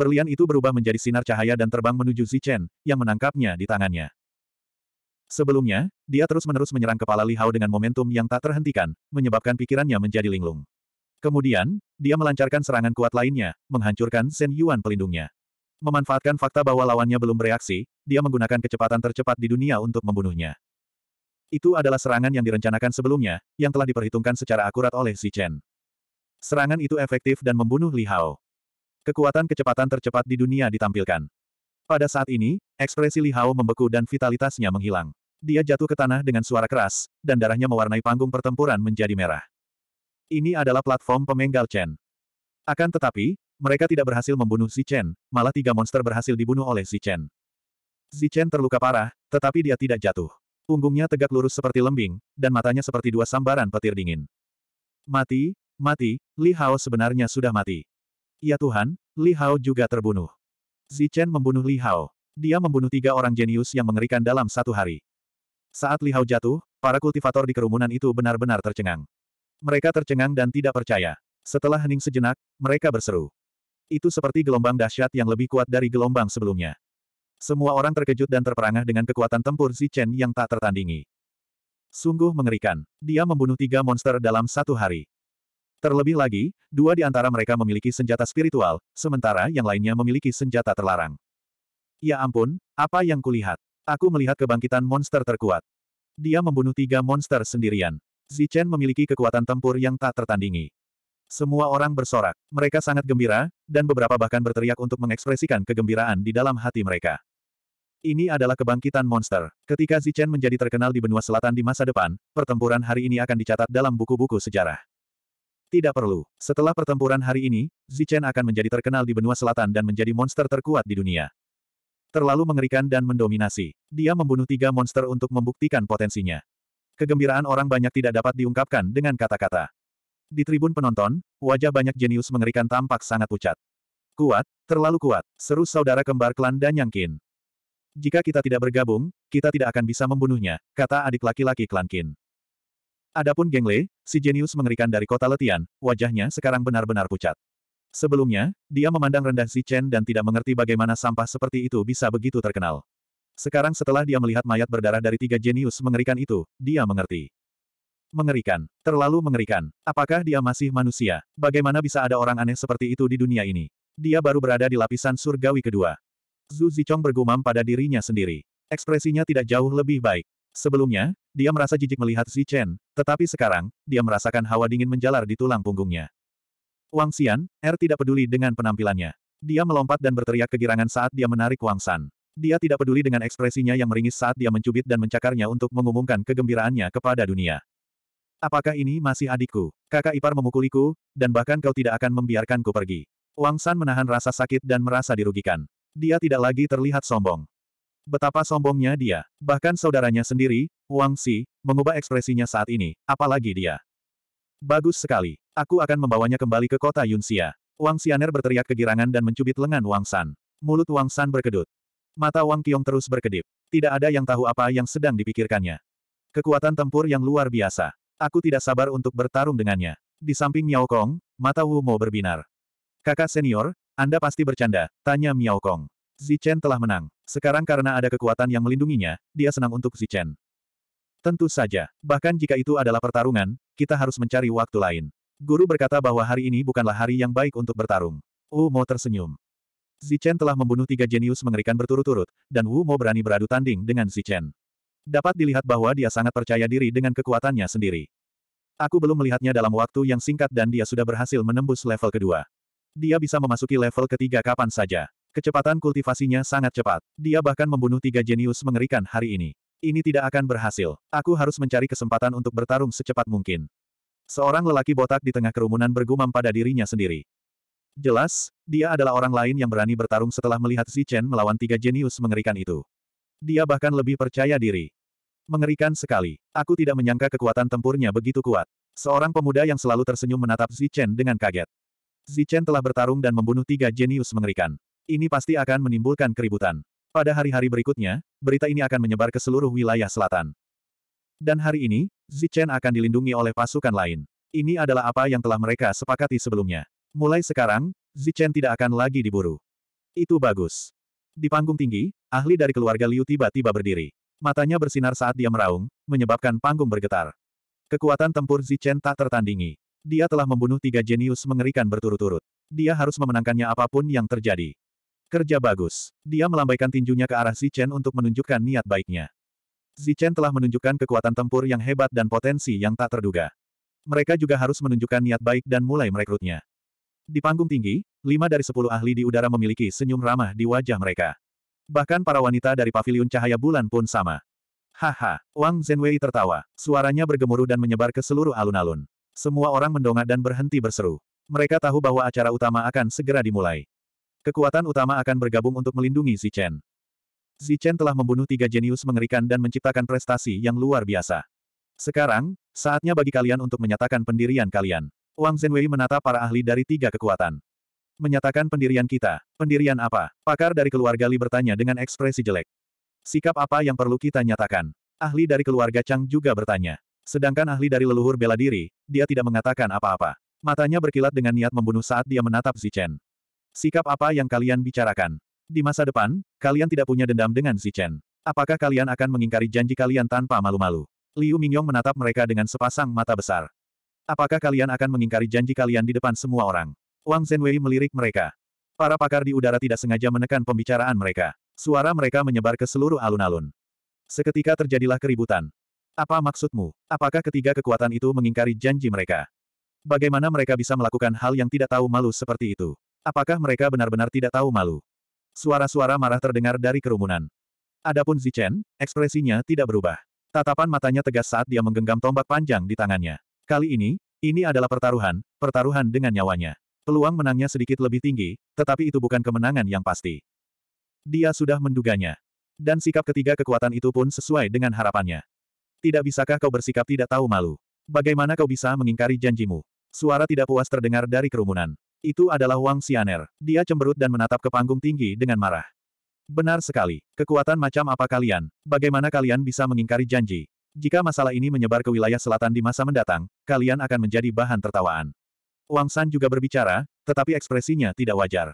berlian itu berubah menjadi sinar cahaya dan terbang menuju Zichen, yang menangkapnya di tangannya. Sebelumnya, dia terus-menerus menyerang kepala Li Hao dengan momentum yang tak terhentikan, menyebabkan pikirannya menjadi linglung. Kemudian, dia melancarkan serangan kuat lainnya, menghancurkan Shen Yuan pelindungnya. Memanfaatkan fakta bahwa lawannya belum bereaksi, dia menggunakan kecepatan tercepat di dunia untuk membunuhnya. Itu adalah serangan yang direncanakan sebelumnya, yang telah diperhitungkan secara akurat oleh Si Chen. Serangan itu efektif dan membunuh Li Hao. Kekuatan kecepatan tercepat di dunia ditampilkan. Pada saat ini, ekspresi Li Hao membeku dan vitalitasnya menghilang. Dia jatuh ke tanah dengan suara keras, dan darahnya mewarnai panggung pertempuran menjadi merah. Ini adalah platform pemenggal Chen. Akan tetapi, mereka tidak berhasil membunuh Xi Chen, malah tiga monster berhasil dibunuh oleh Xi Chen. Xi Chen terluka parah, tetapi dia tidak jatuh. Punggungnya tegak lurus seperti lembing, dan matanya seperti dua sambaran petir dingin. Mati, mati, Li Hao sebenarnya sudah mati. Ya Tuhan, Li Hao juga terbunuh. Zichen membunuh Li Hao. Dia membunuh tiga orang jenius yang mengerikan dalam satu hari. Saat Li Hao jatuh, para kultivator di kerumunan itu benar-benar tercengang. Mereka tercengang dan tidak percaya. Setelah hening sejenak, mereka berseru. Itu seperti gelombang dahsyat yang lebih kuat dari gelombang sebelumnya. Semua orang terkejut dan terperangah dengan kekuatan tempur Zichen yang tak tertandingi. Sungguh mengerikan. Dia membunuh tiga monster dalam satu hari. Terlebih lagi, dua di antara mereka memiliki senjata spiritual, sementara yang lainnya memiliki senjata terlarang. Ya ampun, apa yang kulihat? Aku melihat kebangkitan monster terkuat. Dia membunuh tiga monster sendirian. Zichen memiliki kekuatan tempur yang tak tertandingi. Semua orang bersorak. Mereka sangat gembira, dan beberapa bahkan berteriak untuk mengekspresikan kegembiraan di dalam hati mereka. Ini adalah kebangkitan monster. Ketika Zichen menjadi terkenal di benua selatan di masa depan, pertempuran hari ini akan dicatat dalam buku-buku sejarah. Tidak perlu. Setelah pertempuran hari ini, Zichen akan menjadi terkenal di benua selatan dan menjadi monster terkuat di dunia. Terlalu mengerikan dan mendominasi. Dia membunuh tiga monster untuk membuktikan potensinya. Kegembiraan orang banyak tidak dapat diungkapkan dengan kata-kata. Di tribun penonton, wajah banyak jenius mengerikan tampak sangat pucat. Kuat, terlalu kuat, seru saudara kembar klan dan Yangkin. Jika kita tidak bergabung, kita tidak akan bisa membunuhnya, kata adik laki-laki klan Qin. Adapun Geng Le, si jenius mengerikan dari kota Letian, wajahnya sekarang benar-benar pucat. Sebelumnya, dia memandang rendah Si Chen dan tidak mengerti bagaimana sampah seperti itu bisa begitu terkenal. Sekarang setelah dia melihat mayat berdarah dari tiga jenius mengerikan itu, dia mengerti. Mengerikan. Terlalu mengerikan. Apakah dia masih manusia? Bagaimana bisa ada orang aneh seperti itu di dunia ini? Dia baru berada di lapisan surgawi kedua. Zhu Zichong bergumam pada dirinya sendiri. Ekspresinya tidak jauh lebih baik. Sebelumnya, dia merasa jijik melihat Xi Chen, tetapi sekarang, dia merasakan hawa dingin menjalar di tulang punggungnya. Wang Xian, Er tidak peduli dengan penampilannya. Dia melompat dan berteriak kegirangan saat dia menarik Wang San. Dia tidak peduli dengan ekspresinya yang meringis saat dia mencubit dan mencakarnya untuk mengumumkan kegembiraannya kepada dunia. Apakah ini masih adikku? Kakak ipar memukuliku, dan bahkan kau tidak akan membiarkanku pergi. Wang San menahan rasa sakit dan merasa dirugikan. Dia tidak lagi terlihat sombong. Betapa sombongnya dia. Bahkan saudaranya sendiri, Wang Si, mengubah ekspresinya saat ini, apalagi dia. Bagus sekali. Aku akan membawanya kembali ke kota Yunxia. Wang Xianer berteriak kegirangan dan mencubit lengan Wang San. Mulut Wang San berkedut. Mata Wang Qiong terus berkedip. Tidak ada yang tahu apa yang sedang dipikirkannya. Kekuatan tempur yang luar biasa. Aku tidak sabar untuk bertarung dengannya. Di samping Miao Kong, mata Wu Mo berbinar. Kakak senior, Anda pasti bercanda, tanya Miao Kong. Zichen telah menang. Sekarang karena ada kekuatan yang melindunginya, dia senang untuk Zichen. Tentu saja, bahkan jika itu adalah pertarungan, kita harus mencari waktu lain. Guru berkata bahwa hari ini bukanlah hari yang baik untuk bertarung. Wu Mo tersenyum. Zichen telah membunuh tiga jenius mengerikan berturut-turut, dan Wu Mo berani beradu tanding dengan Zichen. Dapat dilihat bahwa dia sangat percaya diri dengan kekuatannya sendiri. Aku belum melihatnya dalam waktu yang singkat dan dia sudah berhasil menembus level kedua. Dia bisa memasuki level ketiga kapan saja. Kecepatan kultivasinya sangat cepat. Dia bahkan membunuh tiga jenius mengerikan hari ini. Ini tidak akan berhasil. Aku harus mencari kesempatan untuk bertarung secepat mungkin. Seorang lelaki botak di tengah kerumunan bergumam pada dirinya sendiri. Jelas, dia adalah orang lain yang berani bertarung setelah melihat Zichen melawan tiga jenius mengerikan itu. Dia bahkan lebih percaya diri. Mengerikan sekali. Aku tidak menyangka kekuatan tempurnya begitu kuat. Seorang pemuda yang selalu tersenyum menatap Zichen dengan kaget. Zichen telah bertarung dan membunuh tiga jenius mengerikan. Ini pasti akan menimbulkan keributan. Pada hari-hari berikutnya, berita ini akan menyebar ke seluruh wilayah selatan. Dan hari ini, Zichen akan dilindungi oleh pasukan lain. Ini adalah apa yang telah mereka sepakati sebelumnya. Mulai sekarang, Zichen tidak akan lagi diburu. Itu bagus. Di panggung tinggi, ahli dari keluarga Liu tiba-tiba berdiri. Matanya bersinar saat dia meraung, menyebabkan panggung bergetar. Kekuatan tempur Zichen tak tertandingi. Dia telah membunuh tiga jenius mengerikan berturut-turut. Dia harus memenangkannya apapun yang terjadi. Kerja bagus. Dia melambaikan tinjunya ke arah Zichen untuk menunjukkan niat baiknya. Zichen telah menunjukkan kekuatan tempur yang hebat dan potensi yang tak terduga. Mereka juga harus menunjukkan niat baik dan mulai merekrutnya. Di panggung tinggi, lima dari sepuluh ahli di udara memiliki senyum ramah di wajah mereka. Bahkan para wanita dari pavilion cahaya bulan pun sama. Haha, Wang Zhenwei tertawa. Suaranya bergemuruh dan menyebar ke seluruh alun-alun. Semua orang mendongak dan berhenti berseru. Mereka tahu bahwa acara utama akan segera dimulai. Kekuatan utama akan bergabung untuk melindungi Zichen. Zichen telah membunuh tiga jenius mengerikan dan menciptakan prestasi yang luar biasa. Sekarang, saatnya bagi kalian untuk menyatakan pendirian kalian. Wang Zhenwei menata para ahli dari tiga kekuatan. Menyatakan pendirian kita. Pendirian apa? Pakar dari keluarga Li bertanya dengan ekspresi jelek. Sikap apa yang perlu kita nyatakan? Ahli dari keluarga Chang juga bertanya. Sedangkan ahli dari leluhur bela diri, dia tidak mengatakan apa-apa. Matanya berkilat dengan niat membunuh saat dia menatap Zichen. Sikap apa yang kalian bicarakan? Di masa depan, kalian tidak punya dendam dengan Si Chen. Apakah kalian akan mengingkari janji kalian tanpa malu-malu? Liu Mingyong menatap mereka dengan sepasang mata besar. Apakah kalian akan mengingkari janji kalian di depan semua orang? Wang Zhenwei melirik mereka. Para pakar di udara tidak sengaja menekan pembicaraan mereka. Suara mereka menyebar ke seluruh alun-alun. Seketika terjadilah keributan. Apa maksudmu? Apakah ketiga kekuatan itu mengingkari janji mereka? Bagaimana mereka bisa melakukan hal yang tidak tahu malu seperti itu? Apakah mereka benar-benar tidak tahu malu? Suara-suara marah terdengar dari kerumunan. Adapun Zichen, ekspresinya tidak berubah. Tatapan matanya tegas saat dia menggenggam tombak panjang di tangannya. Kali ini, ini adalah pertaruhan, pertaruhan dengan nyawanya. Peluang menangnya sedikit lebih tinggi, tetapi itu bukan kemenangan yang pasti. Dia sudah menduganya. Dan sikap ketiga kekuatan itu pun sesuai dengan harapannya. Tidak bisakah kau bersikap tidak tahu malu? Bagaimana kau bisa mengingkari janjimu? Suara tidak puas terdengar dari kerumunan. Itu adalah Wang Xianer. Dia cemberut dan menatap ke panggung tinggi dengan marah. Benar sekali. Kekuatan macam apa kalian? Bagaimana kalian bisa mengingkari janji? Jika masalah ini menyebar ke wilayah selatan di masa mendatang, kalian akan menjadi bahan tertawaan. Wang San juga berbicara, tetapi ekspresinya tidak wajar.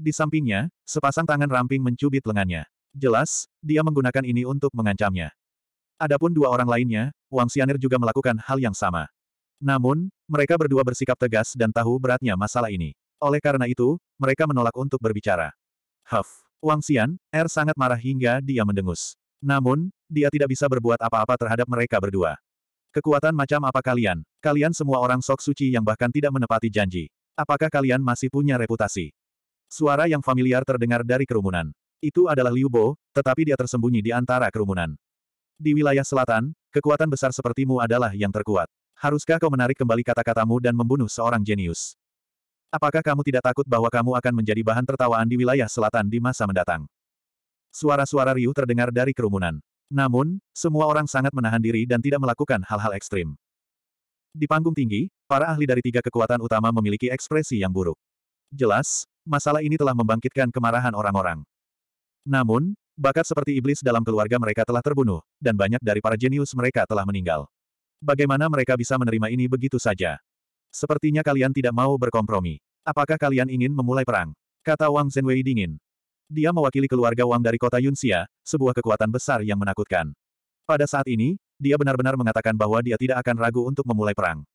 Di sampingnya, sepasang tangan ramping mencubit lengannya. Jelas, dia menggunakan ini untuk mengancamnya. Adapun dua orang lainnya, Wang Xianer juga melakukan hal yang sama. Namun, mereka berdua bersikap tegas dan tahu beratnya masalah ini. Oleh karena itu, mereka menolak untuk berbicara. Huff, Wang Xian, Er sangat marah hingga dia mendengus. Namun, dia tidak bisa berbuat apa-apa terhadap mereka berdua. Kekuatan macam apa kalian? Kalian semua orang sok suci yang bahkan tidak menepati janji. Apakah kalian masih punya reputasi? Suara yang familiar terdengar dari kerumunan. Itu adalah Liu Bo, tetapi dia tersembunyi di antara kerumunan. Di wilayah selatan, kekuatan besar sepertimu adalah yang terkuat haruskah kau menarik kembali kata-katamu dan membunuh seorang jenius? Apakah kamu tidak takut bahwa kamu akan menjadi bahan tertawaan di wilayah selatan di masa mendatang? Suara-suara riuh terdengar dari kerumunan. Namun, semua orang sangat menahan diri dan tidak melakukan hal-hal ekstrim. Di panggung tinggi, para ahli dari tiga kekuatan utama memiliki ekspresi yang buruk. Jelas, masalah ini telah membangkitkan kemarahan orang-orang. Namun, bakat seperti iblis dalam keluarga mereka telah terbunuh, dan banyak dari para jenius mereka telah meninggal. Bagaimana mereka bisa menerima ini begitu saja? Sepertinya kalian tidak mau berkompromi. Apakah kalian ingin memulai perang? Kata Wang Zhenwei dingin. Dia mewakili keluarga Wang dari kota Yunxia, sebuah kekuatan besar yang menakutkan. Pada saat ini, dia benar-benar mengatakan bahwa dia tidak akan ragu untuk memulai perang.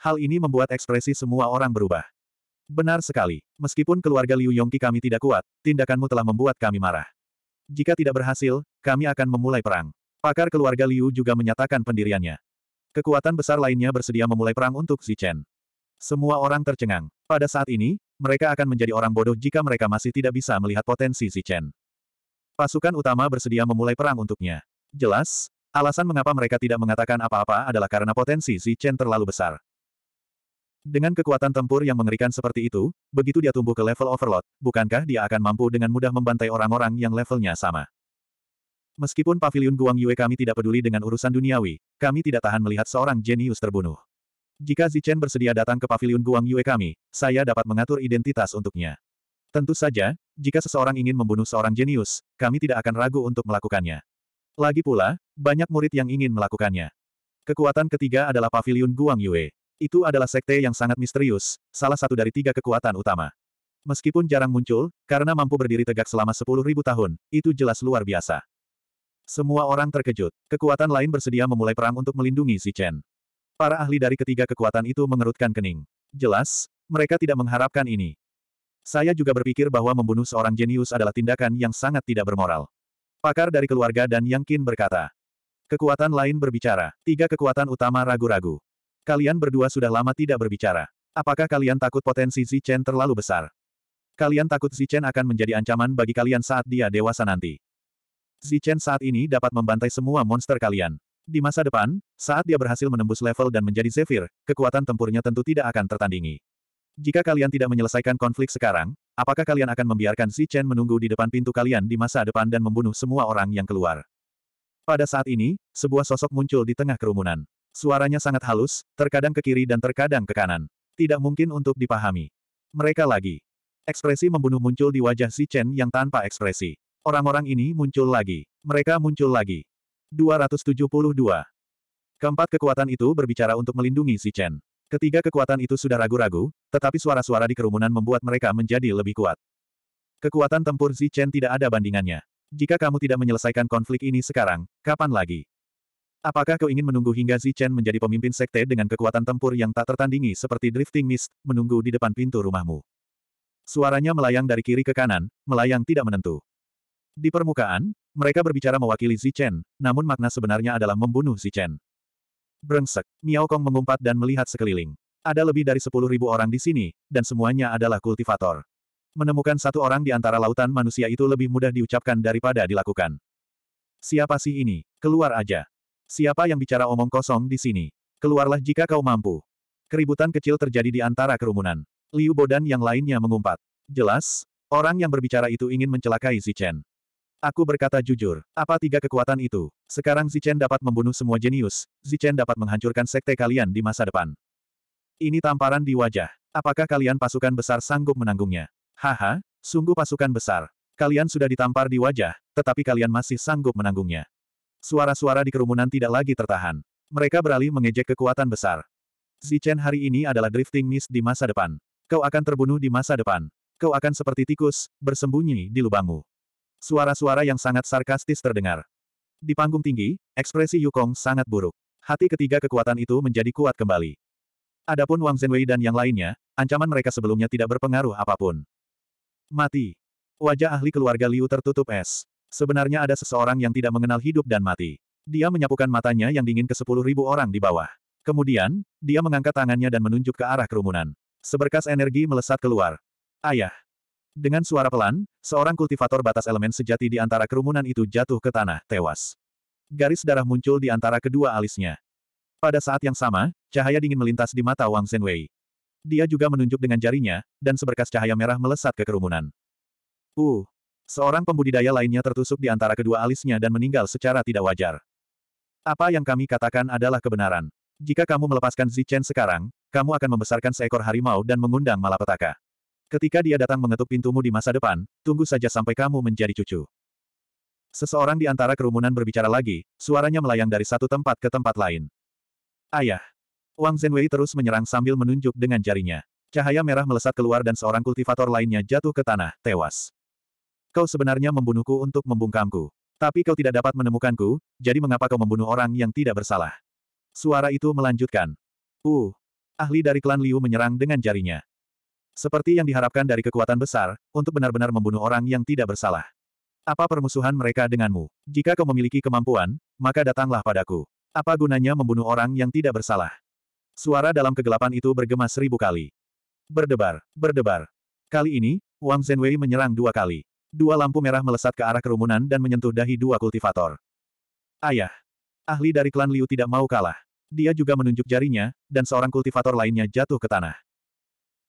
Hal ini membuat ekspresi semua orang berubah. Benar sekali. Meskipun keluarga Liu Yongki kami tidak kuat, tindakanmu telah membuat kami marah. Jika tidak berhasil, kami akan memulai perang. Pakar keluarga Liu juga menyatakan pendiriannya. Kekuatan besar lainnya bersedia memulai perang untuk Zichen. Semua orang tercengang. Pada saat ini, mereka akan menjadi orang bodoh jika mereka masih tidak bisa melihat potensi Zichen. Pasukan utama bersedia memulai perang untuknya. Jelas, alasan mengapa mereka tidak mengatakan apa-apa adalah karena potensi Zichen terlalu besar. Dengan kekuatan tempur yang mengerikan seperti itu, begitu dia tumbuh ke level overload, bukankah dia akan mampu dengan mudah membantai orang-orang yang levelnya sama? Meskipun pavilion Guang Yue kami tidak peduli dengan urusan duniawi, kami tidak tahan melihat seorang jenius terbunuh. Jika Zichen bersedia datang ke pavilion Guang Yue kami, saya dapat mengatur identitas untuknya. Tentu saja, jika seseorang ingin membunuh seorang jenius, kami tidak akan ragu untuk melakukannya. Lagi pula, banyak murid yang ingin melakukannya. Kekuatan ketiga adalah pavilion Guang Yue. Itu adalah sekte yang sangat misterius, salah satu dari tiga kekuatan utama. Meskipun jarang muncul, karena mampu berdiri tegak selama 10.000 tahun, itu jelas luar biasa. Semua orang terkejut. Kekuatan lain bersedia memulai perang untuk melindungi si Chen. Para ahli dari ketiga kekuatan itu mengerutkan kening. Jelas, mereka tidak mengharapkan ini. Saya juga berpikir bahwa membunuh seorang jenius adalah tindakan yang sangat tidak bermoral. Pakar dari keluarga dan Yang Qin berkata. Kekuatan lain berbicara. Tiga kekuatan utama ragu-ragu. Kalian berdua sudah lama tidak berbicara. Apakah kalian takut potensi Si Chen terlalu besar? Kalian takut Si Chen akan menjadi ancaman bagi kalian saat dia dewasa nanti. Zichen saat ini dapat membantai semua monster kalian. Di masa depan, saat dia berhasil menembus level dan menjadi Zephyr, kekuatan tempurnya tentu tidak akan tertandingi. Jika kalian tidak menyelesaikan konflik sekarang, apakah kalian akan membiarkan Zichen menunggu di depan pintu kalian di masa depan dan membunuh semua orang yang keluar? Pada saat ini, sebuah sosok muncul di tengah kerumunan. Suaranya sangat halus, terkadang ke kiri dan terkadang ke kanan. Tidak mungkin untuk dipahami. Mereka lagi. Ekspresi membunuh muncul di wajah Zichen yang tanpa ekspresi. Orang-orang ini muncul lagi. Mereka muncul lagi. 272. Keempat kekuatan itu berbicara untuk melindungi si Chen. Ketiga kekuatan itu sudah ragu-ragu, tetapi suara-suara di kerumunan membuat mereka menjadi lebih kuat. Kekuatan tempur Xi Chen tidak ada bandingannya. Jika kamu tidak menyelesaikan konflik ini sekarang, kapan lagi? Apakah kau ingin menunggu hingga Xi Chen menjadi pemimpin sekte dengan kekuatan tempur yang tak tertandingi seperti drifting mist, menunggu di depan pintu rumahmu? Suaranya melayang dari kiri ke kanan, melayang tidak menentu. Di permukaan, mereka berbicara mewakili Zichen, namun makna sebenarnya adalah membunuh Zichen. Brengsek, Miao Kong mengumpat dan melihat sekeliling. Ada lebih dari sepuluh ribu orang di sini, dan semuanya adalah kultivator. Menemukan satu orang di antara lautan manusia itu lebih mudah diucapkan daripada dilakukan. Siapa sih ini? Keluar aja. Siapa yang bicara omong kosong di sini? Keluarlah jika kau mampu. Keributan kecil terjadi di antara kerumunan. Liu Bodan yang lainnya mengumpat. Jelas, orang yang berbicara itu ingin mencelakai Zichen. Aku berkata jujur, apa tiga kekuatan itu? Sekarang Zichen dapat membunuh semua jenius, Zichen dapat menghancurkan sekte kalian di masa depan. Ini tamparan di wajah. Apakah kalian pasukan besar sanggup menanggungnya? Haha, sungguh pasukan besar. Kalian sudah ditampar di wajah, tetapi kalian masih sanggup menanggungnya. Suara-suara di kerumunan tidak lagi tertahan. Mereka beralih mengejek kekuatan besar. Zichen hari ini adalah drifting mist di masa depan. Kau akan terbunuh di masa depan. Kau akan seperti tikus, bersembunyi di lubangmu. Suara-suara yang sangat sarkastis terdengar. Di panggung tinggi, ekspresi Yukong sangat buruk. Hati ketiga kekuatan itu menjadi kuat kembali. Adapun Wang Zhenwei dan yang lainnya, ancaman mereka sebelumnya tidak berpengaruh apapun. Mati. Wajah ahli keluarga Liu tertutup es. Sebenarnya ada seseorang yang tidak mengenal hidup dan mati. Dia menyapukan matanya yang dingin ke sepuluh ribu orang di bawah. Kemudian, dia mengangkat tangannya dan menunjuk ke arah kerumunan. Seberkas energi melesat keluar. Ayah. Dengan suara pelan, seorang kultivator batas elemen sejati di antara kerumunan itu jatuh ke tanah, tewas. Garis darah muncul di antara kedua alisnya. Pada saat yang sama, cahaya dingin melintas di mata Wang Zhenwei. Dia juga menunjuk dengan jarinya, dan seberkas cahaya merah melesat ke kerumunan. Uh! Seorang pembudidaya lainnya tertusuk di antara kedua alisnya dan meninggal secara tidak wajar. Apa yang kami katakan adalah kebenaran. Jika kamu melepaskan Zichen sekarang, kamu akan membesarkan seekor harimau dan mengundang malapetaka. Ketika dia datang mengetuk pintumu di masa depan, tunggu saja sampai kamu menjadi cucu. Seseorang di antara kerumunan berbicara lagi, suaranya melayang dari satu tempat ke tempat lain. Ayah. Wang Zhenwei terus menyerang sambil menunjuk dengan jarinya. Cahaya merah melesat keluar dan seorang kultivator lainnya jatuh ke tanah, tewas. Kau sebenarnya membunuhku untuk membungkamku. Tapi kau tidak dapat menemukanku, jadi mengapa kau membunuh orang yang tidak bersalah? Suara itu melanjutkan. Uh, ahli dari klan Liu menyerang dengan jarinya. Seperti yang diharapkan dari kekuatan besar, untuk benar-benar membunuh orang yang tidak bersalah. Apa permusuhan mereka denganmu? Jika kau memiliki kemampuan, maka datanglah padaku. Apa gunanya membunuh orang yang tidak bersalah? Suara dalam kegelapan itu bergema seribu kali. Berdebar, berdebar. Kali ini, Wang Zhenwei menyerang dua kali. Dua lampu merah melesat ke arah kerumunan dan menyentuh dahi dua kultivator. Ayah. Ahli dari klan Liu tidak mau kalah. Dia juga menunjuk jarinya, dan seorang kultivator lainnya jatuh ke tanah.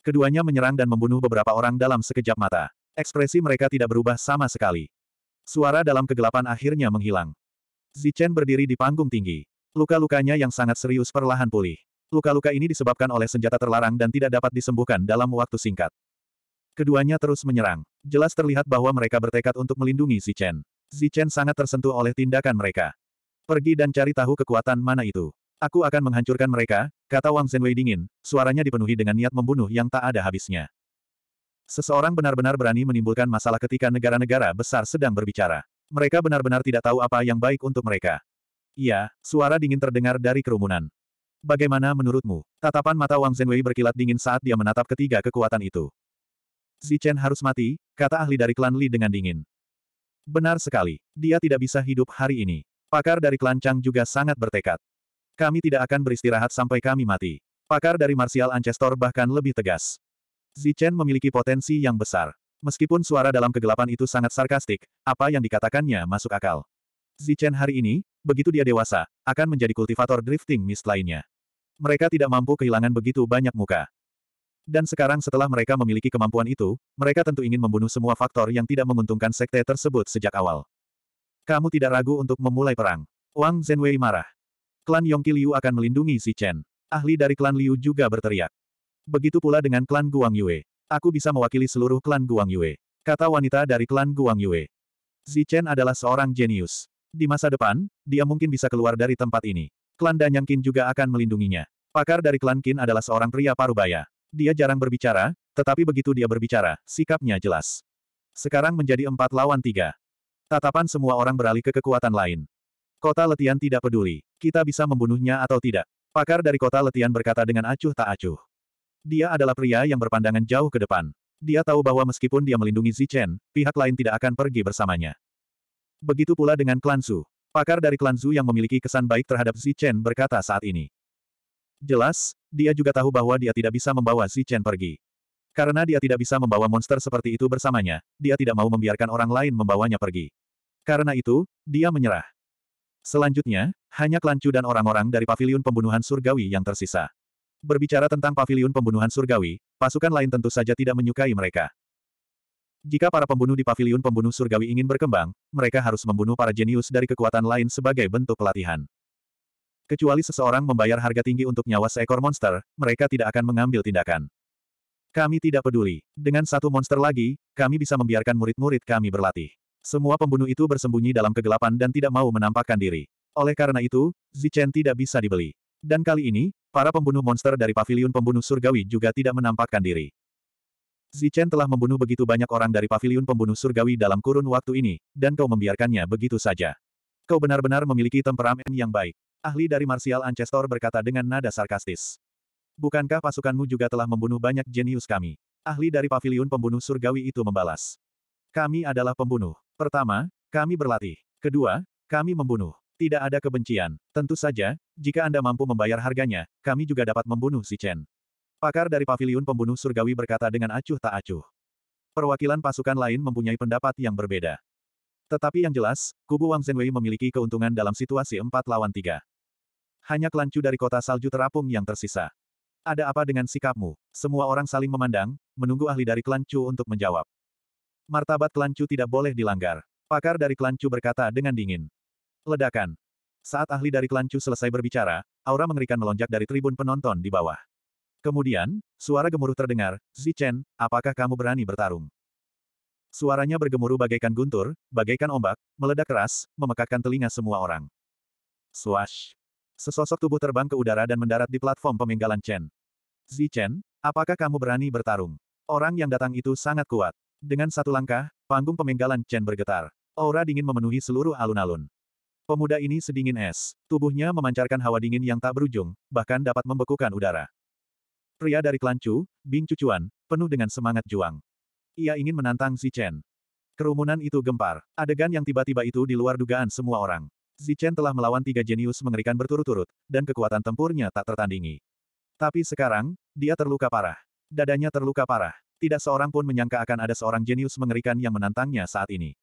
Keduanya menyerang dan membunuh beberapa orang dalam sekejap mata. Ekspresi mereka tidak berubah sama sekali. Suara dalam kegelapan akhirnya menghilang. Zichen berdiri di panggung tinggi. Luka-lukanya yang sangat serius perlahan pulih. Luka-luka ini disebabkan oleh senjata terlarang dan tidak dapat disembuhkan dalam waktu singkat. Keduanya terus menyerang. Jelas terlihat bahwa mereka bertekad untuk melindungi Zichen. Zichen sangat tersentuh oleh tindakan mereka. Pergi dan cari tahu kekuatan mana itu. Aku akan menghancurkan mereka, kata Wang Zhenwei dingin, suaranya dipenuhi dengan niat membunuh yang tak ada habisnya. Seseorang benar-benar berani menimbulkan masalah ketika negara-negara besar sedang berbicara. Mereka benar-benar tidak tahu apa yang baik untuk mereka. Iya, suara dingin terdengar dari kerumunan. Bagaimana menurutmu? Tatapan mata Wang Zhenwei berkilat dingin saat dia menatap ketiga kekuatan itu. Zichen harus mati, kata ahli dari klan Li dengan dingin. Benar sekali, dia tidak bisa hidup hari ini. Pakar dari klan Chang juga sangat bertekad. Kami tidak akan beristirahat sampai kami mati. Pakar dari Martial Ancestor bahkan lebih tegas. Zichen memiliki potensi yang besar. Meskipun suara dalam kegelapan itu sangat sarkastik, apa yang dikatakannya masuk akal. Zichen hari ini, begitu dia dewasa, akan menjadi kultivator drifting mist lainnya. Mereka tidak mampu kehilangan begitu banyak muka. Dan sekarang setelah mereka memiliki kemampuan itu, mereka tentu ingin membunuh semua faktor yang tidak menguntungkan sekte tersebut sejak awal. Kamu tidak ragu untuk memulai perang. Wang Zhenwei marah. Klan Yongki Liu akan melindungi si Chen. Ahli dari klan Liu juga berteriak. Begitu pula dengan klan Guang Yue. Aku bisa mewakili seluruh klan Guang Yue. Kata wanita dari klan Guang Yue. Zi Chen adalah seorang jenius. Di masa depan, dia mungkin bisa keluar dari tempat ini. Klan Danyang Qin juga akan melindunginya. Pakar dari klan Qin adalah seorang pria parubaya. Dia jarang berbicara, tetapi begitu dia berbicara, sikapnya jelas. Sekarang menjadi empat lawan tiga. Tatapan semua orang beralih ke kekuatan lain. Kota Letian tidak peduli. Kita bisa membunuhnya atau tidak. Pakar dari kota Letian berkata dengan acuh tak acuh. Dia adalah pria yang berpandangan jauh ke depan. Dia tahu bahwa meskipun dia melindungi Zichen, pihak lain tidak akan pergi bersamanya. Begitu pula dengan klan Su. Pakar dari klan Zhu yang memiliki kesan baik terhadap Zichen berkata saat ini. Jelas, dia juga tahu bahwa dia tidak bisa membawa Zichen pergi. Karena dia tidak bisa membawa monster seperti itu bersamanya, dia tidak mau membiarkan orang lain membawanya pergi. Karena itu, dia menyerah. Selanjutnya, hanya Klancu dan orang-orang dari paviliun pembunuhan surgawi yang tersisa. Berbicara tentang paviliun pembunuhan surgawi, pasukan lain tentu saja tidak menyukai mereka. Jika para pembunuh di paviliun pembunuh surgawi ingin berkembang, mereka harus membunuh para jenius dari kekuatan lain sebagai bentuk pelatihan. Kecuali seseorang membayar harga tinggi untuk nyawa seekor monster, mereka tidak akan mengambil tindakan. Kami tidak peduli. Dengan satu monster lagi, kami bisa membiarkan murid-murid kami berlatih. Semua pembunuh itu bersembunyi dalam kegelapan dan tidak mau menampakkan diri. Oleh karena itu, Zichen tidak bisa dibeli. Dan kali ini, para pembunuh monster dari paviliun pembunuh surgawi juga tidak menampakkan diri. Zichen telah membunuh begitu banyak orang dari paviliun pembunuh surgawi dalam kurun waktu ini, dan kau membiarkannya begitu saja. Kau benar-benar memiliki temperamen yang baik. Ahli dari Martial Ancestor berkata dengan nada sarkastis. Bukankah pasukanmu juga telah membunuh banyak jenius kami? Ahli dari paviliun pembunuh surgawi itu membalas. Kami adalah pembunuh. Pertama, kami berlatih. Kedua, kami membunuh. Tidak ada kebencian. Tentu saja, jika Anda mampu membayar harganya, kami juga dapat membunuh si Chen. Pakar dari paviliun pembunuh surgawi berkata dengan acuh tak acuh. Perwakilan pasukan lain mempunyai pendapat yang berbeda. Tetapi yang jelas, kubu Wang Zhenwei memiliki keuntungan dalam situasi empat lawan tiga Hanya kelancu dari kota salju terapung yang tersisa. Ada apa dengan sikapmu? Semua orang saling memandang, menunggu ahli dari kelancu untuk menjawab. Martabat Klancu tidak boleh dilanggar. Pakar dari Klancu berkata dengan dingin. Ledakan. Saat ahli dari Klancu selesai berbicara, aura mengerikan melonjak dari tribun penonton di bawah. Kemudian, suara gemuruh terdengar, Zichen, apakah kamu berani bertarung? Suaranya bergemuruh bagaikan guntur, bagaikan ombak, meledak keras, memekakkan telinga semua orang. Swash. Sesosok tubuh terbang ke udara dan mendarat di platform pemenggalan Chen. Zichen, apakah kamu berani bertarung? Orang yang datang itu sangat kuat. Dengan satu langkah, panggung pemenggalan Chen bergetar. Aura dingin memenuhi seluruh alun-alun. Pemuda ini sedingin es. Tubuhnya memancarkan hawa dingin yang tak berujung, bahkan dapat membekukan udara. Pria dari klan Bing Cucuan, penuh dengan semangat juang. Ia ingin menantang Xi Chen. Kerumunan itu gempar. Adegan yang tiba-tiba itu di luar dugaan semua orang. Xi Chen telah melawan tiga jenius mengerikan berturut-turut, dan kekuatan tempurnya tak tertandingi. Tapi sekarang, dia terluka parah. Dadanya terluka parah. Tidak seorang pun menyangka akan ada seorang jenius mengerikan yang menantangnya saat ini.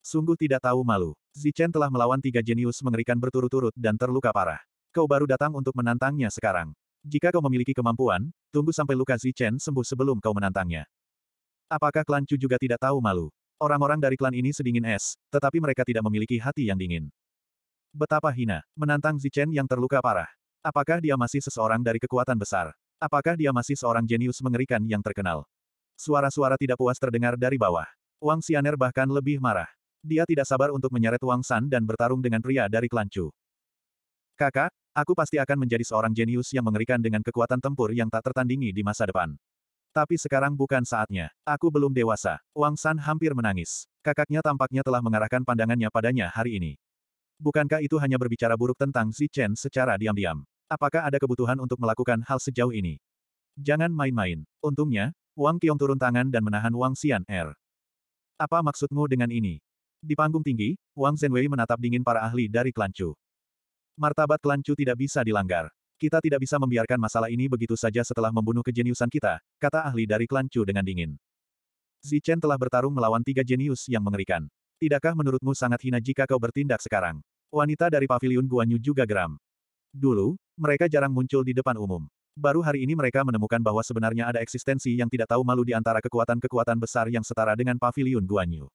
Sungguh tidak tahu malu. Zichen telah melawan tiga jenius mengerikan berturut-turut dan terluka parah. Kau baru datang untuk menantangnya sekarang. Jika kau memiliki kemampuan, tunggu sampai luka Zichen sembuh sebelum kau menantangnya. Apakah klan Chu juga tidak tahu malu? Orang-orang dari klan ini sedingin es, tetapi mereka tidak memiliki hati yang dingin. Betapa hina, menantang Zichen yang terluka parah. Apakah dia masih seseorang dari kekuatan besar? Apakah dia masih seorang jenius mengerikan yang terkenal? Suara-suara tidak puas terdengar dari bawah. Wang Xianer bahkan lebih marah. Dia tidak sabar untuk menyeret Wang San dan bertarung dengan pria dari klan Chu. Kakak, aku pasti akan menjadi seorang jenius yang mengerikan dengan kekuatan tempur yang tak tertandingi di masa depan. Tapi sekarang bukan saatnya. Aku belum dewasa. Wang San hampir menangis. Kakaknya tampaknya telah mengarahkan pandangannya padanya hari ini. Bukankah itu hanya berbicara buruk tentang Xi Chen secara diam-diam? Apakah ada kebutuhan untuk melakukan hal sejauh ini? Jangan main-main. Untungnya, Wang Qiong turun tangan dan menahan Wang Xian Er. Apa maksudmu dengan ini? Di panggung tinggi, Wang Zhenwei menatap dingin para ahli dari klan Chu. Martabat klan Chu tidak bisa dilanggar. Kita tidak bisa membiarkan masalah ini begitu saja setelah membunuh kejeniusan kita, kata ahli dari klan Chu dengan dingin. Zichen telah bertarung melawan tiga jenius yang mengerikan. Tidakkah menurutmu sangat hina jika kau bertindak sekarang? Wanita dari pavilion Guanyu juga geram. Dulu, mereka jarang muncul di depan umum. Baru hari ini mereka menemukan bahwa sebenarnya ada eksistensi yang tidak tahu malu di antara kekuatan-kekuatan besar yang setara dengan pavilion Guanyu.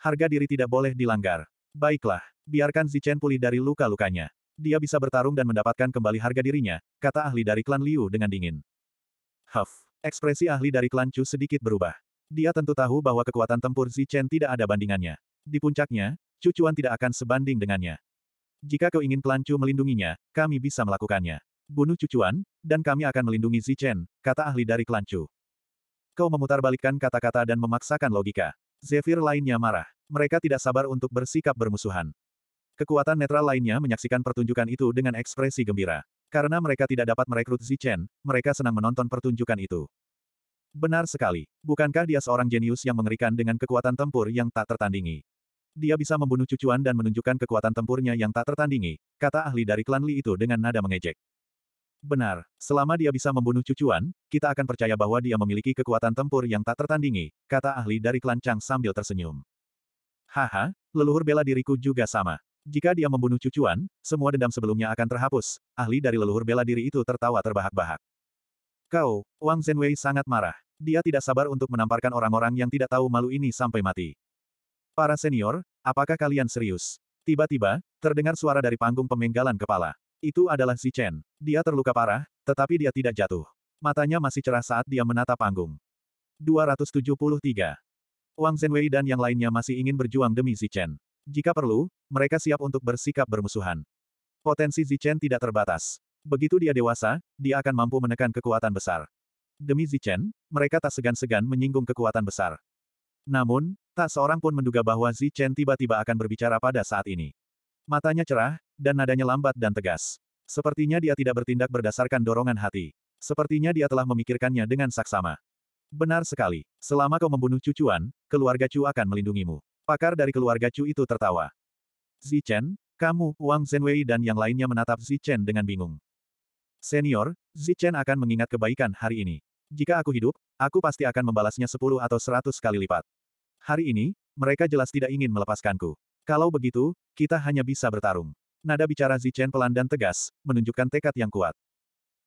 Harga diri tidak boleh dilanggar. Baiklah, biarkan Zichen pulih dari luka-lukanya. Dia bisa bertarung dan mendapatkan kembali harga dirinya, kata ahli dari klan Liu dengan dingin. Huff, ekspresi ahli dari klan Chu sedikit berubah. Dia tentu tahu bahwa kekuatan tempur Zichen tidak ada bandingannya. Di puncaknya, cucuan tidak akan sebanding dengannya. Jika kau ingin pelancu melindunginya, kami bisa melakukannya. Bunuh cucuan, dan kami akan melindungi Zichen, kata ahli dari kelancu. Kau memutarbalikkan kata-kata dan memaksakan logika. Zephyr lainnya marah. Mereka tidak sabar untuk bersikap bermusuhan. Kekuatan netral lainnya menyaksikan pertunjukan itu dengan ekspresi gembira. Karena mereka tidak dapat merekrut Zichen, mereka senang menonton pertunjukan itu. Benar sekali. Bukankah dia seorang jenius yang mengerikan dengan kekuatan tempur yang tak tertandingi? Dia bisa membunuh cucuan dan menunjukkan kekuatan tempurnya yang tak tertandingi, kata ahli dari klan Li itu dengan nada mengejek. Benar, selama dia bisa membunuh cucuan, kita akan percaya bahwa dia memiliki kekuatan tempur yang tak tertandingi, kata ahli dari klan Chang sambil tersenyum. Haha, leluhur bela diriku juga sama. Jika dia membunuh cucuan, semua dendam sebelumnya akan terhapus, ahli dari leluhur bela diri itu tertawa terbahak-bahak. Kau, Wang Zhenwei sangat marah. Dia tidak sabar untuk menamparkan orang-orang yang tidak tahu malu ini sampai mati. Para senior, apakah kalian serius? Tiba-tiba, terdengar suara dari panggung pemenggalan kepala. Itu adalah si Chen. Dia terluka parah, tetapi dia tidak jatuh. Matanya masih cerah saat dia menatap panggung. 273. Wang Zhenwei dan yang lainnya masih ingin berjuang demi si Chen. Jika perlu, mereka siap untuk bersikap bermusuhan. Potensi Chen tidak terbatas. Begitu dia dewasa, dia akan mampu menekan kekuatan besar. Demi Zichen, mereka tak segan-segan menyinggung kekuatan besar. Namun, Tak seorang pun menduga bahwa Zi Chen tiba-tiba akan berbicara pada saat ini. Matanya cerah, dan nadanya lambat dan tegas. Sepertinya dia tidak bertindak berdasarkan dorongan hati. Sepertinya dia telah memikirkannya dengan saksama. Benar sekali. Selama kau membunuh cucuan, keluarga Chu akan melindungimu. Pakar dari keluarga Chu itu tertawa. Zi Chen, kamu, Wang Zhenwei dan yang lainnya menatap Zi Chen dengan bingung. Senior, Zi Chen akan mengingat kebaikan hari ini. Jika aku hidup, aku pasti akan membalasnya 10 atau 100 kali lipat. Hari ini, mereka jelas tidak ingin melepaskanku. Kalau begitu, kita hanya bisa bertarung. Nada bicara Zichen pelan dan tegas, menunjukkan tekad yang kuat.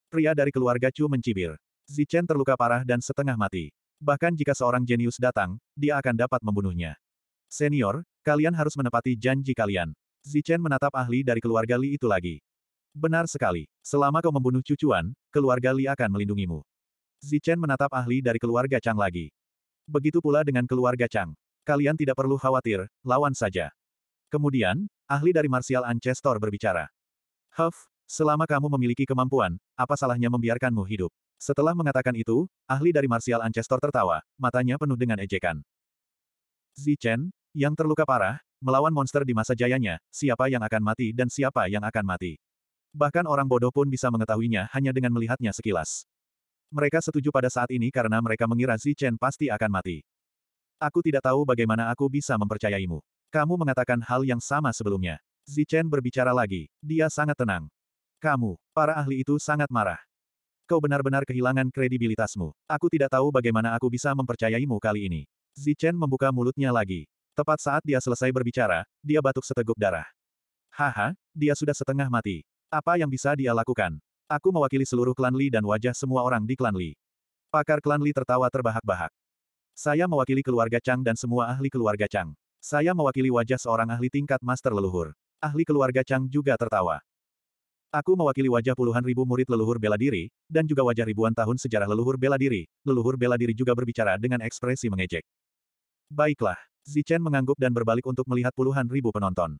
Pria dari keluarga Chu mencibir. Zichen terluka parah dan setengah mati. Bahkan jika seorang jenius datang, dia akan dapat membunuhnya. Senior, kalian harus menepati janji kalian. Zichen menatap ahli dari keluarga Li itu lagi. Benar sekali. Selama kau membunuh cucuan, keluarga Li akan melindungimu. Zichen menatap ahli dari keluarga Chang lagi. Begitu pula dengan keluarga Chang. Kalian tidak perlu khawatir, lawan saja. Kemudian, ahli dari Martial Ancestor berbicara. Huff, selama kamu memiliki kemampuan, apa salahnya membiarkanmu hidup? Setelah mengatakan itu, ahli dari Martial Ancestor tertawa, matanya penuh dengan ejekan. Zichen, yang terluka parah, melawan monster di masa jayanya, siapa yang akan mati dan siapa yang akan mati. Bahkan orang bodoh pun bisa mengetahuinya hanya dengan melihatnya sekilas. Mereka setuju pada saat ini karena mereka mengira Zi Chen pasti akan mati. Aku tidak tahu bagaimana aku bisa mempercayaimu. Kamu mengatakan hal yang sama sebelumnya. Zi Chen berbicara lagi. Dia sangat tenang. Kamu, para ahli itu sangat marah. Kau benar-benar kehilangan kredibilitasmu. Aku tidak tahu bagaimana aku bisa mempercayaimu kali ini. Zi Chen membuka mulutnya lagi. Tepat saat dia selesai berbicara, dia batuk seteguk darah. Haha, dia sudah setengah mati. Apa yang bisa dia lakukan? Aku mewakili seluruh klan Li dan wajah semua orang di klan Li. Pakar klan Li tertawa terbahak-bahak. Saya mewakili keluarga Chang dan semua ahli keluarga Chang. Saya mewakili wajah seorang ahli tingkat master leluhur. Ahli keluarga Chang juga tertawa. Aku mewakili wajah puluhan ribu murid leluhur bela diri, dan juga wajah ribuan tahun sejarah leluhur bela diri. Leluhur bela diri juga berbicara dengan ekspresi mengejek. Baiklah, Zichen mengangguk dan berbalik untuk melihat puluhan ribu penonton.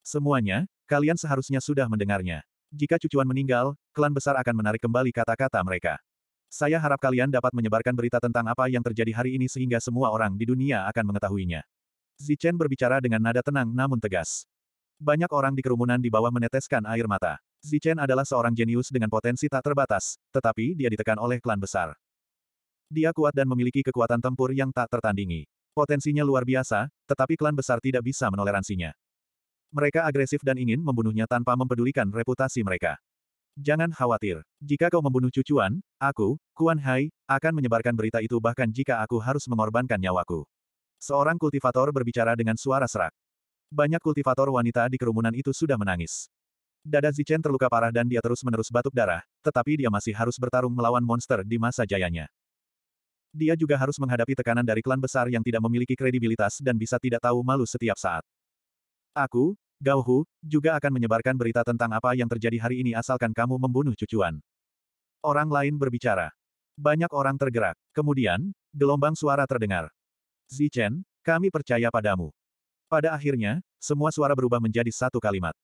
Semuanya, kalian seharusnya sudah mendengarnya. Jika cucuan meninggal, klan besar akan menarik kembali kata-kata mereka. Saya harap kalian dapat menyebarkan berita tentang apa yang terjadi hari ini sehingga semua orang di dunia akan mengetahuinya. Zichen berbicara dengan nada tenang namun tegas. Banyak orang di kerumunan di bawah meneteskan air mata. Zichen adalah seorang jenius dengan potensi tak terbatas, tetapi dia ditekan oleh klan besar. Dia kuat dan memiliki kekuatan tempur yang tak tertandingi. Potensinya luar biasa, tetapi klan besar tidak bisa menoleransinya. Mereka agresif dan ingin membunuhnya tanpa mempedulikan reputasi mereka. Jangan khawatir. Jika kau membunuh cucuan, aku, Kuan Hai, akan menyebarkan berita itu bahkan jika aku harus mengorbankan nyawaku. Seorang kultivator berbicara dengan suara serak. Banyak kultivator wanita di kerumunan itu sudah menangis. Dada Zichen terluka parah dan dia terus-menerus batuk darah, tetapi dia masih harus bertarung melawan monster di masa jayanya. Dia juga harus menghadapi tekanan dari klan besar yang tidak memiliki kredibilitas dan bisa tidak tahu malu setiap saat. Aku, Gao Hu, juga akan menyebarkan berita tentang apa yang terjadi hari ini asalkan kamu membunuh cucuan. Orang lain berbicara. Banyak orang tergerak. Kemudian, gelombang suara terdengar. Zichen, kami percaya padamu. Pada akhirnya, semua suara berubah menjadi satu kalimat.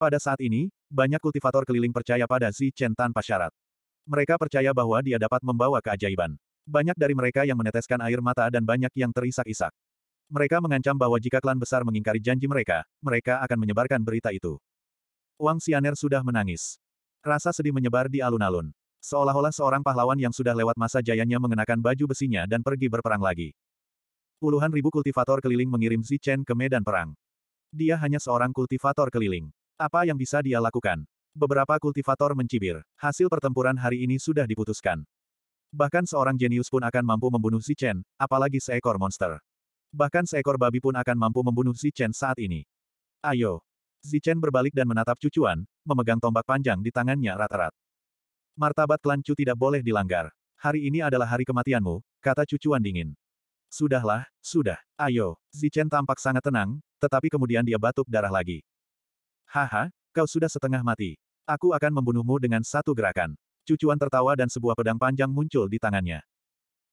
Pada saat ini, banyak kultivator keliling percaya pada Zichen tanpa syarat. Mereka percaya bahwa dia dapat membawa keajaiban. Banyak dari mereka yang meneteskan air mata dan banyak yang terisak-isak. Mereka mengancam bahwa jika klan besar mengingkari janji mereka, mereka akan menyebarkan berita itu. Wang Xianer sudah menangis. Rasa sedih menyebar di alun-alun. Seolah-olah seorang pahlawan yang sudah lewat masa jayanya mengenakan baju besinya dan pergi berperang lagi. Puluhan ribu kultivator keliling mengirim Chen ke medan perang. Dia hanya seorang kultivator keliling. Apa yang bisa dia lakukan? Beberapa kultivator mencibir. Hasil pertempuran hari ini sudah diputuskan. Bahkan seorang jenius pun akan mampu membunuh Chen, apalagi seekor monster. Bahkan seekor babi pun akan mampu membunuh Chen saat ini. Ayo. Chen berbalik dan menatap cucuan, memegang tombak panjang di tangannya rata rat Martabat klan Chu tidak boleh dilanggar. Hari ini adalah hari kematianmu, kata cucuan dingin. Sudahlah, sudah, ayo. Chen tampak sangat tenang, tetapi kemudian dia batuk darah lagi. Haha, kau sudah setengah mati. Aku akan membunuhmu dengan satu gerakan. Cucuan tertawa dan sebuah pedang panjang muncul di tangannya.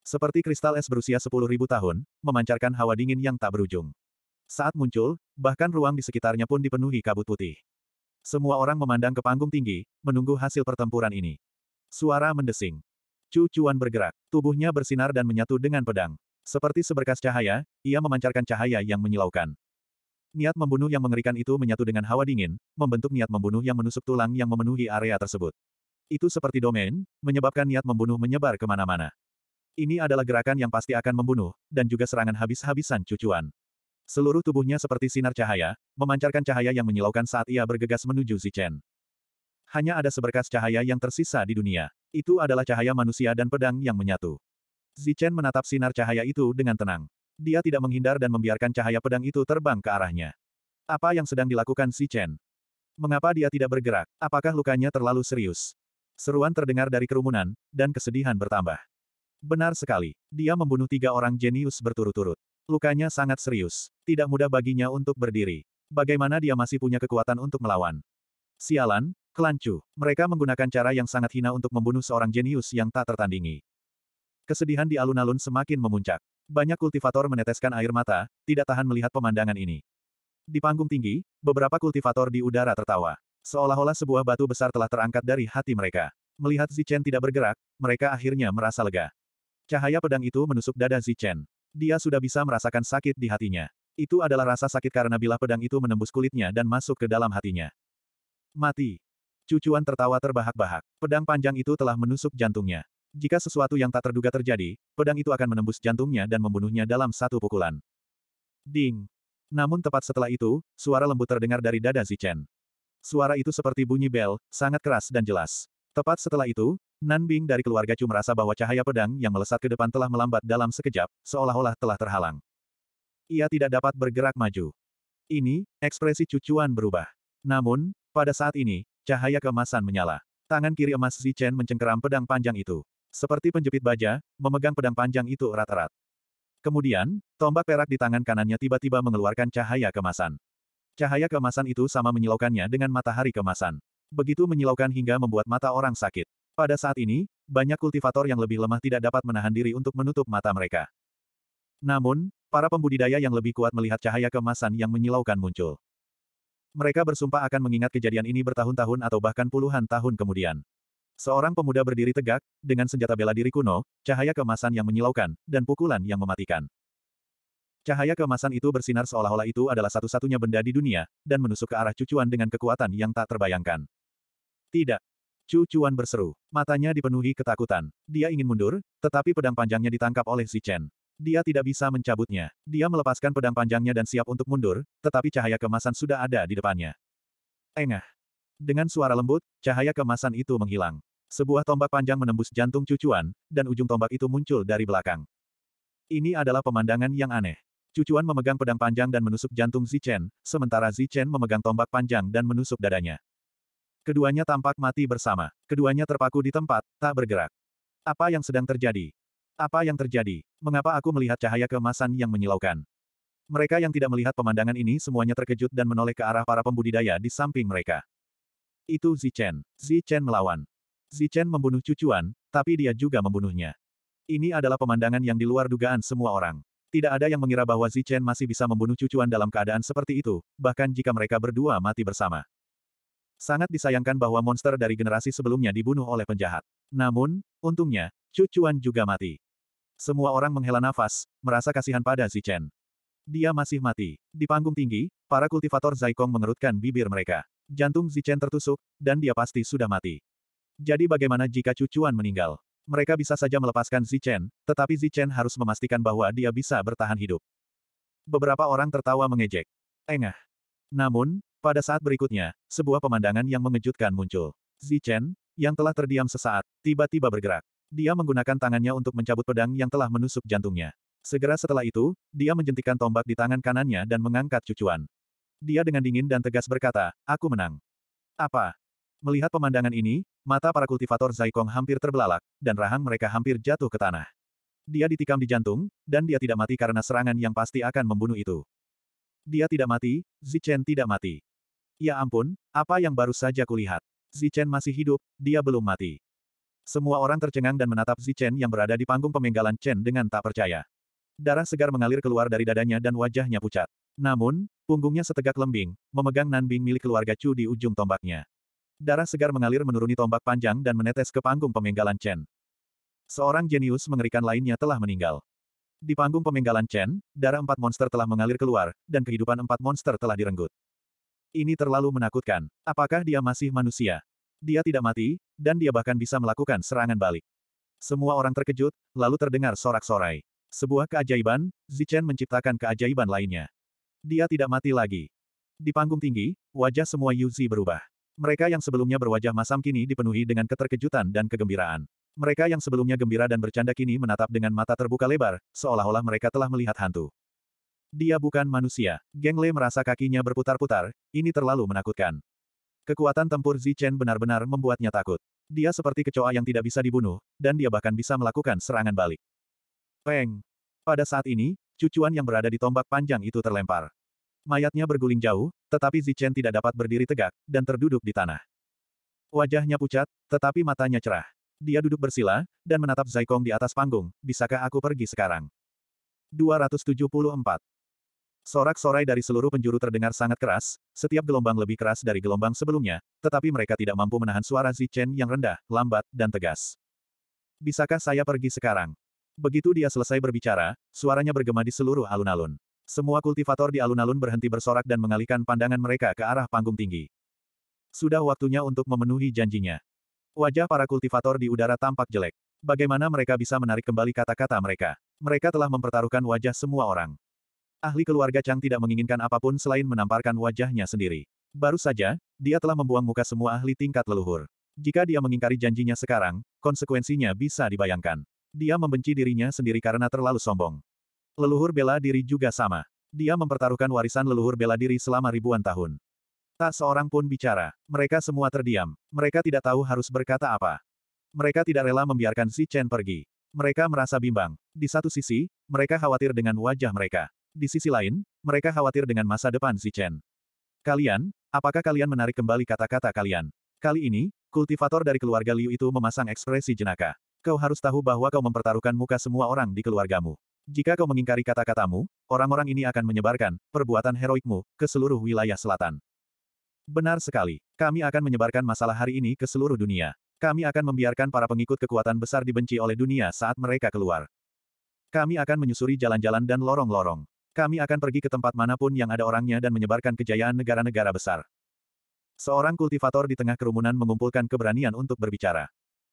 Seperti kristal es berusia 10.000 tahun, memancarkan hawa dingin yang tak berujung. Saat muncul, bahkan ruang di sekitarnya pun dipenuhi kabut putih. Semua orang memandang ke panggung tinggi, menunggu hasil pertempuran ini. Suara mendesing. Chu Chuan bergerak. Tubuhnya bersinar dan menyatu dengan pedang. Seperti seberkas cahaya, ia memancarkan cahaya yang menyilaukan. Niat membunuh yang mengerikan itu menyatu dengan hawa dingin, membentuk niat membunuh yang menusuk tulang yang memenuhi area tersebut. Itu seperti domain, menyebabkan niat membunuh menyebar kemana-mana. Ini adalah gerakan yang pasti akan membunuh, dan juga serangan habis-habisan cucuan. Seluruh tubuhnya seperti sinar cahaya, memancarkan cahaya yang menyilaukan saat ia bergegas menuju Zichen. Hanya ada seberkas cahaya yang tersisa di dunia. Itu adalah cahaya manusia dan pedang yang menyatu. Zichen menatap sinar cahaya itu dengan tenang. Dia tidak menghindar dan membiarkan cahaya pedang itu terbang ke arahnya. Apa yang sedang dilakukan Zichen? Mengapa dia tidak bergerak? Apakah lukanya terlalu serius? Seruan terdengar dari kerumunan, dan kesedihan bertambah. Benar sekali. Dia membunuh tiga orang jenius berturut-turut. Lukanya sangat serius. Tidak mudah baginya untuk berdiri. Bagaimana dia masih punya kekuatan untuk melawan? Sialan, kelancu. Mereka menggunakan cara yang sangat hina untuk membunuh seorang jenius yang tak tertandingi. Kesedihan di alun-alun semakin memuncak. Banyak kultivator meneteskan air mata, tidak tahan melihat pemandangan ini. Di panggung tinggi, beberapa kultivator di udara tertawa. Seolah-olah sebuah batu besar telah terangkat dari hati mereka. Melihat Zichen tidak bergerak, mereka akhirnya merasa lega. Cahaya pedang itu menusuk dada Zichen. Dia sudah bisa merasakan sakit di hatinya. Itu adalah rasa sakit karena bilah pedang itu menembus kulitnya dan masuk ke dalam hatinya. Mati. Cucuan tertawa terbahak-bahak. Pedang panjang itu telah menusuk jantungnya. Jika sesuatu yang tak terduga terjadi, pedang itu akan menembus jantungnya dan membunuhnya dalam satu pukulan. Ding. Namun tepat setelah itu, suara lembut terdengar dari dada Zichen. Suara itu seperti bunyi bel, sangat keras dan jelas. Tepat setelah itu, Nan Bing dari keluarga Chu merasa bahwa cahaya pedang yang melesat ke depan telah melambat dalam sekejap, seolah-olah telah terhalang. Ia tidak dapat bergerak maju. Ini, ekspresi cucuan berubah. Namun, pada saat ini, cahaya keemasan menyala. Tangan kiri emas Si Chen mencengkeram pedang panjang itu. Seperti penjepit baja, memegang pedang panjang itu erat-erat. Kemudian, tombak perak di tangan kanannya tiba-tiba mengeluarkan cahaya kemasan. Cahaya kemasan itu sama menyilaukannya dengan matahari kemasan. Begitu menyilaukan hingga membuat mata orang sakit. Pada saat ini, banyak kultivator yang lebih lemah tidak dapat menahan diri untuk menutup mata mereka. Namun, para pembudidaya yang lebih kuat melihat cahaya kemasan yang menyilaukan muncul. Mereka bersumpah akan mengingat kejadian ini bertahun-tahun atau bahkan puluhan tahun kemudian. Seorang pemuda berdiri tegak, dengan senjata bela diri kuno, cahaya kemasan yang menyilaukan, dan pukulan yang mematikan. Cahaya kemasan itu bersinar seolah-olah itu adalah satu-satunya benda di dunia, dan menusuk ke arah cucuan dengan kekuatan yang tak terbayangkan. Tidak, Chu Chuan berseru. Matanya dipenuhi ketakutan. Dia ingin mundur, tetapi pedang panjangnya ditangkap oleh Zichen. Chen. Dia tidak bisa mencabutnya. Dia melepaskan pedang panjangnya dan siap untuk mundur, tetapi cahaya kemasan sudah ada di depannya. Engah. Dengan suara lembut, cahaya kemasan itu menghilang. Sebuah tombak panjang menembus jantung cucuan, dan ujung tombak itu muncul dari belakang. Ini adalah pemandangan yang aneh. Cucuan memegang pedang panjang dan menusuk jantung Zichen, sementara Zichen memegang tombak panjang dan menusuk dadanya. Keduanya tampak mati bersama. Keduanya terpaku di tempat, tak bergerak. Apa yang sedang terjadi? Apa yang terjadi? Mengapa aku melihat cahaya kemasan yang menyilaukan? Mereka yang tidak melihat pemandangan ini semuanya terkejut dan menoleh ke arah para pembudidaya di samping mereka. Itu Zichen. Zichen melawan. Zichen membunuh cucuan, tapi dia juga membunuhnya. Ini adalah pemandangan yang di luar dugaan semua orang. Tidak ada yang mengira bahwa Zichen masih bisa membunuh cucuan dalam keadaan seperti itu, bahkan jika mereka berdua mati bersama. Sangat disayangkan bahwa monster dari generasi sebelumnya dibunuh oleh penjahat. Namun, untungnya, cucuan juga mati. Semua orang menghela nafas, merasa kasihan pada Zichen. Dia masih mati. Di panggung tinggi, para kultivator Zaikong mengerutkan bibir mereka. Jantung Zichen tertusuk, dan dia pasti sudah mati. Jadi bagaimana jika cucuan meninggal? Mereka bisa saja melepaskan Zichen, tetapi Zichen harus memastikan bahwa dia bisa bertahan hidup. Beberapa orang tertawa mengejek. Engah. Namun, pada saat berikutnya, sebuah pemandangan yang mengejutkan muncul. Zichen, yang telah terdiam sesaat, tiba-tiba bergerak. Dia menggunakan tangannya untuk mencabut pedang yang telah menusuk jantungnya. Segera setelah itu, dia menjentikan tombak di tangan kanannya dan mengangkat cucuan. Dia dengan dingin dan tegas berkata, aku menang. Apa? Melihat pemandangan ini, mata para kultivator Zaikong hampir terbelalak, dan rahang mereka hampir jatuh ke tanah. Dia ditikam di jantung, dan dia tidak mati karena serangan yang pasti akan membunuh itu. Dia tidak mati, Zichen tidak mati. Ya ampun, apa yang baru saja kulihat? Zichen masih hidup, dia belum mati. Semua orang tercengang dan menatap Zichen yang berada di panggung pemenggalan Chen dengan tak percaya. Darah segar mengalir keluar dari dadanya dan wajahnya pucat. Namun, punggungnya setegak lembing, memegang nanbing milik keluarga Chu di ujung tombaknya. Darah segar mengalir menuruni tombak panjang dan menetes ke panggung pemenggalan Chen. Seorang jenius mengerikan lainnya telah meninggal. Di panggung pemenggalan Chen, darah empat monster telah mengalir keluar, dan kehidupan empat monster telah direnggut. Ini terlalu menakutkan. Apakah dia masih manusia? Dia tidak mati, dan dia bahkan bisa melakukan serangan balik. Semua orang terkejut, lalu terdengar sorak-sorai. Sebuah keajaiban, Zichen menciptakan keajaiban lainnya. Dia tidak mati lagi. Di panggung tinggi, wajah semua Yuzi berubah. Mereka yang sebelumnya berwajah masam kini dipenuhi dengan keterkejutan dan kegembiraan. Mereka yang sebelumnya gembira dan bercanda kini menatap dengan mata terbuka lebar, seolah-olah mereka telah melihat hantu. Dia bukan manusia. Geng Lei merasa kakinya berputar-putar, ini terlalu menakutkan. Kekuatan tempur Zichen benar-benar membuatnya takut. Dia seperti kecoa yang tidak bisa dibunuh, dan dia bahkan bisa melakukan serangan balik. Peng! Pada saat ini, cucuan yang berada di tombak panjang itu terlempar. Mayatnya berguling jauh, tetapi Zichen tidak dapat berdiri tegak, dan terduduk di tanah. Wajahnya pucat, tetapi matanya cerah. Dia duduk bersila, dan menatap Zaikong di atas panggung, bisakah aku pergi sekarang? 274. Sorak-sorai dari seluruh penjuru terdengar sangat keras, setiap gelombang lebih keras dari gelombang sebelumnya, tetapi mereka tidak mampu menahan suara Zichen yang rendah, lambat, dan tegas. Bisakah saya pergi sekarang? Begitu dia selesai berbicara, suaranya bergema di seluruh alun-alun. Semua kultivator di alun-alun berhenti bersorak dan mengalihkan pandangan mereka ke arah panggung tinggi. Sudah waktunya untuk memenuhi janjinya. Wajah para kultivator di udara tampak jelek. Bagaimana mereka bisa menarik kembali kata-kata mereka? Mereka telah mempertaruhkan wajah semua orang. Ahli keluarga Chang tidak menginginkan apapun selain menamparkan wajahnya sendiri. Baru saja, dia telah membuang muka semua ahli tingkat leluhur. Jika dia mengingkari janjinya sekarang, konsekuensinya bisa dibayangkan. Dia membenci dirinya sendiri karena terlalu sombong. Leluhur bela diri juga sama. Dia mempertaruhkan warisan leluhur bela diri selama ribuan tahun. Tak seorang pun bicara. Mereka semua terdiam. Mereka tidak tahu harus berkata apa. Mereka tidak rela membiarkan si Chen pergi. Mereka merasa bimbang. Di satu sisi, mereka khawatir dengan wajah mereka. Di sisi lain, mereka khawatir dengan masa depan Si Chen. Kalian, apakah kalian menarik kembali kata-kata kalian? Kali ini, kultivator dari keluarga Liu itu memasang ekspresi jenaka. Kau harus tahu bahwa kau mempertaruhkan muka semua orang di keluargamu. Jika kau mengingkari kata-katamu, orang-orang ini akan menyebarkan perbuatan heroikmu ke seluruh wilayah selatan. Benar sekali. Kami akan menyebarkan masalah hari ini ke seluruh dunia. Kami akan membiarkan para pengikut kekuatan besar dibenci oleh dunia saat mereka keluar. Kami akan menyusuri jalan-jalan dan lorong-lorong. Kami akan pergi ke tempat manapun yang ada orangnya dan menyebarkan kejayaan negara-negara besar. Seorang kultivator di tengah kerumunan mengumpulkan keberanian untuk berbicara.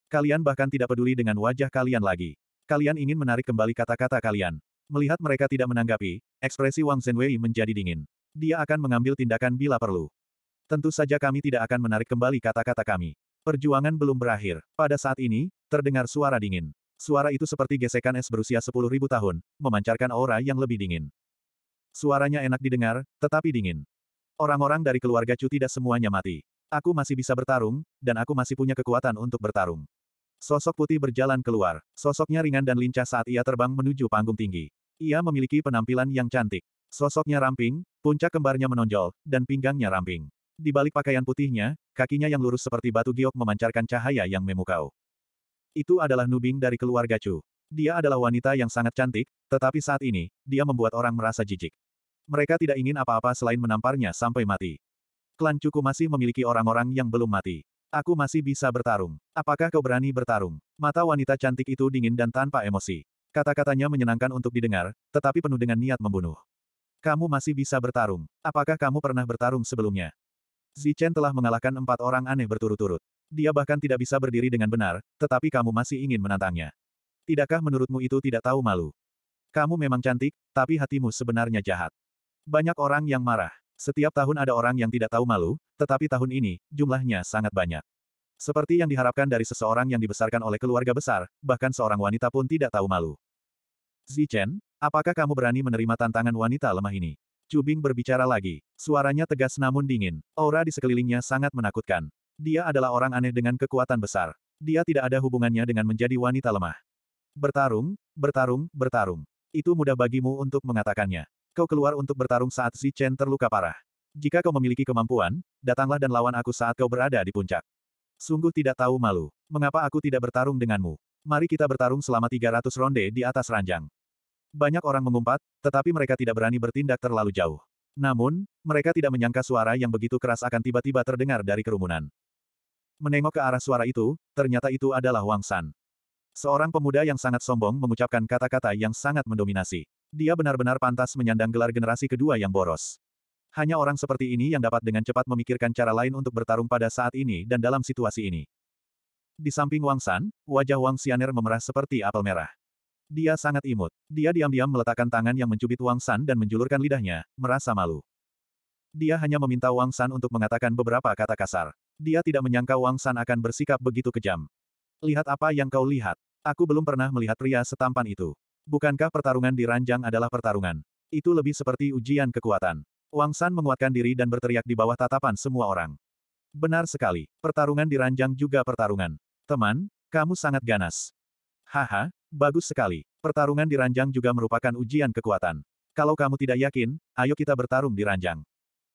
Kalian bahkan tidak peduli dengan wajah kalian lagi. Kalian ingin menarik kembali kata-kata kalian. Melihat mereka tidak menanggapi, ekspresi Wang Zhenwei menjadi dingin. Dia akan mengambil tindakan bila perlu. Tentu saja kami tidak akan menarik kembali kata-kata kami. Perjuangan belum berakhir. Pada saat ini, terdengar suara dingin. Suara itu seperti gesekan es berusia 10.000 tahun, memancarkan aura yang lebih dingin. Suaranya enak didengar, tetapi dingin. Orang-orang dari keluarga Chu tidak semuanya mati. Aku masih bisa bertarung, dan aku masih punya kekuatan untuk bertarung. Sosok putih berjalan keluar. Sosoknya ringan dan lincah saat ia terbang menuju panggung tinggi. Ia memiliki penampilan yang cantik. Sosoknya ramping, puncak kembarnya menonjol, dan pinggangnya ramping. Di balik pakaian putihnya, kakinya yang lurus seperti batu giok memancarkan cahaya yang memukau. Itu adalah Nubing dari keluarga Chu. Dia adalah wanita yang sangat cantik, tetapi saat ini, dia membuat orang merasa jijik. Mereka tidak ingin apa-apa selain menamparnya sampai mati. Klan Cuku masih memiliki orang-orang yang belum mati. Aku masih bisa bertarung. Apakah kau berani bertarung? Mata wanita cantik itu dingin dan tanpa emosi. Kata-katanya menyenangkan untuk didengar, tetapi penuh dengan niat membunuh. Kamu masih bisa bertarung. Apakah kamu pernah bertarung sebelumnya? Zichen telah mengalahkan empat orang aneh berturut-turut. Dia bahkan tidak bisa berdiri dengan benar, tetapi kamu masih ingin menantangnya. Tidakkah menurutmu itu tidak tahu malu? Kamu memang cantik, tapi hatimu sebenarnya jahat. Banyak orang yang marah. Setiap tahun ada orang yang tidak tahu malu, tetapi tahun ini, jumlahnya sangat banyak. Seperti yang diharapkan dari seseorang yang dibesarkan oleh keluarga besar, bahkan seorang wanita pun tidak tahu malu. Zichen, apakah kamu berani menerima tantangan wanita lemah ini? Cubing berbicara lagi. Suaranya tegas namun dingin. Aura di sekelilingnya sangat menakutkan. Dia adalah orang aneh dengan kekuatan besar. Dia tidak ada hubungannya dengan menjadi wanita lemah. Bertarung, bertarung, bertarung. Itu mudah bagimu untuk mengatakannya. Kau keluar untuk bertarung saat Si Chen terluka parah. Jika kau memiliki kemampuan, datanglah dan lawan aku saat kau berada di puncak. Sungguh tidak tahu malu. Mengapa aku tidak bertarung denganmu? Mari kita bertarung selama 300 ronde di atas ranjang. Banyak orang mengumpat, tetapi mereka tidak berani bertindak terlalu jauh. Namun, mereka tidak menyangka suara yang begitu keras akan tiba-tiba terdengar dari kerumunan. Menengok ke arah suara itu, ternyata itu adalah Wang San. Seorang pemuda yang sangat sombong mengucapkan kata-kata yang sangat mendominasi. Dia benar-benar pantas menyandang gelar generasi kedua yang boros. Hanya orang seperti ini yang dapat dengan cepat memikirkan cara lain untuk bertarung pada saat ini dan dalam situasi ini. Di samping Wang San, wajah Wang Xianer memerah seperti apel merah. Dia sangat imut. Dia diam-diam meletakkan tangan yang mencubit Wang San dan menjulurkan lidahnya, merasa malu. Dia hanya meminta Wang San untuk mengatakan beberapa kata kasar. Dia tidak menyangka Wang San akan bersikap begitu kejam. Lihat apa yang kau lihat. Aku belum pernah melihat pria setampan itu. Bukankah pertarungan di ranjang adalah pertarungan? Itu lebih seperti ujian kekuatan. Wang San menguatkan diri dan berteriak di bawah tatapan semua orang. Benar sekali, pertarungan di ranjang juga pertarungan. Teman, kamu sangat ganas. Haha, bagus sekali. Pertarungan di ranjang juga merupakan ujian kekuatan. Kalau kamu tidak yakin, ayo kita bertarung di ranjang.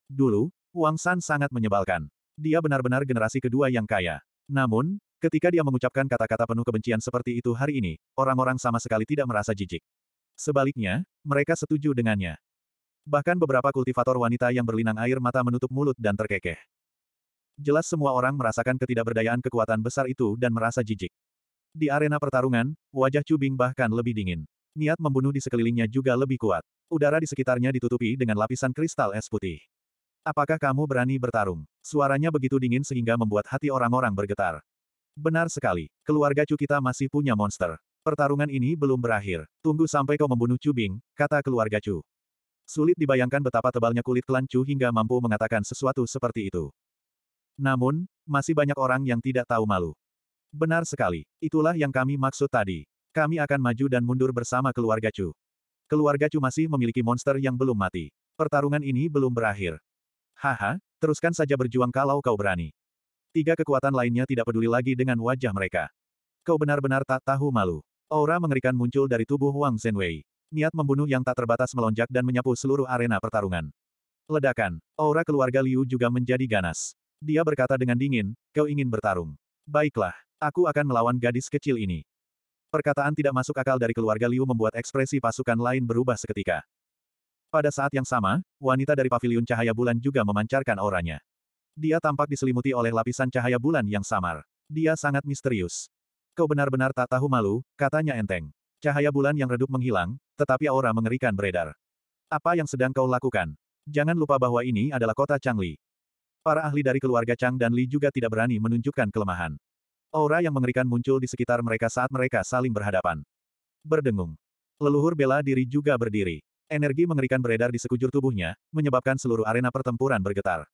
Dulu, Wang San sangat menyebalkan. Dia benar-benar generasi kedua yang kaya. Namun, Ketika dia mengucapkan kata-kata penuh kebencian seperti itu hari ini, orang-orang sama sekali tidak merasa jijik. Sebaliknya, mereka setuju dengannya. Bahkan beberapa kultivator wanita yang berlinang air mata menutup mulut dan terkekeh. Jelas semua orang merasakan ketidakberdayaan kekuatan besar itu dan merasa jijik. Di arena pertarungan, wajah Cubing bahkan lebih dingin. Niat membunuh di sekelilingnya juga lebih kuat. Udara di sekitarnya ditutupi dengan lapisan kristal es putih. Apakah kamu berani bertarung? Suaranya begitu dingin sehingga membuat hati orang-orang bergetar. Benar sekali, keluarga Chu kita masih punya monster. Pertarungan ini belum berakhir. Tunggu sampai kau membunuh Bing, kata keluarga Chu. Sulit dibayangkan betapa tebalnya kulit klan Chu hingga mampu mengatakan sesuatu seperti itu. Namun, masih banyak orang yang tidak tahu malu. Benar sekali, itulah yang kami maksud tadi. Kami akan maju dan mundur bersama keluarga Chu. Keluarga Chu masih memiliki monster yang belum mati. Pertarungan ini belum berakhir. Haha, teruskan saja berjuang kalau kau berani. Tiga kekuatan lainnya tidak peduli lagi dengan wajah mereka. Kau benar-benar tak tahu malu. Aura mengerikan muncul dari tubuh Wang Zhenwei. Niat membunuh yang tak terbatas melonjak dan menyapu seluruh arena pertarungan. Ledakan. Aura keluarga Liu juga menjadi ganas. Dia berkata dengan dingin, kau ingin bertarung. Baiklah, aku akan melawan gadis kecil ini. Perkataan tidak masuk akal dari keluarga Liu membuat ekspresi pasukan lain berubah seketika. Pada saat yang sama, wanita dari paviliun cahaya bulan juga memancarkan auranya. Dia tampak diselimuti oleh lapisan cahaya bulan yang samar. Dia sangat misterius. Kau benar-benar tak tahu malu, katanya enteng. Cahaya bulan yang redup menghilang, tetapi aura mengerikan beredar. Apa yang sedang kau lakukan? Jangan lupa bahwa ini adalah kota Changli. Para ahli dari keluarga Chang dan Li juga tidak berani menunjukkan kelemahan. Aura yang mengerikan muncul di sekitar mereka saat mereka saling berhadapan. Berdengung. Leluhur bela diri juga berdiri. Energi mengerikan beredar di sekujur tubuhnya, menyebabkan seluruh arena pertempuran bergetar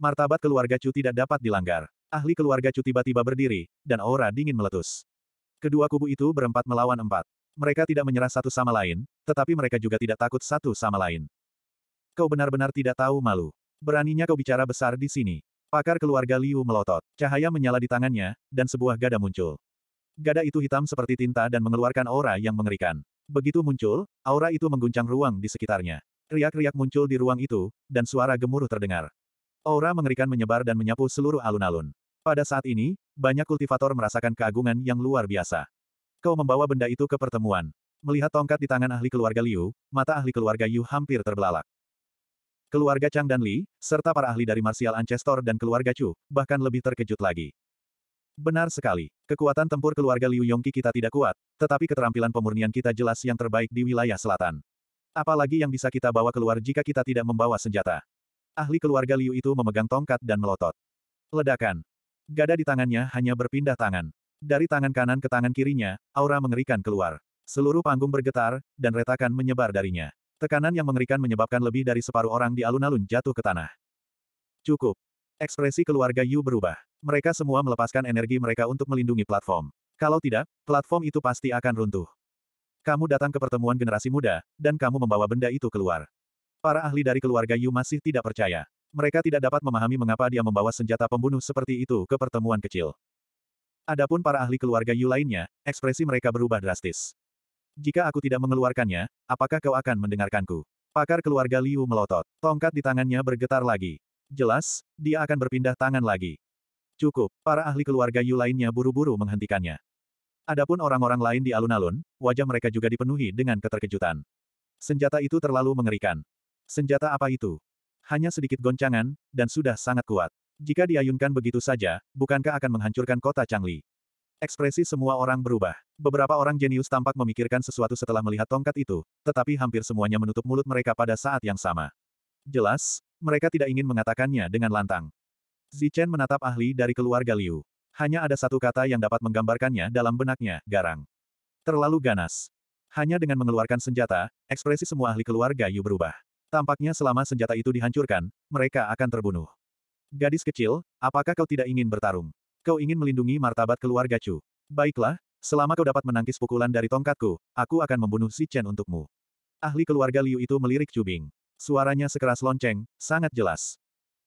martabat keluarga Chu tidak dapat dilanggar. Ahli keluarga Chu tiba-tiba berdiri, dan aura dingin meletus. Kedua kubu itu berempat melawan empat. Mereka tidak menyerah satu sama lain, tetapi mereka juga tidak takut satu sama lain. Kau benar-benar tidak tahu malu. Beraninya kau bicara besar di sini. Pakar keluarga Liu melotot. Cahaya menyala di tangannya, dan sebuah gada muncul. Gada itu hitam seperti tinta dan mengeluarkan aura yang mengerikan. Begitu muncul, aura itu mengguncang ruang di sekitarnya. Riak-riak muncul di ruang itu, dan suara gemuruh terdengar. Aura mengerikan menyebar dan menyapu seluruh alun-alun. Pada saat ini, banyak kultivator merasakan keagungan yang luar biasa. Kau membawa benda itu ke pertemuan. Melihat tongkat di tangan ahli keluarga Liu, mata ahli keluarga Yu hampir terbelalak. Keluarga Chang dan Li, serta para ahli dari Martial Ancestor dan keluarga Chu, bahkan lebih terkejut lagi. Benar sekali, kekuatan tempur keluarga Liu Yongki kita tidak kuat, tetapi keterampilan pemurnian kita jelas yang terbaik di wilayah selatan. Apalagi yang bisa kita bawa keluar jika kita tidak membawa senjata. Ahli keluarga Liu itu memegang tongkat dan melotot. Ledakan. Gada di tangannya hanya berpindah tangan. Dari tangan kanan ke tangan kirinya, aura mengerikan keluar. Seluruh panggung bergetar, dan retakan menyebar darinya. Tekanan yang mengerikan menyebabkan lebih dari separuh orang di alun-alun jatuh ke tanah. Cukup. Ekspresi keluarga Yu berubah. Mereka semua melepaskan energi mereka untuk melindungi platform. Kalau tidak, platform itu pasti akan runtuh. Kamu datang ke pertemuan generasi muda, dan kamu membawa benda itu keluar. Para ahli dari keluarga Yu masih tidak percaya. Mereka tidak dapat memahami mengapa dia membawa senjata pembunuh seperti itu ke pertemuan kecil. Adapun para ahli keluarga Yu lainnya, ekspresi mereka berubah drastis. Jika aku tidak mengeluarkannya, apakah kau akan mendengarkanku? Pakar keluarga Liu melotot. Tongkat di tangannya bergetar lagi. Jelas, dia akan berpindah tangan lagi. Cukup, para ahli keluarga Yu lainnya buru-buru menghentikannya. Adapun orang-orang lain di alun-alun, wajah mereka juga dipenuhi dengan keterkejutan. Senjata itu terlalu mengerikan. Senjata apa itu? Hanya sedikit goncangan, dan sudah sangat kuat. Jika diayunkan begitu saja, bukankah akan menghancurkan kota Changli? Ekspresi semua orang berubah. Beberapa orang jenius tampak memikirkan sesuatu setelah melihat tongkat itu, tetapi hampir semuanya menutup mulut mereka pada saat yang sama. Jelas, mereka tidak ingin mengatakannya dengan lantang. Zichen menatap ahli dari keluarga Liu. Hanya ada satu kata yang dapat menggambarkannya dalam benaknya, garang. Terlalu ganas. Hanya dengan mengeluarkan senjata, ekspresi semua ahli keluarga Yu berubah. Tampaknya selama senjata itu dihancurkan, mereka akan terbunuh. Gadis kecil, apakah kau tidak ingin bertarung? Kau ingin melindungi martabat keluarga Chu. Baiklah, selama kau dapat menangkis pukulan dari tongkatku, aku akan membunuh si Chen untukmu. Ahli keluarga Liu itu melirik Cubing. Suaranya sekeras lonceng, sangat jelas.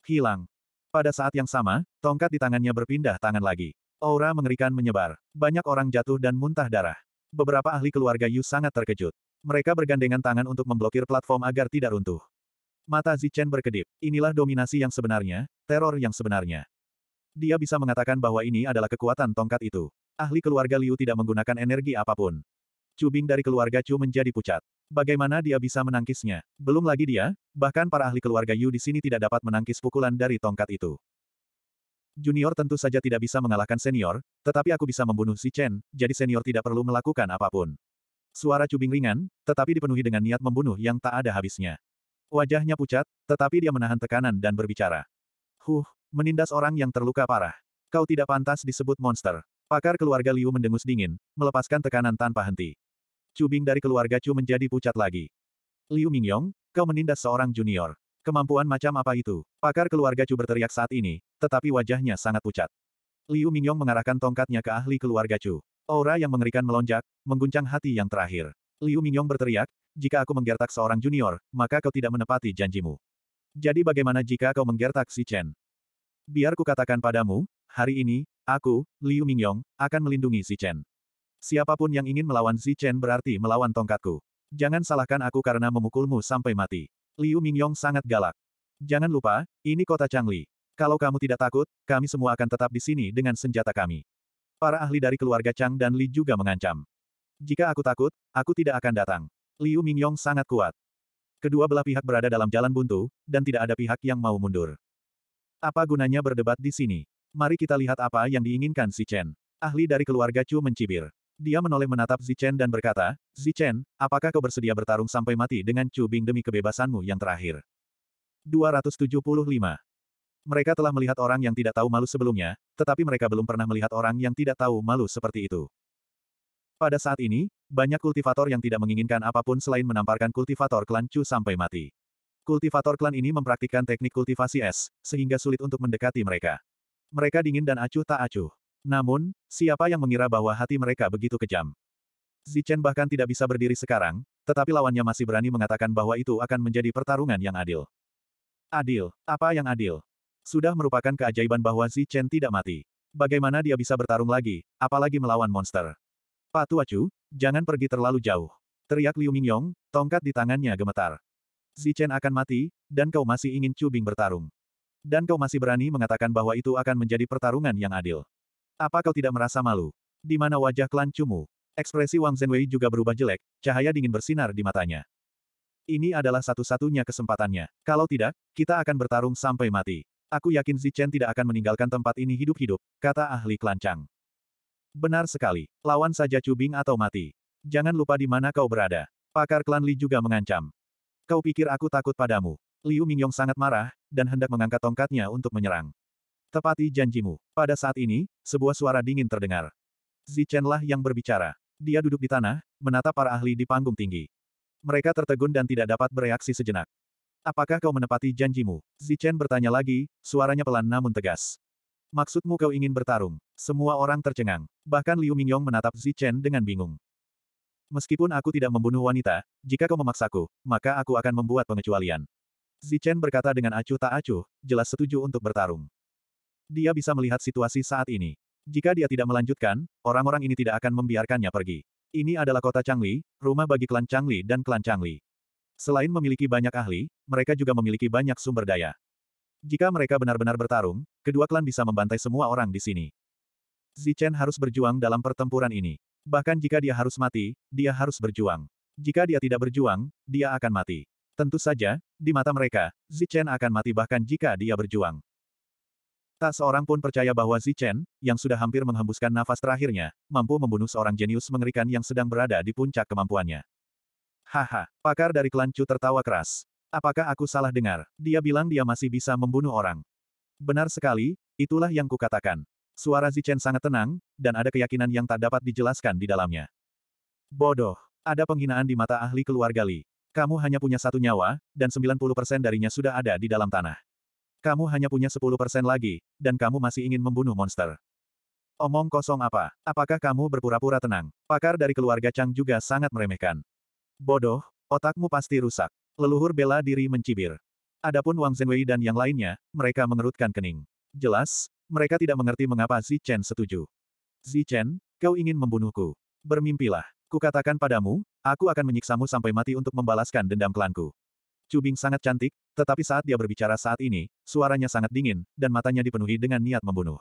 Hilang. Pada saat yang sama, tongkat di tangannya berpindah tangan lagi. Aura mengerikan menyebar. Banyak orang jatuh dan muntah darah. Beberapa ahli keluarga Yu sangat terkejut. Mereka bergandengan tangan untuk memblokir platform agar tidak runtuh. Mata Zichen berkedip. Inilah dominasi yang sebenarnya, teror yang sebenarnya. Dia bisa mengatakan bahwa ini adalah kekuatan tongkat itu. Ahli keluarga Liu tidak menggunakan energi apapun. Cubing dari keluarga Chu menjadi pucat. Bagaimana dia bisa menangkisnya? Belum lagi dia, bahkan para ahli keluarga Yu di sini tidak dapat menangkis pukulan dari tongkat itu. Junior tentu saja tidak bisa mengalahkan senior, tetapi aku bisa membunuh si Chen, jadi senior tidak perlu melakukan apapun. Suara cubing ringan, tetapi dipenuhi dengan niat membunuh yang tak ada habisnya. Wajahnya pucat, tetapi dia menahan tekanan dan berbicara. Huh, menindas orang yang terluka parah. Kau tidak pantas disebut monster. Pakar keluarga Liu mendengus dingin, melepaskan tekanan tanpa henti. Cubing dari keluarga Chu menjadi pucat lagi. Liu Mingyong, kau menindas seorang junior. Kemampuan macam apa itu? Pakar keluarga Chu berteriak saat ini, tetapi wajahnya sangat pucat. Liu Mingyong mengarahkan tongkatnya ke ahli keluarga Chu. Aura yang mengerikan melonjak, mengguncang hati yang terakhir. Liu Mingyong berteriak, jika aku menggertak seorang junior, maka kau tidak menepati janjimu. Jadi bagaimana jika kau menggertak si Chen? Biar ku katakan padamu, hari ini, aku, Liu Mingyong, akan melindungi si Chen. Siapapun yang ingin melawan si Chen berarti melawan tongkatku. Jangan salahkan aku karena memukulmu sampai mati. Liu Mingyong sangat galak. Jangan lupa, ini kota Changli. Kalau kamu tidak takut, kami semua akan tetap di sini dengan senjata kami. Para ahli dari keluarga Chang dan Li juga mengancam. Jika aku takut, aku tidak akan datang. Liu Mingyong sangat kuat. Kedua belah pihak berada dalam jalan buntu, dan tidak ada pihak yang mau mundur. Apa gunanya berdebat di sini? Mari kita lihat apa yang diinginkan Si Chen. Ahli dari keluarga Chu mencibir. Dia menoleh menatap Zichen dan berkata, Zichen, apakah kau bersedia bertarung sampai mati dengan Chu Bing demi kebebasanmu yang terakhir? 275. Mereka telah melihat orang yang tidak tahu malu sebelumnya, tetapi mereka belum pernah melihat orang yang tidak tahu malu seperti itu. Pada saat ini, banyak kultivator yang tidak menginginkan apapun selain menamparkan kultivator klan Chu sampai mati. Kultivator klan ini mempraktikkan teknik kultivasi es, sehingga sulit untuk mendekati mereka. Mereka dingin dan acuh tak acuh. Namun, siapa yang mengira bahwa hati mereka begitu kejam? Zichen bahkan tidak bisa berdiri sekarang, tetapi lawannya masih berani mengatakan bahwa itu akan menjadi pertarungan yang adil. Adil, apa yang adil? Sudah merupakan keajaiban bahwa Chen tidak mati. Bagaimana dia bisa bertarung lagi, apalagi melawan monster? Tua Chu, jangan pergi terlalu jauh. Teriak Liu Mingyong, tongkat di tangannya gemetar. Chen akan mati, dan kau masih ingin Cubing bertarung. Dan kau masih berani mengatakan bahwa itu akan menjadi pertarungan yang adil. Apa kau tidak merasa malu? Di mana wajah klan Chumu? Ekspresi Wang Zhenwei juga berubah jelek, cahaya dingin bersinar di matanya. Ini adalah satu-satunya kesempatannya. Kalau tidak, kita akan bertarung sampai mati. Aku yakin Zichen tidak akan meninggalkan tempat ini hidup-hidup, kata ahli kelancang. Benar sekali, lawan saja cubing atau mati. Jangan lupa di mana kau berada. Pakar klan Li juga mengancam. Kau pikir aku takut padamu? Liu Mingyong sangat marah, dan hendak mengangkat tongkatnya untuk menyerang. Tepati janjimu. Pada saat ini, sebuah suara dingin terdengar. Zichen lah yang berbicara. Dia duduk di tanah, menatap para ahli di panggung tinggi. Mereka tertegun dan tidak dapat bereaksi sejenak. Apakah kau menepati janjimu? Zichen bertanya lagi, suaranya pelan namun tegas. Maksudmu kau ingin bertarung? Semua orang tercengang. Bahkan Liu Mingyong menatap Zichen dengan bingung. Meskipun aku tidak membunuh wanita, jika kau memaksaku, maka aku akan membuat pengecualian. Zichen berkata dengan acuh tak acuh, jelas setuju untuk bertarung. Dia bisa melihat situasi saat ini. Jika dia tidak melanjutkan, orang-orang ini tidak akan membiarkannya pergi. Ini adalah kota Changli, rumah bagi klan Changli dan klan Changli. Selain memiliki banyak ahli, mereka juga memiliki banyak sumber daya. Jika mereka benar-benar bertarung, kedua klan bisa membantai semua orang di sini. Zichen harus berjuang dalam pertempuran ini. Bahkan jika dia harus mati, dia harus berjuang. Jika dia tidak berjuang, dia akan mati. Tentu saja, di mata mereka, Zichen akan mati bahkan jika dia berjuang. Tak seorang pun percaya bahwa Zichen, yang sudah hampir menghembuskan nafas terakhirnya, mampu membunuh seorang jenius mengerikan yang sedang berada di puncak kemampuannya. Haha, pakar dari klan Chu tertawa keras. Apakah aku salah dengar? Dia bilang dia masih bisa membunuh orang. Benar sekali, itulah yang kukatakan. Suara Zichen sangat tenang, dan ada keyakinan yang tak dapat dijelaskan di dalamnya. Bodoh. Ada penghinaan di mata ahli keluarga Li. Kamu hanya punya satu nyawa, dan 90% darinya sudah ada di dalam tanah. Kamu hanya punya 10% lagi, dan kamu masih ingin membunuh monster. Omong kosong apa? Apakah kamu berpura-pura tenang? Pakar dari keluarga Chang juga sangat meremehkan. Bodoh, otakmu pasti rusak. Leluhur bela diri mencibir. Adapun Wang Zhenwei dan yang lainnya, mereka mengerutkan kening. Jelas, mereka tidak mengerti mengapa Zi Chen setuju. Zi Chen, kau ingin membunuhku. Bermimpilah. Kukatakan padamu, aku akan menyiksamu sampai mati untuk membalaskan dendam klanku. Cubing sangat cantik, tetapi saat dia berbicara saat ini, suaranya sangat dingin, dan matanya dipenuhi dengan niat membunuh.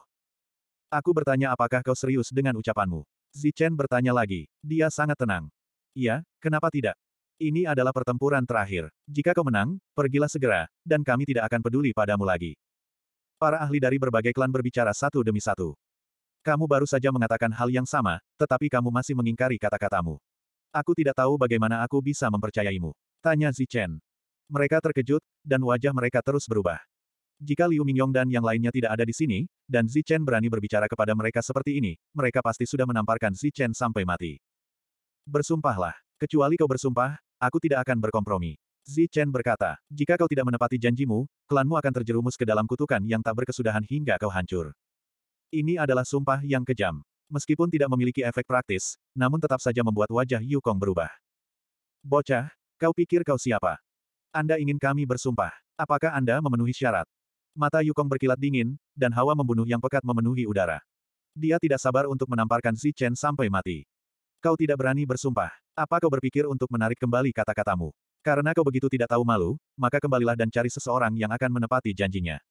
Aku bertanya apakah kau serius dengan ucapanmu? Zi Chen bertanya lagi. Dia sangat tenang. Iya, kenapa tidak? Ini adalah pertempuran terakhir. Jika kau menang, pergilah segera, dan kami tidak akan peduli padamu lagi. Para ahli dari berbagai klan berbicara satu demi satu. Kamu baru saja mengatakan hal yang sama, tetapi kamu masih mengingkari kata-katamu. Aku tidak tahu bagaimana aku bisa mempercayaimu. Tanya Zichen. Mereka terkejut, dan wajah mereka terus berubah. Jika Liu Mingyong dan yang lainnya tidak ada di sini, dan Zichen berani berbicara kepada mereka seperti ini, mereka pasti sudah menamparkan Zichen sampai mati. Bersumpahlah. Kecuali kau bersumpah, aku tidak akan berkompromi. Zi Chen berkata, jika kau tidak menepati janjimu, klanmu akan terjerumus ke dalam kutukan yang tak berkesudahan hingga kau hancur. Ini adalah sumpah yang kejam. Meskipun tidak memiliki efek praktis, namun tetap saja membuat wajah Yukong berubah. Bocah, kau pikir kau siapa? Anda ingin kami bersumpah. Apakah Anda memenuhi syarat? Mata Yukong berkilat dingin, dan hawa membunuh yang pekat memenuhi udara. Dia tidak sabar untuk menamparkan Zi Chen sampai mati. Kau tidak berani bersumpah. Apa kau berpikir untuk menarik kembali kata-katamu? Karena kau begitu tidak tahu malu, maka kembalilah dan cari seseorang yang akan menepati janjinya.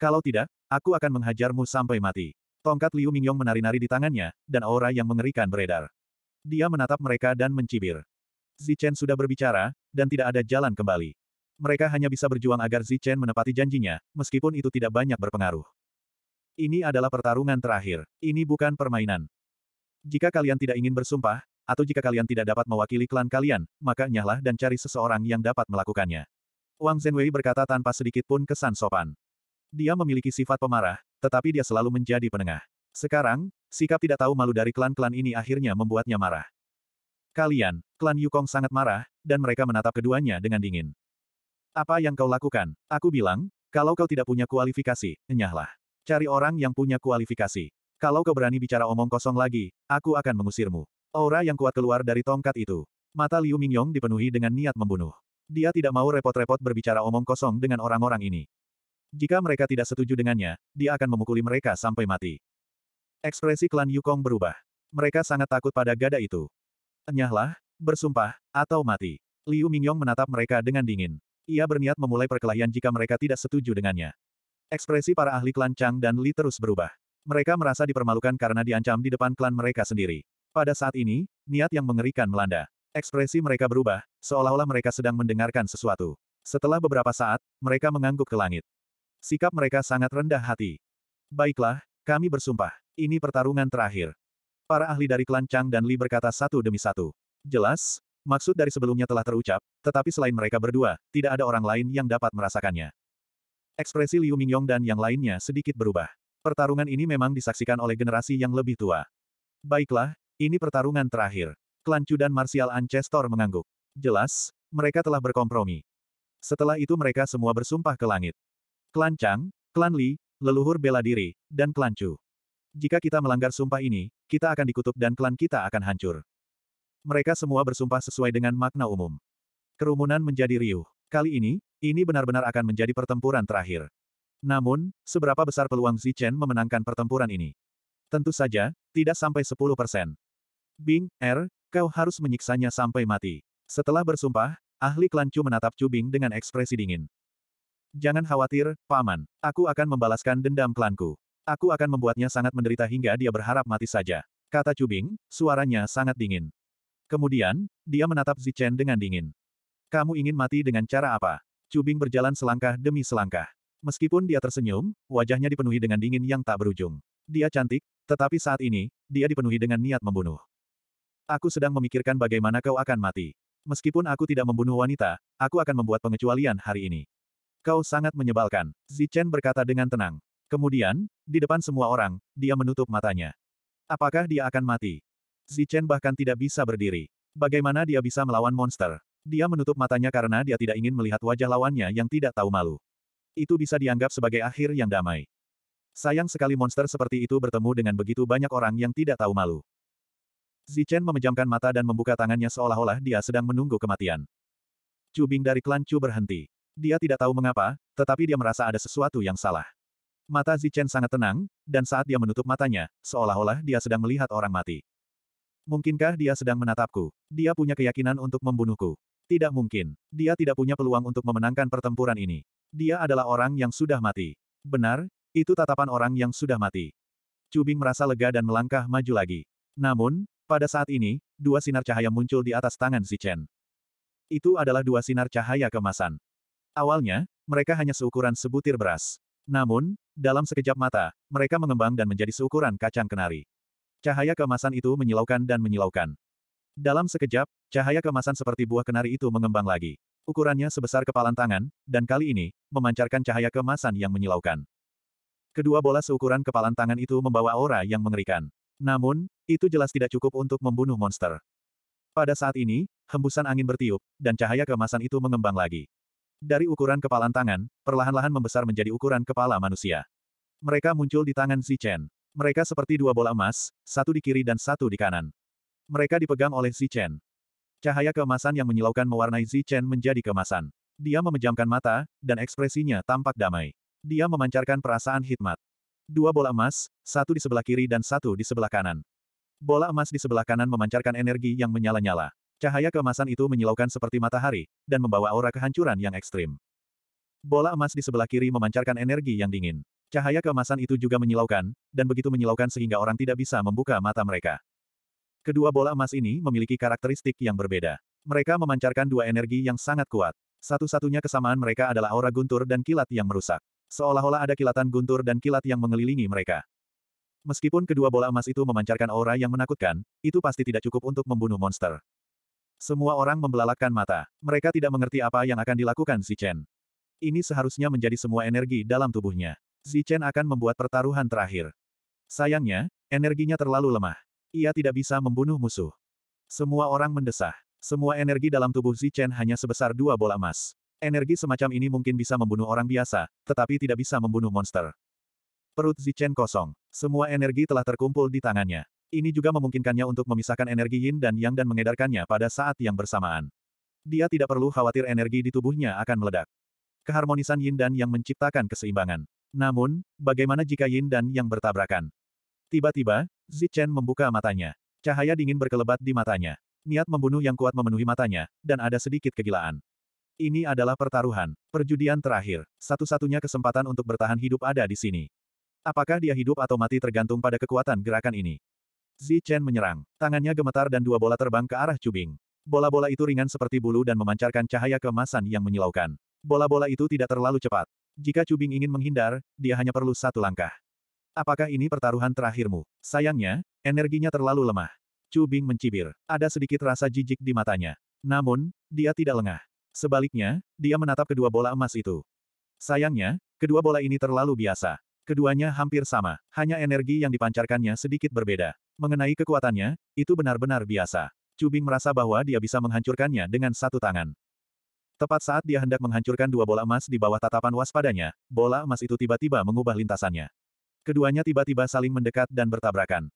Kalau tidak, aku akan menghajarmu sampai mati. Tongkat Liu Mingyong menari-nari di tangannya, dan aura yang mengerikan beredar. Dia menatap mereka dan mencibir. Zichen sudah berbicara, dan tidak ada jalan kembali. Mereka hanya bisa berjuang agar Zichen menepati janjinya, meskipun itu tidak banyak berpengaruh. Ini adalah pertarungan terakhir. Ini bukan permainan. Jika kalian tidak ingin bersumpah, atau jika kalian tidak dapat mewakili klan kalian, maka nyahlah dan cari seseorang yang dapat melakukannya. Wang Zhenwei berkata tanpa sedikit pun kesan sopan. Dia memiliki sifat pemarah, tetapi dia selalu menjadi penengah. Sekarang, sikap tidak tahu malu dari klan-klan ini akhirnya membuatnya marah. Kalian, klan Yukong sangat marah, dan mereka menatap keduanya dengan dingin. Apa yang kau lakukan? Aku bilang, kalau kau tidak punya kualifikasi, nyahlah. Cari orang yang punya kualifikasi. Kalau kau berani bicara omong kosong lagi, aku akan mengusirmu. Aura yang kuat keluar dari tongkat itu. Mata Liu Mingyong dipenuhi dengan niat membunuh. Dia tidak mau repot-repot berbicara omong kosong dengan orang-orang ini. Jika mereka tidak setuju dengannya, dia akan memukuli mereka sampai mati. Ekspresi klan Yukong berubah. Mereka sangat takut pada gada itu. Enyahlah, bersumpah, atau mati. Liu Mingyong menatap mereka dengan dingin. Ia berniat memulai perkelahian jika mereka tidak setuju dengannya. Ekspresi para ahli klan Chang dan Li terus berubah. Mereka merasa dipermalukan karena diancam di depan klan mereka sendiri. Pada saat ini, niat yang mengerikan melanda. Ekspresi mereka berubah, seolah-olah mereka sedang mendengarkan sesuatu. Setelah beberapa saat, mereka mengangguk ke langit. Sikap mereka sangat rendah hati. Baiklah, kami bersumpah. Ini pertarungan terakhir. Para ahli dari klan Chang dan Li berkata satu demi satu. Jelas, maksud dari sebelumnya telah terucap, tetapi selain mereka berdua, tidak ada orang lain yang dapat merasakannya. Ekspresi Liu Mingyong dan yang lainnya sedikit berubah. Pertarungan ini memang disaksikan oleh generasi yang lebih tua. Baiklah, ini pertarungan terakhir. Klan Chu dan Martial Ancestor mengangguk. Jelas, mereka telah berkompromi. Setelah itu mereka semua bersumpah ke langit. Klan Chang, Klan Li, leluhur bela diri, dan Klan Chu. Jika kita melanggar sumpah ini, kita akan dikutuk dan klan kita akan hancur. Mereka semua bersumpah sesuai dengan makna umum. Kerumunan menjadi riuh. Kali ini, ini benar-benar akan menjadi pertempuran terakhir. Namun, seberapa besar peluang Zichen memenangkan pertempuran ini? Tentu saja, tidak sampai 10 persen. Bing, Er, kau harus menyiksanya sampai mati. Setelah bersumpah, ahli klan Chu menatap Chu Bing dengan ekspresi dingin. Jangan khawatir, Paman. Aku akan membalaskan dendam klanku. Aku akan membuatnya sangat menderita hingga dia berharap mati saja. Kata Chu Bing, suaranya sangat dingin. Kemudian, dia menatap Zichen dengan dingin. Kamu ingin mati dengan cara apa? Bing berjalan selangkah demi selangkah. Meskipun dia tersenyum, wajahnya dipenuhi dengan dingin yang tak berujung. Dia cantik, tetapi saat ini, dia dipenuhi dengan niat membunuh. Aku sedang memikirkan bagaimana kau akan mati. Meskipun aku tidak membunuh wanita, aku akan membuat pengecualian hari ini. Kau sangat menyebalkan, Zichen berkata dengan tenang. Kemudian, di depan semua orang, dia menutup matanya. Apakah dia akan mati? Zichen bahkan tidak bisa berdiri. Bagaimana dia bisa melawan monster? Dia menutup matanya karena dia tidak ingin melihat wajah lawannya yang tidak tahu malu. Itu bisa dianggap sebagai akhir yang damai. Sayang sekali monster seperti itu bertemu dengan begitu banyak orang yang tidak tahu malu. Zichen memejamkan mata dan membuka tangannya seolah-olah dia sedang menunggu kematian. Cubing dari klan Chu berhenti. Dia tidak tahu mengapa, tetapi dia merasa ada sesuatu yang salah. Mata Zichen sangat tenang, dan saat dia menutup matanya, seolah-olah dia sedang melihat orang mati. Mungkinkah dia sedang menatapku? Dia punya keyakinan untuk membunuhku. Tidak mungkin. Dia tidak punya peluang untuk memenangkan pertempuran ini. Dia adalah orang yang sudah mati. Benar, itu tatapan orang yang sudah mati. Cubing merasa lega dan melangkah maju lagi. Namun, pada saat ini, dua sinar cahaya muncul di atas tangan Zichen. Itu adalah dua sinar cahaya kemasan. Awalnya, mereka hanya seukuran sebutir beras. Namun, dalam sekejap mata, mereka mengembang dan menjadi seukuran kacang kenari. Cahaya kemasan itu menyilaukan dan menyilaukan. Dalam sekejap, cahaya kemasan seperti buah kenari itu mengembang lagi. Ukurannya sebesar kepalan tangan, dan kali ini, memancarkan cahaya kemasan yang menyilaukan. Kedua bola seukuran kepalan tangan itu membawa aura yang mengerikan. Namun, itu jelas tidak cukup untuk membunuh monster. Pada saat ini, hembusan angin bertiup, dan cahaya kemasan itu mengembang lagi. Dari ukuran kepalan tangan, perlahan-lahan membesar menjadi ukuran kepala manusia. Mereka muncul di tangan Zichen. Mereka seperti dua bola emas, satu di kiri dan satu di kanan. Mereka dipegang oleh Xi Chen. Cahaya keemasan yang menyilaukan mewarnai Xi Chen menjadi kemasan. Dia memejamkan mata, dan ekspresinya tampak damai. Dia memancarkan perasaan hikmat. Dua bola emas, satu di sebelah kiri dan satu di sebelah kanan. Bola emas di sebelah kanan memancarkan energi yang menyala-nyala. Cahaya keemasan itu menyilaukan seperti matahari, dan membawa aura kehancuran yang ekstrim. Bola emas di sebelah kiri memancarkan energi yang dingin. Cahaya keemasan itu juga menyilaukan, dan begitu menyilaukan sehingga orang tidak bisa membuka mata mereka. Kedua bola emas ini memiliki karakteristik yang berbeda. Mereka memancarkan dua energi yang sangat kuat. Satu-satunya kesamaan mereka adalah aura guntur dan kilat yang merusak. Seolah-olah ada kilatan guntur dan kilat yang mengelilingi mereka. Meskipun kedua bola emas itu memancarkan aura yang menakutkan, itu pasti tidak cukup untuk membunuh monster. Semua orang membelalakkan mata. Mereka tidak mengerti apa yang akan dilakukan Si Chen. Ini seharusnya menjadi semua energi dalam tubuhnya. Si Chen akan membuat pertaruhan terakhir. Sayangnya, energinya terlalu lemah. Ia tidak bisa membunuh musuh. Semua orang mendesah. Semua energi dalam tubuh Zichen hanya sebesar dua bola emas. Energi semacam ini mungkin bisa membunuh orang biasa, tetapi tidak bisa membunuh monster. Perut Zichen kosong. Semua energi telah terkumpul di tangannya. Ini juga memungkinkannya untuk memisahkan energi yin dan yang dan mengedarkannya pada saat yang bersamaan. Dia tidak perlu khawatir energi di tubuhnya akan meledak. Keharmonisan yin dan yang menciptakan keseimbangan. Namun, bagaimana jika yin dan yang bertabrakan? Tiba-tiba, Zichen membuka matanya. Cahaya dingin berkelebat di matanya. Niat membunuh yang kuat memenuhi matanya, dan ada sedikit kegilaan. Ini adalah pertaruhan, perjudian terakhir. Satu-satunya kesempatan untuk bertahan hidup ada di sini. Apakah dia hidup atau mati tergantung pada kekuatan gerakan ini. Zichen menyerang. Tangannya gemetar dan dua bola terbang ke arah Cubing. Bola-bola itu ringan seperti bulu dan memancarkan cahaya kemasan yang menyilaukan. Bola-bola itu tidak terlalu cepat. Jika Cubing ingin menghindar, dia hanya perlu satu langkah. Apakah ini pertaruhan terakhirmu? Sayangnya, energinya terlalu lemah. Chu Bing mencibir. Ada sedikit rasa jijik di matanya. Namun, dia tidak lengah. Sebaliknya, dia menatap kedua bola emas itu. Sayangnya, kedua bola ini terlalu biasa. Keduanya hampir sama, hanya energi yang dipancarkannya sedikit berbeda. Mengenai kekuatannya, itu benar-benar biasa. Chu Bing merasa bahwa dia bisa menghancurkannya dengan satu tangan. Tepat saat dia hendak menghancurkan dua bola emas di bawah tatapan waspadanya, bola emas itu tiba-tiba mengubah lintasannya. Keduanya tiba-tiba saling mendekat dan bertabrakan.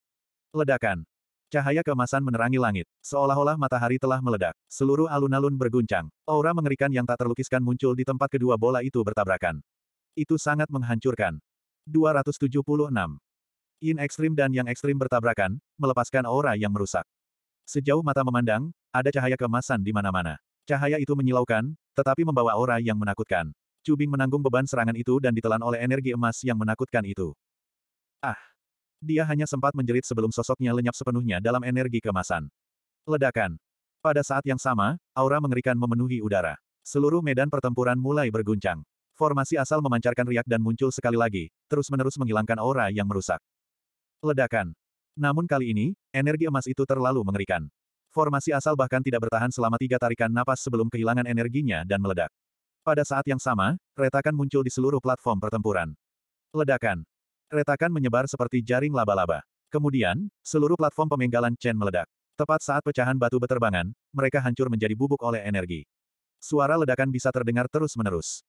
Ledakan. Cahaya kemasan menerangi langit. Seolah-olah matahari telah meledak. Seluruh alun-alun berguncang. Aura mengerikan yang tak terlukiskan muncul di tempat kedua bola itu bertabrakan. Itu sangat menghancurkan. 276. Yin ekstrim dan yang ekstrim bertabrakan, melepaskan aura yang merusak. Sejauh mata memandang, ada cahaya kemasan di mana-mana. Cahaya itu menyilaukan, tetapi membawa aura yang menakutkan. Cubing menanggung beban serangan itu dan ditelan oleh energi emas yang menakutkan itu. Ah! Dia hanya sempat menjerit sebelum sosoknya lenyap sepenuhnya dalam energi kemasan. Ledakan. Pada saat yang sama, aura mengerikan memenuhi udara. Seluruh medan pertempuran mulai berguncang. Formasi asal memancarkan riak dan muncul sekali lagi, terus-menerus menghilangkan aura yang merusak. Ledakan. Namun kali ini, energi emas itu terlalu mengerikan. Formasi asal bahkan tidak bertahan selama tiga tarikan napas sebelum kehilangan energinya dan meledak. Pada saat yang sama, retakan muncul di seluruh platform pertempuran. Ledakan. Retakan menyebar seperti jaring laba-laba. Kemudian, seluruh platform pemenggalan Chen meledak. Tepat saat pecahan batu beterbangan, mereka hancur menjadi bubuk oleh energi. Suara ledakan bisa terdengar terus-menerus.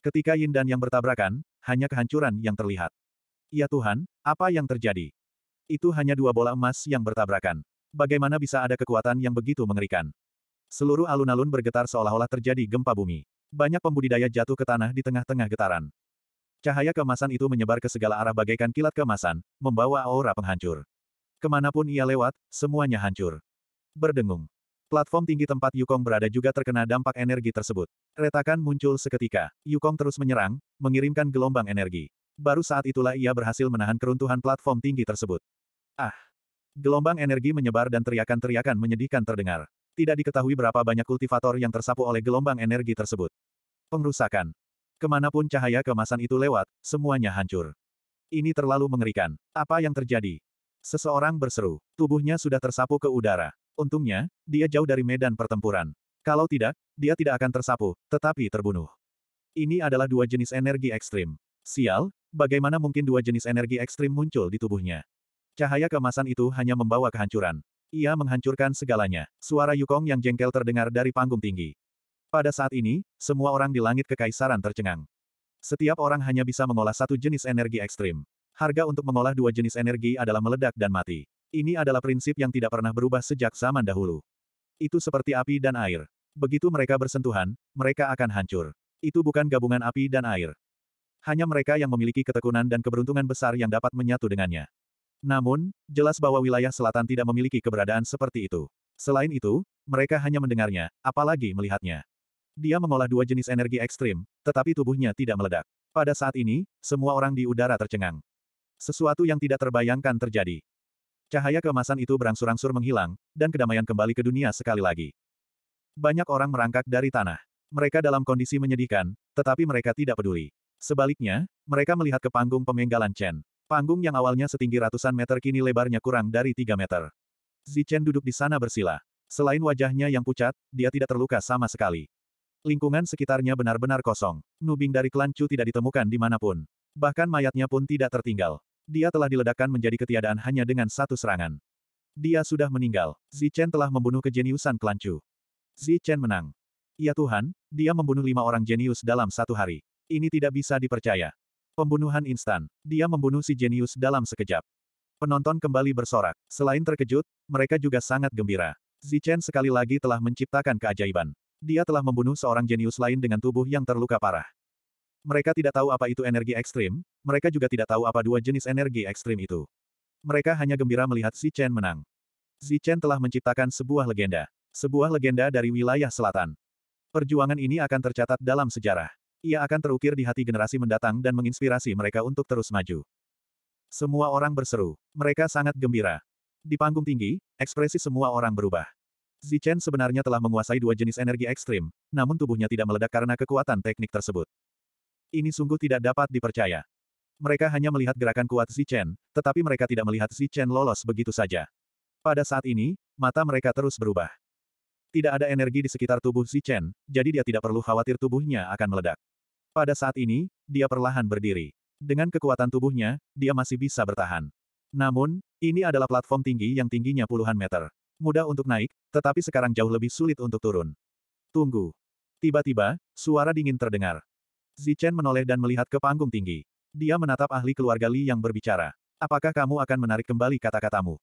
Ketika Yin dan Yang bertabrakan, hanya kehancuran yang terlihat. Ya Tuhan, apa yang terjadi? Itu hanya dua bola emas yang bertabrakan. Bagaimana bisa ada kekuatan yang begitu mengerikan? Seluruh alun-alun bergetar seolah-olah terjadi gempa bumi. Banyak pembudidaya jatuh ke tanah di tengah-tengah getaran. Cahaya kemasan itu menyebar ke segala arah bagaikan kilat kemasan, membawa aura penghancur. Kemanapun ia lewat, semuanya hancur. Berdengung. Platform tinggi tempat Yukong berada juga terkena dampak energi tersebut. Retakan muncul seketika. Yukong terus menyerang, mengirimkan gelombang energi. Baru saat itulah ia berhasil menahan keruntuhan platform tinggi tersebut. Ah! Gelombang energi menyebar dan teriakan-teriakan menyedihkan terdengar. Tidak diketahui berapa banyak kultivator yang tersapu oleh gelombang energi tersebut. Pengrusakan. Kemanapun cahaya kemasan itu lewat, semuanya hancur. Ini terlalu mengerikan. Apa yang terjadi? Seseorang berseru. Tubuhnya sudah tersapu ke udara. Untungnya, dia jauh dari medan pertempuran. Kalau tidak, dia tidak akan tersapu, tetapi terbunuh. Ini adalah dua jenis energi ekstrim. Sial, bagaimana mungkin dua jenis energi ekstrim muncul di tubuhnya? Cahaya kemasan itu hanya membawa kehancuran. Ia menghancurkan segalanya. Suara Yukong yang jengkel terdengar dari panggung tinggi. Pada saat ini, semua orang di langit kekaisaran tercengang. Setiap orang hanya bisa mengolah satu jenis energi ekstrim. Harga untuk mengolah dua jenis energi adalah meledak dan mati. Ini adalah prinsip yang tidak pernah berubah sejak zaman dahulu. Itu seperti api dan air. Begitu mereka bersentuhan, mereka akan hancur. Itu bukan gabungan api dan air. Hanya mereka yang memiliki ketekunan dan keberuntungan besar yang dapat menyatu dengannya. Namun, jelas bahwa wilayah selatan tidak memiliki keberadaan seperti itu. Selain itu, mereka hanya mendengarnya, apalagi melihatnya. Dia mengolah dua jenis energi ekstrim, tetapi tubuhnya tidak meledak. Pada saat ini, semua orang di udara tercengang. Sesuatu yang tidak terbayangkan terjadi. Cahaya kemasan itu berangsur-angsur menghilang, dan kedamaian kembali ke dunia sekali lagi. Banyak orang merangkak dari tanah. Mereka dalam kondisi menyedihkan, tetapi mereka tidak peduli. Sebaliknya, mereka melihat ke panggung pemenggalan Chen. Panggung yang awalnya setinggi ratusan meter kini lebarnya kurang dari tiga meter. Zichen duduk di sana bersila. Selain wajahnya yang pucat, dia tidak terluka sama sekali. Lingkungan sekitarnya benar-benar kosong. Nubing dari klan Chu tidak ditemukan di pun, Bahkan mayatnya pun tidak tertinggal. Dia telah diledakkan menjadi ketiadaan hanya dengan satu serangan. Dia sudah meninggal. Zichen telah membunuh kejeniusan klan Chu. Zichen menang. Ya Tuhan, dia membunuh lima orang jenius dalam satu hari. Ini tidak bisa dipercaya. Pembunuhan instan. Dia membunuh si jenius dalam sekejap. Penonton kembali bersorak. Selain terkejut, mereka juga sangat gembira. Zichen sekali lagi telah menciptakan keajaiban. Dia telah membunuh seorang jenius lain dengan tubuh yang terluka parah. Mereka tidak tahu apa itu energi ekstrim, mereka juga tidak tahu apa dua jenis energi ekstrim itu. Mereka hanya gembira melihat Chen menang. Chen telah menciptakan sebuah legenda. Sebuah legenda dari wilayah selatan. Perjuangan ini akan tercatat dalam sejarah. Ia akan terukir di hati generasi mendatang dan menginspirasi mereka untuk terus maju. Semua orang berseru. Mereka sangat gembira. Di panggung tinggi, ekspresi semua orang berubah. Zichen sebenarnya telah menguasai dua jenis energi ekstrim, namun tubuhnya tidak meledak karena kekuatan teknik tersebut. Ini sungguh tidak dapat dipercaya. Mereka hanya melihat gerakan kuat Zichen, tetapi mereka tidak melihat Zichen lolos begitu saja. Pada saat ini, mata mereka terus berubah. Tidak ada energi di sekitar tubuh Zichen, jadi dia tidak perlu khawatir tubuhnya akan meledak. Pada saat ini, dia perlahan berdiri. Dengan kekuatan tubuhnya, dia masih bisa bertahan. Namun, ini adalah platform tinggi yang tingginya puluhan meter. Mudah untuk naik, tetapi sekarang jauh lebih sulit untuk turun. Tunggu. Tiba-tiba, suara dingin terdengar. Zichen menoleh dan melihat ke panggung tinggi. Dia menatap ahli keluarga Li yang berbicara. Apakah kamu akan menarik kembali kata-katamu?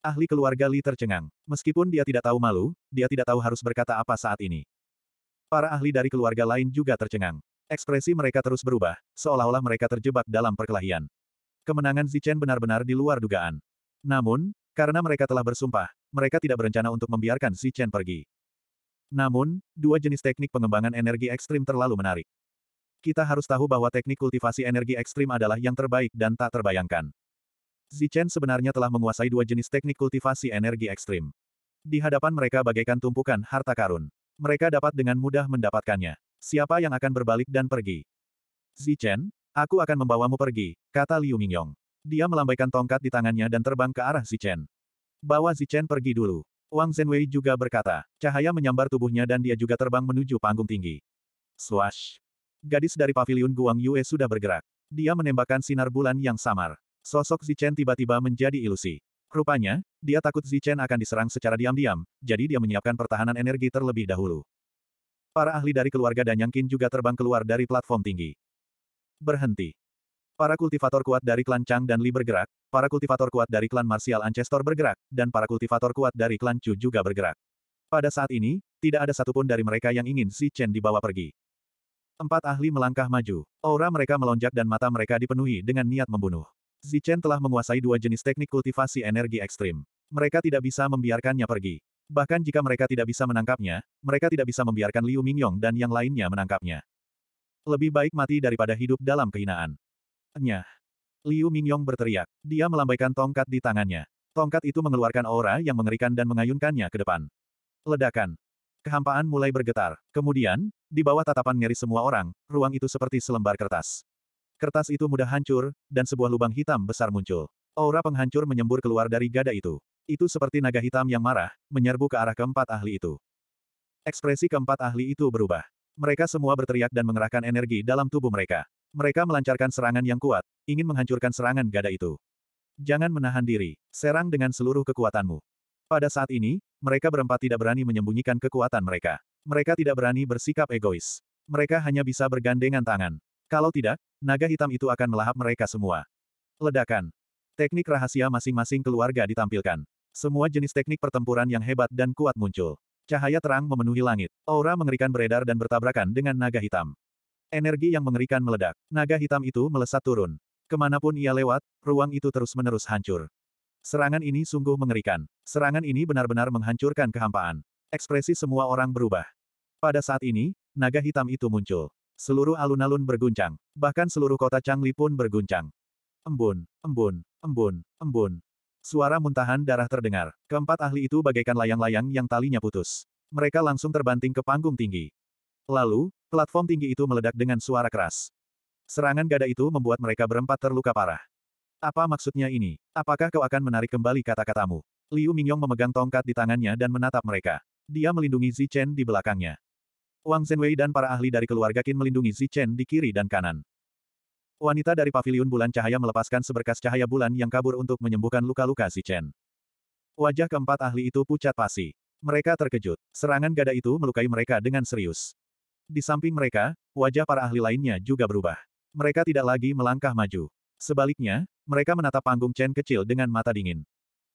Ahli keluarga Li tercengang. Meskipun dia tidak tahu malu, dia tidak tahu harus berkata apa saat ini. Para ahli dari keluarga lain juga tercengang. Ekspresi mereka terus berubah, seolah-olah mereka terjebak dalam perkelahian. Kemenangan Zichen benar-benar di luar dugaan. Namun, karena mereka telah bersumpah, mereka tidak berencana untuk membiarkan Chen pergi. Namun, dua jenis teknik pengembangan energi ekstrim terlalu menarik. Kita harus tahu bahwa teknik kultivasi energi ekstrim adalah yang terbaik dan tak terbayangkan. Chen sebenarnya telah menguasai dua jenis teknik kultivasi energi ekstrim. Di hadapan mereka bagaikan tumpukan harta karun. Mereka dapat dengan mudah mendapatkannya. Siapa yang akan berbalik dan pergi? Chen, aku akan membawamu pergi, kata Liu Mingyong. Dia melambaikan tongkat di tangannya dan terbang ke arah Chen. Bawa Zichen pergi dulu. Wang Zhenwei juga berkata, cahaya menyambar tubuhnya dan dia juga terbang menuju panggung tinggi. Swash! Gadis dari pavilion Guang Yue sudah bergerak. Dia menembakkan sinar bulan yang samar. Sosok Zichen tiba-tiba menjadi ilusi. Rupanya, dia takut Zichen akan diserang secara diam-diam, jadi dia menyiapkan pertahanan energi terlebih dahulu. Para ahli dari keluarga Danyangkin juga terbang keluar dari platform tinggi. Berhenti. Para kultivator kuat dari klan Chang dan Li bergerak, para kultivator kuat dari klan Martial Ancestor bergerak, dan para kultivator kuat dari klan Chu juga bergerak. Pada saat ini, tidak ada satupun dari mereka yang ingin si Chen dibawa pergi. Empat ahli melangkah maju. Aura mereka melonjak dan mata mereka dipenuhi dengan niat membunuh. Si Chen telah menguasai dua jenis teknik kultivasi energi ekstrim. Mereka tidak bisa membiarkannya pergi. Bahkan jika mereka tidak bisa menangkapnya, mereka tidak bisa membiarkan Liu Mingyong dan yang lainnya menangkapnya. Lebih baik mati daripada hidup dalam kehinaan. Nya. Liu Mingyong berteriak. Dia melambaikan tongkat di tangannya. Tongkat itu mengeluarkan aura yang mengerikan dan mengayunkannya ke depan. Ledakan. Kehampaan mulai bergetar. Kemudian, di bawah tatapan ngeri semua orang, ruang itu seperti selembar kertas. Kertas itu mudah hancur, dan sebuah lubang hitam besar muncul. Aura penghancur menyembur keluar dari gada itu. Itu seperti naga hitam yang marah, menyerbu ke arah keempat ahli itu. Ekspresi keempat ahli itu berubah. Mereka semua berteriak dan mengerahkan energi dalam tubuh mereka. Mereka melancarkan serangan yang kuat, ingin menghancurkan serangan gada itu. Jangan menahan diri, serang dengan seluruh kekuatanmu. Pada saat ini, mereka berempat tidak berani menyembunyikan kekuatan mereka. Mereka tidak berani bersikap egois. Mereka hanya bisa bergandengan tangan. Kalau tidak, naga hitam itu akan melahap mereka semua. Ledakan. Teknik rahasia masing-masing keluarga ditampilkan. Semua jenis teknik pertempuran yang hebat dan kuat muncul. Cahaya terang memenuhi langit. Aura mengerikan beredar dan bertabrakan dengan naga hitam. Energi yang mengerikan meledak. Naga hitam itu melesat turun. Kemanapun ia lewat, ruang itu terus-menerus hancur. Serangan ini sungguh mengerikan. Serangan ini benar-benar menghancurkan kehampaan. Ekspresi semua orang berubah. Pada saat ini, naga hitam itu muncul. Seluruh alun-alun berguncang. Bahkan seluruh kota Changli pun berguncang. Embun, embun, embun, embun. Suara muntahan darah terdengar. Keempat ahli itu bagaikan layang-layang yang talinya putus. Mereka langsung terbanting ke panggung tinggi. Lalu, Platform tinggi itu meledak dengan suara keras. Serangan gada itu membuat mereka berempat terluka parah. Apa maksudnya ini? Apakah kau akan menarik kembali kata-katamu? Liu Mingyong memegang tongkat di tangannya dan menatap mereka. Dia melindungi Zi Chen di belakangnya. Wang Zhenwei dan para ahli dari keluarga Qin melindungi Zi Chen di kiri dan kanan. Wanita dari pavilion bulan cahaya melepaskan seberkas cahaya bulan yang kabur untuk menyembuhkan luka-luka Zi Chen. Wajah keempat ahli itu pucat pasi. Mereka terkejut. Serangan gada itu melukai mereka dengan serius. Di samping mereka, wajah para ahli lainnya juga berubah. Mereka tidak lagi melangkah maju. Sebaliknya, mereka menatap panggung Chen kecil dengan mata dingin.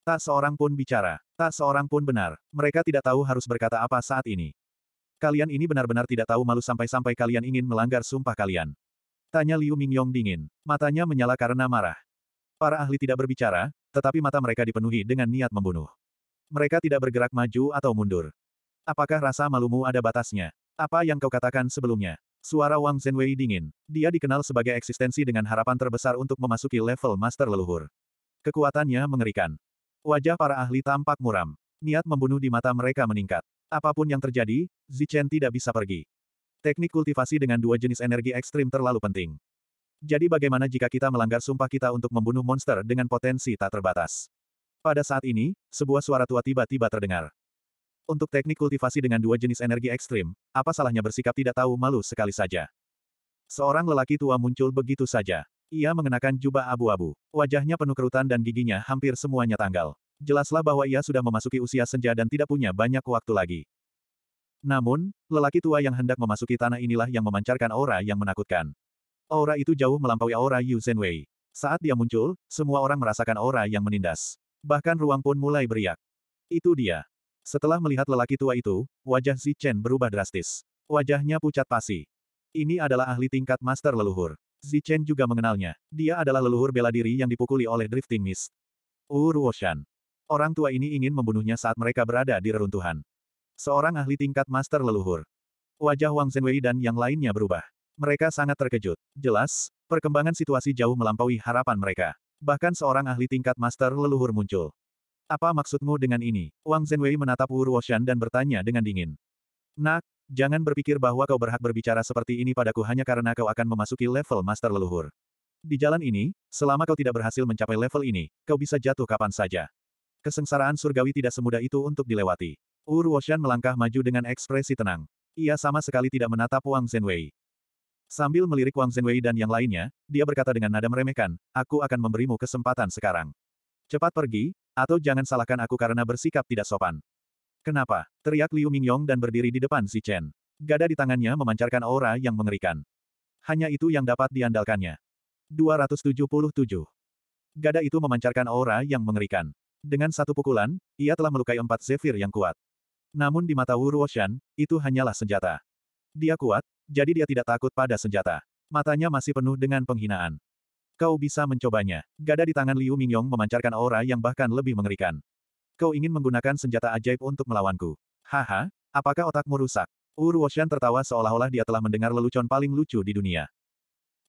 Tak seorang pun bicara, tak seorang pun benar. Mereka tidak tahu harus berkata apa saat ini. Kalian ini benar-benar tidak tahu malu sampai-sampai kalian ingin melanggar sumpah kalian. Tanya Liu Mingyong dingin. Matanya menyala karena marah. Para ahli tidak berbicara, tetapi mata mereka dipenuhi dengan niat membunuh. Mereka tidak bergerak maju atau mundur. Apakah rasa malumu ada batasnya? Apa yang kau katakan sebelumnya? Suara Wang Zhenwei dingin. Dia dikenal sebagai eksistensi dengan harapan terbesar untuk memasuki level master leluhur. Kekuatannya mengerikan. Wajah para ahli tampak muram. Niat membunuh di mata mereka meningkat. Apapun yang terjadi, Zichen tidak bisa pergi. Teknik kultivasi dengan dua jenis energi ekstrim terlalu penting. Jadi bagaimana jika kita melanggar sumpah kita untuk membunuh monster dengan potensi tak terbatas? Pada saat ini, sebuah suara tua tiba-tiba terdengar. Untuk teknik kultivasi dengan dua jenis energi ekstrim, apa salahnya bersikap tidak tahu malu sekali saja. Seorang lelaki tua muncul begitu saja. Ia mengenakan jubah abu-abu. Wajahnya penuh kerutan dan giginya hampir semuanya tanggal. Jelaslah bahwa ia sudah memasuki usia senja dan tidak punya banyak waktu lagi. Namun, lelaki tua yang hendak memasuki tanah inilah yang memancarkan aura yang menakutkan. Aura itu jauh melampaui aura Yu Zhenwei. Saat dia muncul, semua orang merasakan aura yang menindas. Bahkan ruang pun mulai beriak. Itu dia. Setelah melihat lelaki tua itu, wajah Chen berubah drastis. Wajahnya pucat pasi. Ini adalah ahli tingkat master leluhur. Chen juga mengenalnya. Dia adalah leluhur bela diri yang dipukuli oleh Drifting Mist. Wu Ruoshan. Orang tua ini ingin membunuhnya saat mereka berada di reruntuhan. Seorang ahli tingkat master leluhur. Wajah Wang Zhenwei dan yang lainnya berubah. Mereka sangat terkejut. Jelas, perkembangan situasi jauh melampaui harapan mereka. Bahkan seorang ahli tingkat master leluhur muncul. Apa maksudmu dengan ini? Wang Zhenwei menatap Wu Ruoshan dan bertanya dengan dingin. Nak, jangan berpikir bahwa kau berhak berbicara seperti ini padaku hanya karena kau akan memasuki level master leluhur. Di jalan ini, selama kau tidak berhasil mencapai level ini, kau bisa jatuh kapan saja. Kesengsaraan surgawi tidak semudah itu untuk dilewati. Wu Ruoshan melangkah maju dengan ekspresi tenang. Ia sama sekali tidak menatap Wang Zhenwei. Sambil melirik Wang Zhenwei dan yang lainnya, dia berkata dengan nada meremehkan, aku akan memberimu kesempatan sekarang. Cepat pergi, atau jangan salahkan aku karena bersikap tidak sopan. Kenapa? Teriak Liu Mingyong dan berdiri di depan si Chen. Gada di tangannya memancarkan aura yang mengerikan. Hanya itu yang dapat diandalkannya. 277. Gada itu memancarkan aura yang mengerikan. Dengan satu pukulan, ia telah melukai empat zephyr yang kuat. Namun di mata Wu Ruoshan, itu hanyalah senjata. Dia kuat, jadi dia tidak takut pada senjata. Matanya masih penuh dengan penghinaan. Kau bisa mencobanya. Gada di tangan Liu Mingyong memancarkan aura yang bahkan lebih mengerikan. Kau ingin menggunakan senjata ajaib untuk melawanku. Haha, apakah otakmu rusak? Wu Ruoshan tertawa seolah-olah dia telah mendengar lelucon paling lucu di dunia.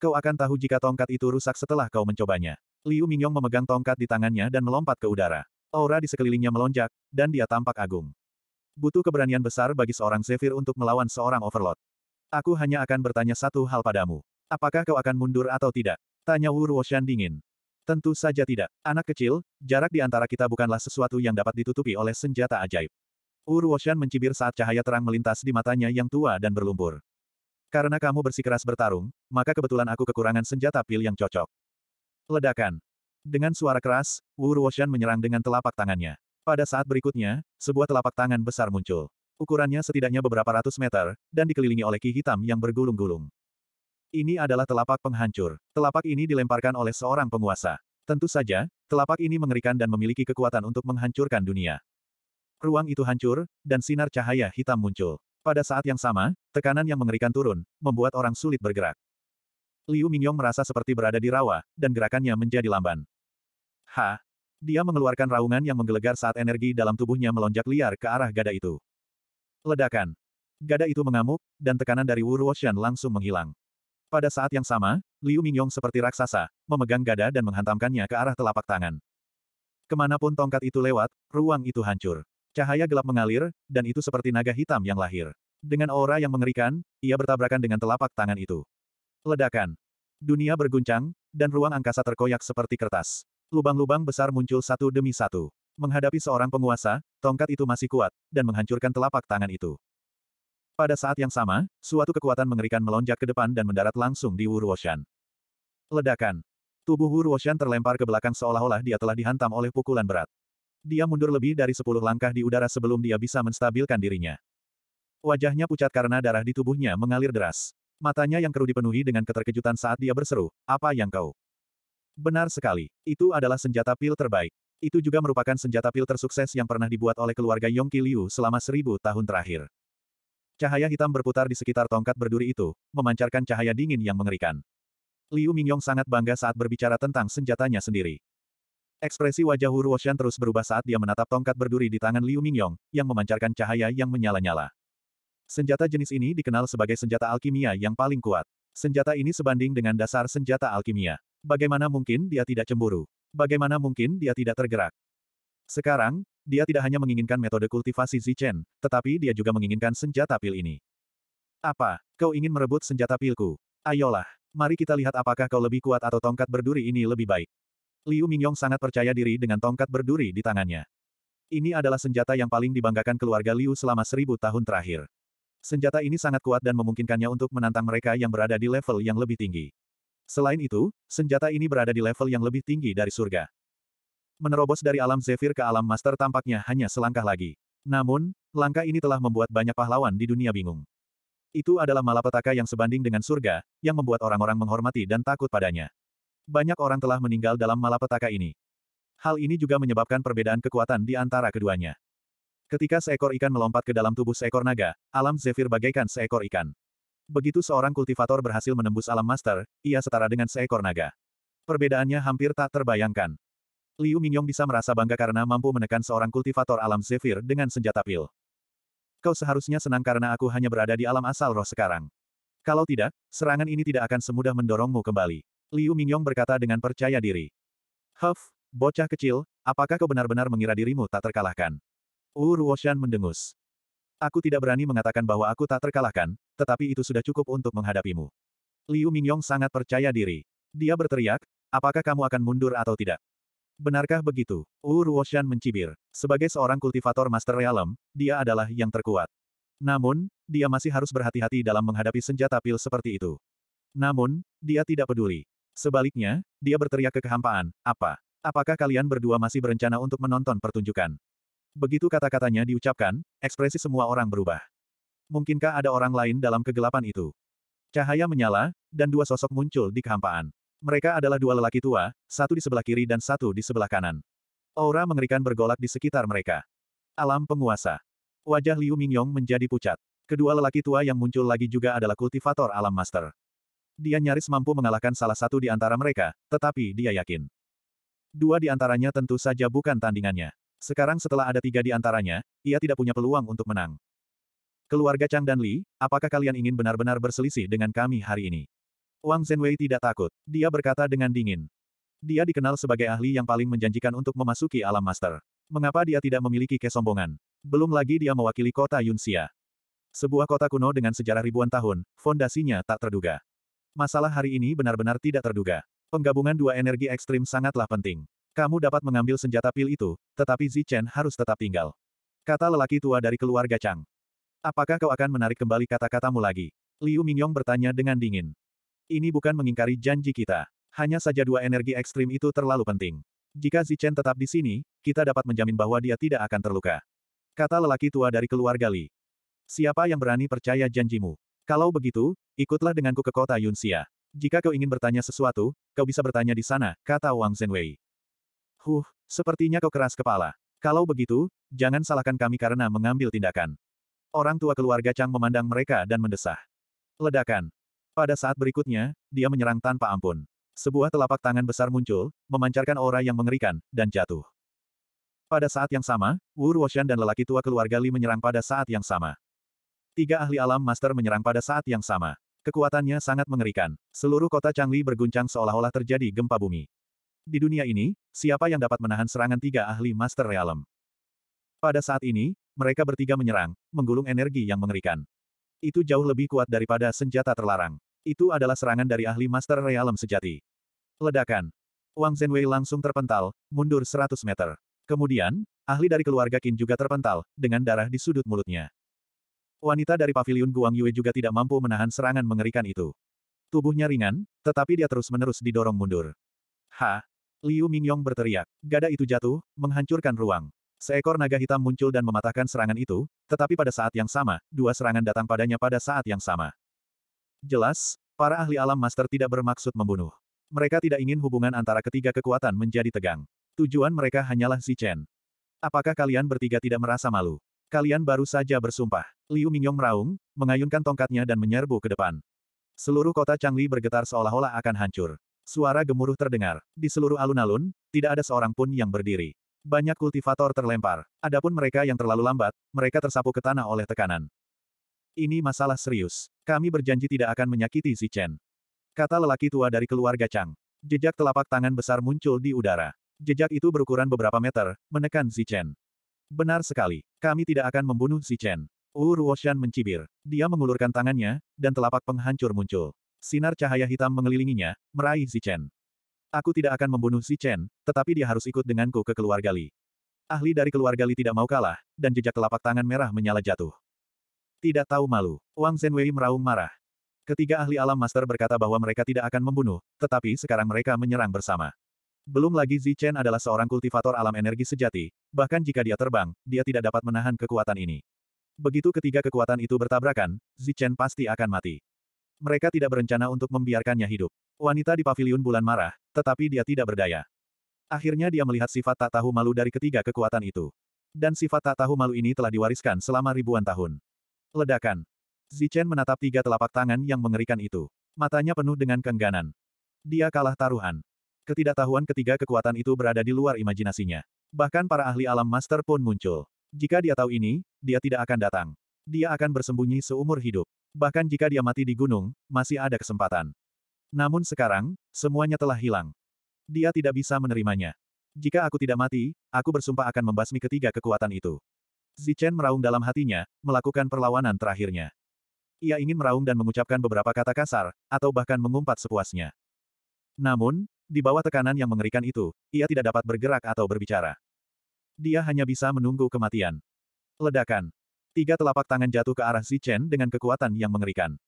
Kau akan tahu jika tongkat itu rusak setelah kau mencobanya. Liu Mingyong memegang tongkat di tangannya dan melompat ke udara. Aura di sekelilingnya melonjak, dan dia tampak agung. Butuh keberanian besar bagi seorang Zephyr untuk melawan seorang Overlord. Aku hanya akan bertanya satu hal padamu. Apakah kau akan mundur atau tidak? Tanya Wu Ruoshan dingin. Tentu saja tidak. Anak kecil, jarak di antara kita bukanlah sesuatu yang dapat ditutupi oleh senjata ajaib. Wu Ruoshan mencibir saat cahaya terang melintas di matanya yang tua dan berlumpur. Karena kamu bersikeras bertarung, maka kebetulan aku kekurangan senjata pil yang cocok. Ledakan. Dengan suara keras, Wu Ruoshan menyerang dengan telapak tangannya. Pada saat berikutnya, sebuah telapak tangan besar muncul. Ukurannya setidaknya beberapa ratus meter, dan dikelilingi oleh ki hitam yang bergulung-gulung. Ini adalah telapak penghancur. Telapak ini dilemparkan oleh seorang penguasa. Tentu saja, telapak ini mengerikan dan memiliki kekuatan untuk menghancurkan dunia. Ruang itu hancur, dan sinar cahaya hitam muncul. Pada saat yang sama, tekanan yang mengerikan turun, membuat orang sulit bergerak. Liu Mingyong merasa seperti berada di rawa, dan gerakannya menjadi lamban. Ha! Dia mengeluarkan raungan yang menggelegar saat energi dalam tubuhnya melonjak liar ke arah gada itu. Ledakan. Gada itu mengamuk, dan tekanan dari Wu Ruoshan langsung menghilang. Pada saat yang sama, Liu Mingyong seperti raksasa, memegang gada dan menghantamkannya ke arah telapak tangan. Kemanapun tongkat itu lewat, ruang itu hancur. Cahaya gelap mengalir, dan itu seperti naga hitam yang lahir. Dengan aura yang mengerikan, ia bertabrakan dengan telapak tangan itu. Ledakan. Dunia berguncang, dan ruang angkasa terkoyak seperti kertas. Lubang-lubang besar muncul satu demi satu. Menghadapi seorang penguasa, tongkat itu masih kuat, dan menghancurkan telapak tangan itu. Pada saat yang sama, suatu kekuatan mengerikan melonjak ke depan dan mendarat langsung di Wu Ruoshan. Ledakan. Tubuh Wu Ruoshan terlempar ke belakang seolah-olah dia telah dihantam oleh pukulan berat. Dia mundur lebih dari sepuluh langkah di udara sebelum dia bisa menstabilkan dirinya. Wajahnya pucat karena darah di tubuhnya mengalir deras. Matanya yang keruh dipenuhi dengan keterkejutan saat dia berseru, apa yang kau? Benar sekali, itu adalah senjata pil terbaik. Itu juga merupakan senjata pil tersukses yang pernah dibuat oleh keluarga Yongki Liu selama seribu tahun terakhir. Cahaya hitam berputar di sekitar tongkat berduri itu, memancarkan cahaya dingin yang mengerikan. Liu Mingyong sangat bangga saat berbicara tentang senjatanya sendiri. Ekspresi wajah Wu Ruoshan terus berubah saat dia menatap tongkat berduri di tangan Liu Mingyong, yang memancarkan cahaya yang menyala-nyala. Senjata jenis ini dikenal sebagai senjata alkimia yang paling kuat. Senjata ini sebanding dengan dasar senjata alkimia. Bagaimana mungkin dia tidak cemburu? Bagaimana mungkin dia tidak tergerak? Sekarang, dia tidak hanya menginginkan metode kultivasi Zichen, tetapi dia juga menginginkan senjata pil ini. Apa, kau ingin merebut senjata pilku? Ayolah, mari kita lihat apakah kau lebih kuat atau tongkat berduri ini lebih baik. Liu Mingyong sangat percaya diri dengan tongkat berduri di tangannya. Ini adalah senjata yang paling dibanggakan keluarga Liu selama seribu tahun terakhir. Senjata ini sangat kuat dan memungkinkannya untuk menantang mereka yang berada di level yang lebih tinggi. Selain itu, senjata ini berada di level yang lebih tinggi dari surga. Menerobos dari alam Zephyr ke alam Master tampaknya hanya selangkah lagi. Namun, langkah ini telah membuat banyak pahlawan di dunia bingung. Itu adalah malapetaka yang sebanding dengan surga, yang membuat orang-orang menghormati dan takut padanya. Banyak orang telah meninggal dalam malapetaka ini. Hal ini juga menyebabkan perbedaan kekuatan di antara keduanya. Ketika seekor ikan melompat ke dalam tubuh seekor naga, alam Zephyr bagaikan seekor ikan. Begitu seorang kultivator berhasil menembus alam master, ia setara dengan seekor naga. Perbedaannya hampir tak terbayangkan. Liu Mingyong bisa merasa bangga karena mampu menekan seorang kultivator alam Zephyr dengan senjata pil. Kau seharusnya senang karena aku hanya berada di alam asal roh sekarang. Kalau tidak, serangan ini tidak akan semudah mendorongmu kembali. Liu Mingyong berkata dengan percaya diri. Huff, bocah kecil, apakah kau benar-benar mengira dirimu tak terkalahkan? Wu Ruoshan mendengus. Aku tidak berani mengatakan bahwa aku tak terkalahkan, tetapi itu sudah cukup untuk menghadapimu. Liu Mingyong sangat percaya diri. Dia berteriak, apakah kamu akan mundur atau tidak? Benarkah begitu? Wu Ruoshan mencibir. Sebagai seorang kultivator Master Realm, dia adalah yang terkuat. Namun, dia masih harus berhati-hati dalam menghadapi senjata pil seperti itu. Namun, dia tidak peduli. Sebaliknya, dia berteriak ke kehampaan, apa? Apakah kalian berdua masih berencana untuk menonton pertunjukan? Begitu kata-katanya diucapkan, ekspresi semua orang berubah. Mungkinkah ada orang lain dalam kegelapan itu? Cahaya menyala, dan dua sosok muncul di kehampaan. Mereka adalah dua lelaki tua, satu di sebelah kiri dan satu di sebelah kanan. Aura mengerikan bergolak di sekitar mereka. Alam penguasa. Wajah Liu Mingyong menjadi pucat. Kedua lelaki tua yang muncul lagi juga adalah kultivator alam master. Dia nyaris mampu mengalahkan salah satu di antara mereka, tetapi dia yakin. Dua di antaranya tentu saja bukan tandingannya. Sekarang setelah ada tiga di antaranya, ia tidak punya peluang untuk menang. Keluarga Chang dan Li, apakah kalian ingin benar-benar berselisih dengan kami hari ini? Wang Zhenwei tidak takut. Dia berkata dengan dingin. Dia dikenal sebagai ahli yang paling menjanjikan untuk memasuki alam master. Mengapa dia tidak memiliki kesombongan? Belum lagi dia mewakili kota Yunxia. Sebuah kota kuno dengan sejarah ribuan tahun, fondasinya tak terduga. Masalah hari ini benar-benar tidak terduga. Penggabungan dua energi ekstrim sangatlah penting. Kamu dapat mengambil senjata pil itu, tetapi Zichen harus tetap tinggal. Kata lelaki tua dari keluarga Chang. Apakah kau akan menarik kembali kata-katamu lagi? Liu Mingyong bertanya dengan dingin. Ini bukan mengingkari janji kita. Hanya saja dua energi ekstrim itu terlalu penting. Jika Zichen tetap di sini, kita dapat menjamin bahwa dia tidak akan terluka. Kata lelaki tua dari keluarga Li. Siapa yang berani percaya janjimu? Kalau begitu, ikutlah denganku ke kota Yunxia. Jika kau ingin bertanya sesuatu, kau bisa bertanya di sana, kata Wang Zhenwei. Huh, sepertinya kau keras kepala. Kalau begitu, jangan salahkan kami karena mengambil tindakan. Orang tua keluarga Chang memandang mereka dan mendesah. Ledakan. Pada saat berikutnya, dia menyerang tanpa ampun. Sebuah telapak tangan besar muncul, memancarkan aura yang mengerikan, dan jatuh. Pada saat yang sama, Wu Ruoshan dan lelaki tua keluarga Li menyerang pada saat yang sama. Tiga ahli alam master menyerang pada saat yang sama. Kekuatannya sangat mengerikan. Seluruh kota Changli berguncang seolah-olah terjadi gempa bumi. Di dunia ini, siapa yang dapat menahan serangan tiga ahli master realem? Pada saat ini, mereka bertiga menyerang, menggulung energi yang mengerikan. Itu jauh lebih kuat daripada senjata terlarang. Itu adalah serangan dari ahli Master Realm sejati. Ledakan. Wang Zhenwei langsung terpental, mundur 100 meter. Kemudian, ahli dari keluarga Qin juga terpental, dengan darah di sudut mulutnya. Wanita dari pavilion Guang Yue juga tidak mampu menahan serangan mengerikan itu. Tubuhnya ringan, tetapi dia terus-menerus didorong mundur. Ha! Liu Mingyong berteriak. Gada itu jatuh, menghancurkan ruang. Seekor naga hitam muncul dan mematahkan serangan itu, tetapi pada saat yang sama, dua serangan datang padanya pada saat yang sama. Jelas, para ahli alam master tidak bermaksud membunuh. Mereka tidak ingin hubungan antara ketiga kekuatan menjadi tegang. Tujuan mereka hanyalah Zichen. Apakah kalian bertiga tidak merasa malu? Kalian baru saja bersumpah. Liu Mingyong meraung, mengayunkan tongkatnya dan menyerbu ke depan. Seluruh kota Changli bergetar seolah-olah akan hancur. Suara gemuruh terdengar. Di seluruh alun-alun, tidak ada seorang pun yang berdiri. Banyak kultivator terlempar, adapun mereka yang terlalu lambat, mereka tersapu ke tanah oleh tekanan. Ini masalah serius. Kami berjanji tidak akan menyakiti Zichen. Kata lelaki tua dari keluarga Chang. Jejak telapak tangan besar muncul di udara. Jejak itu berukuran beberapa meter, menekan Zichen. Benar sekali, kami tidak akan membunuh Zichen. Wu Ruoshan mencibir. Dia mengulurkan tangannya, dan telapak penghancur muncul. Sinar cahaya hitam mengelilinginya, meraih Zichen. Aku tidak akan membunuh Si Chen, tetapi dia harus ikut denganku ke keluarga Li. Ahli dari keluarga Li tidak mau kalah, dan jejak telapak tangan merah menyala jatuh. Tidak tahu malu, Wang Zhenwei meraung marah. Ketiga ahli alam master berkata bahwa mereka tidak akan membunuh, tetapi sekarang mereka menyerang bersama. Belum lagi Zi Chen adalah seorang kultivator alam energi sejati, bahkan jika dia terbang, dia tidak dapat menahan kekuatan ini. Begitu ketiga kekuatan itu bertabrakan, Zi Chen pasti akan mati. Mereka tidak berencana untuk membiarkannya hidup. Wanita di paviliun bulan marah, tetapi dia tidak berdaya. Akhirnya dia melihat sifat tak tahu malu dari ketiga kekuatan itu. Dan sifat tak tahu malu ini telah diwariskan selama ribuan tahun. Ledakan. Zichen menatap tiga telapak tangan yang mengerikan itu. Matanya penuh dengan kengganan. Dia kalah taruhan. Ketidaktahuan ketiga kekuatan itu berada di luar imajinasinya. Bahkan para ahli alam master pun muncul. Jika dia tahu ini, dia tidak akan datang. Dia akan bersembunyi seumur hidup. Bahkan jika dia mati di gunung, masih ada kesempatan. Namun sekarang, semuanya telah hilang. Dia tidak bisa menerimanya. Jika aku tidak mati, aku bersumpah akan membasmi ketiga kekuatan itu. Zichen meraung dalam hatinya, melakukan perlawanan terakhirnya. Ia ingin meraung dan mengucapkan beberapa kata kasar, atau bahkan mengumpat sepuasnya. Namun, di bawah tekanan yang mengerikan itu, ia tidak dapat bergerak atau berbicara. Dia hanya bisa menunggu kematian. Ledakan. Tiga telapak tangan jatuh ke arah Zichen dengan kekuatan yang mengerikan.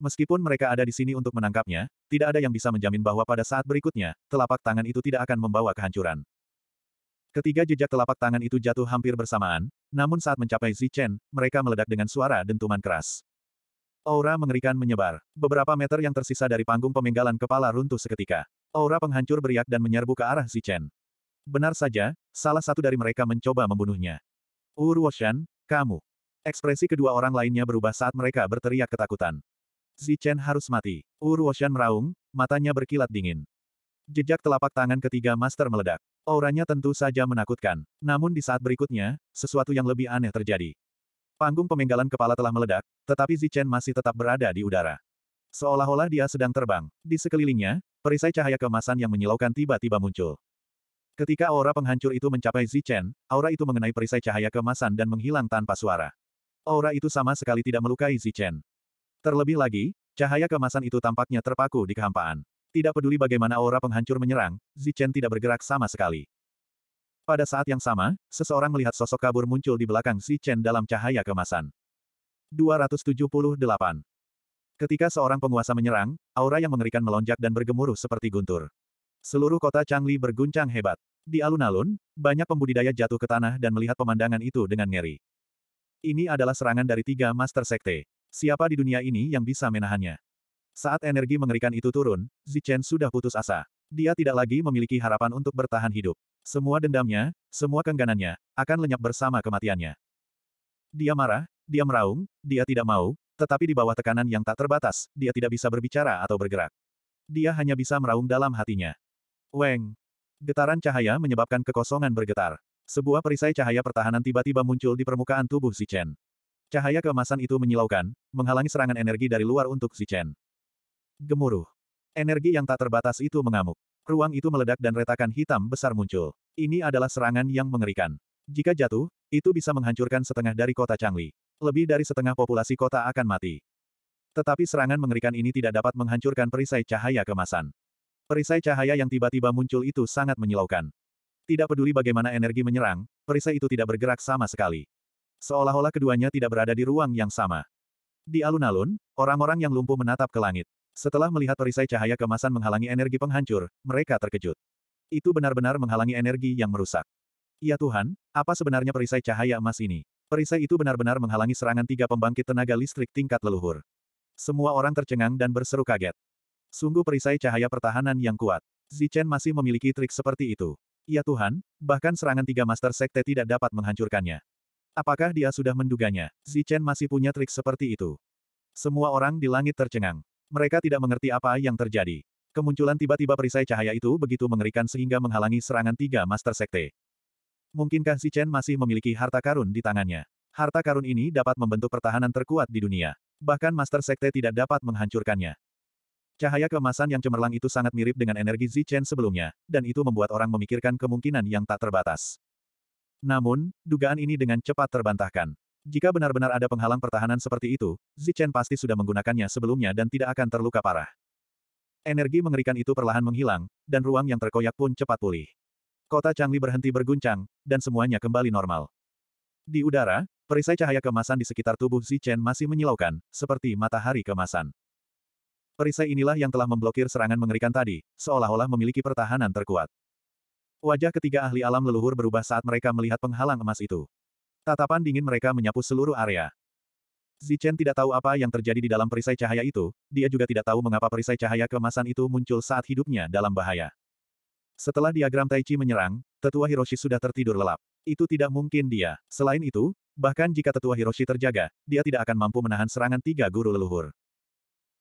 Meskipun mereka ada di sini untuk menangkapnya, tidak ada yang bisa menjamin bahwa pada saat berikutnya, telapak tangan itu tidak akan membawa kehancuran. Ketiga jejak telapak tangan itu jatuh hampir bersamaan, namun saat mencapai Zichen, mereka meledak dengan suara dentuman keras. Aura mengerikan menyebar. Beberapa meter yang tersisa dari panggung pemenggalan kepala runtuh seketika. Aura penghancur beriak dan menyerbu ke arah Zichen. Benar saja, salah satu dari mereka mencoba membunuhnya. Urwoshan, kamu. Ekspresi kedua orang lainnya berubah saat mereka berteriak ketakutan. Zichen harus mati. Urwoshan meraung, matanya berkilat dingin. Jejak telapak tangan ketiga master meledak. Auranya tentu saja menakutkan. Namun di saat berikutnya, sesuatu yang lebih aneh terjadi. Panggung pemenggalan kepala telah meledak, tetapi Zichen masih tetap berada di udara. Seolah-olah dia sedang terbang. Di sekelilingnya, perisai cahaya kemasan yang menyilaukan tiba-tiba muncul. Ketika aura penghancur itu mencapai Zichen, aura itu mengenai perisai cahaya kemasan dan menghilang tanpa suara. Aura itu sama sekali tidak melukai Zichen. Terlebih lagi, cahaya kemasan itu tampaknya terpaku di kehampaan. Tidak peduli bagaimana aura penghancur menyerang, Zichen tidak bergerak sama sekali. Pada saat yang sama, seseorang melihat sosok kabur muncul di belakang Zichen dalam cahaya kemasan. 278. Ketika seorang penguasa menyerang, aura yang mengerikan melonjak dan bergemuruh seperti guntur. Seluruh kota Changli berguncang hebat. Di alun-alun, banyak pembudidaya jatuh ke tanah dan melihat pemandangan itu dengan ngeri. Ini adalah serangan dari tiga Master Sekte. Siapa di dunia ini yang bisa menahannya? Saat energi mengerikan itu turun, Zichen sudah putus asa. Dia tidak lagi memiliki harapan untuk bertahan hidup. Semua dendamnya, semua kengganannya, akan lenyap bersama kematiannya. Dia marah, dia meraung, dia tidak mau, tetapi di bawah tekanan yang tak terbatas, dia tidak bisa berbicara atau bergerak. Dia hanya bisa meraung dalam hatinya. Weng! Getaran cahaya menyebabkan kekosongan bergetar. Sebuah perisai cahaya pertahanan tiba-tiba muncul di permukaan tubuh Si Chen. Cahaya keemasan itu menyilaukan, menghalangi serangan energi dari luar untuk Si Chen. Gemuruh. Energi yang tak terbatas itu mengamuk. Ruang itu meledak dan retakan hitam besar muncul. Ini adalah serangan yang mengerikan. Jika jatuh, itu bisa menghancurkan setengah dari kota Changli. Lebih dari setengah populasi kota akan mati. Tetapi serangan mengerikan ini tidak dapat menghancurkan perisai cahaya kemasan. Perisai cahaya yang tiba-tiba muncul itu sangat menyilaukan. Tidak peduli bagaimana energi menyerang, perisai itu tidak bergerak sama sekali. Seolah-olah keduanya tidak berada di ruang yang sama. Di alun-alun, orang-orang yang lumpuh menatap ke langit. Setelah melihat perisai cahaya kemasan menghalangi energi penghancur, mereka terkejut. Itu benar-benar menghalangi energi yang merusak. Ya Tuhan, apa sebenarnya perisai cahaya emas ini? Perisai itu benar-benar menghalangi serangan tiga pembangkit tenaga listrik tingkat leluhur. Semua orang tercengang dan berseru kaget. Sungguh perisai cahaya pertahanan yang kuat. Zichen masih memiliki trik seperti itu. Ya Tuhan, bahkan serangan tiga Master Sekte tidak dapat menghancurkannya. Apakah dia sudah menduganya? Zichen masih punya trik seperti itu. Semua orang di langit tercengang. Mereka tidak mengerti apa yang terjadi. Kemunculan tiba-tiba perisai cahaya itu begitu mengerikan sehingga menghalangi serangan tiga Master Sekte. Mungkinkah Chen masih memiliki harta karun di tangannya? Harta karun ini dapat membentuk pertahanan terkuat di dunia. Bahkan Master Sekte tidak dapat menghancurkannya. Cahaya kemasan yang cemerlang itu sangat mirip dengan energi Zichen sebelumnya, dan itu membuat orang memikirkan kemungkinan yang tak terbatas. Namun, dugaan ini dengan cepat terbantahkan. Jika benar-benar ada penghalang pertahanan seperti itu, Zichen pasti sudah menggunakannya sebelumnya dan tidak akan terluka parah. Energi mengerikan itu perlahan menghilang, dan ruang yang terkoyak pun cepat pulih. Kota Changli berhenti berguncang, dan semuanya kembali normal. Di udara, perisai cahaya kemasan di sekitar tubuh Zichen masih menyilaukan, seperti matahari kemasan. Perisai inilah yang telah memblokir serangan mengerikan tadi, seolah-olah memiliki pertahanan terkuat. Wajah ketiga ahli alam leluhur berubah saat mereka melihat penghalang emas itu. Tatapan dingin mereka menyapu seluruh area. Zichen tidak tahu apa yang terjadi di dalam perisai cahaya itu, dia juga tidak tahu mengapa perisai cahaya kemasan itu muncul saat hidupnya dalam bahaya. Setelah diagram Taichi menyerang, tetua Hiroshi sudah tertidur lelap. Itu tidak mungkin dia. Selain itu, bahkan jika tetua Hiroshi terjaga, dia tidak akan mampu menahan serangan tiga guru leluhur.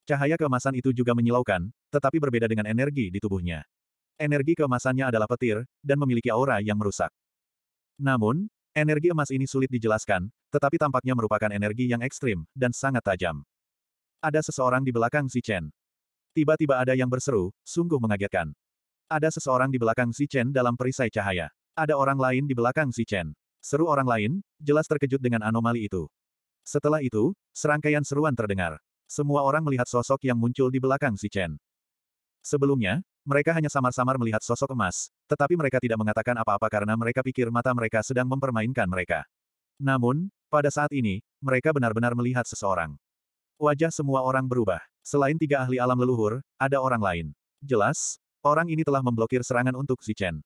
Cahaya keemasan itu juga menyilaukan, tetapi berbeda dengan energi di tubuhnya. Energi keemasannya adalah petir, dan memiliki aura yang merusak. Namun, energi emas ini sulit dijelaskan, tetapi tampaknya merupakan energi yang ekstrim, dan sangat tajam. Ada seseorang di belakang si Chen. Tiba-tiba ada yang berseru, sungguh mengagetkan. Ada seseorang di belakang si Chen dalam perisai cahaya. Ada orang lain di belakang si Chen. Seru orang lain, jelas terkejut dengan anomali itu. Setelah itu, serangkaian seruan terdengar. Semua orang melihat sosok yang muncul di belakang si Chen. Sebelumnya, mereka hanya samar-samar melihat sosok emas, tetapi mereka tidak mengatakan apa-apa karena mereka pikir mata mereka sedang mempermainkan mereka. Namun, pada saat ini, mereka benar-benar melihat seseorang. Wajah semua orang berubah. Selain tiga ahli alam leluhur, ada orang lain. Jelas, orang ini telah memblokir serangan untuk si Chen.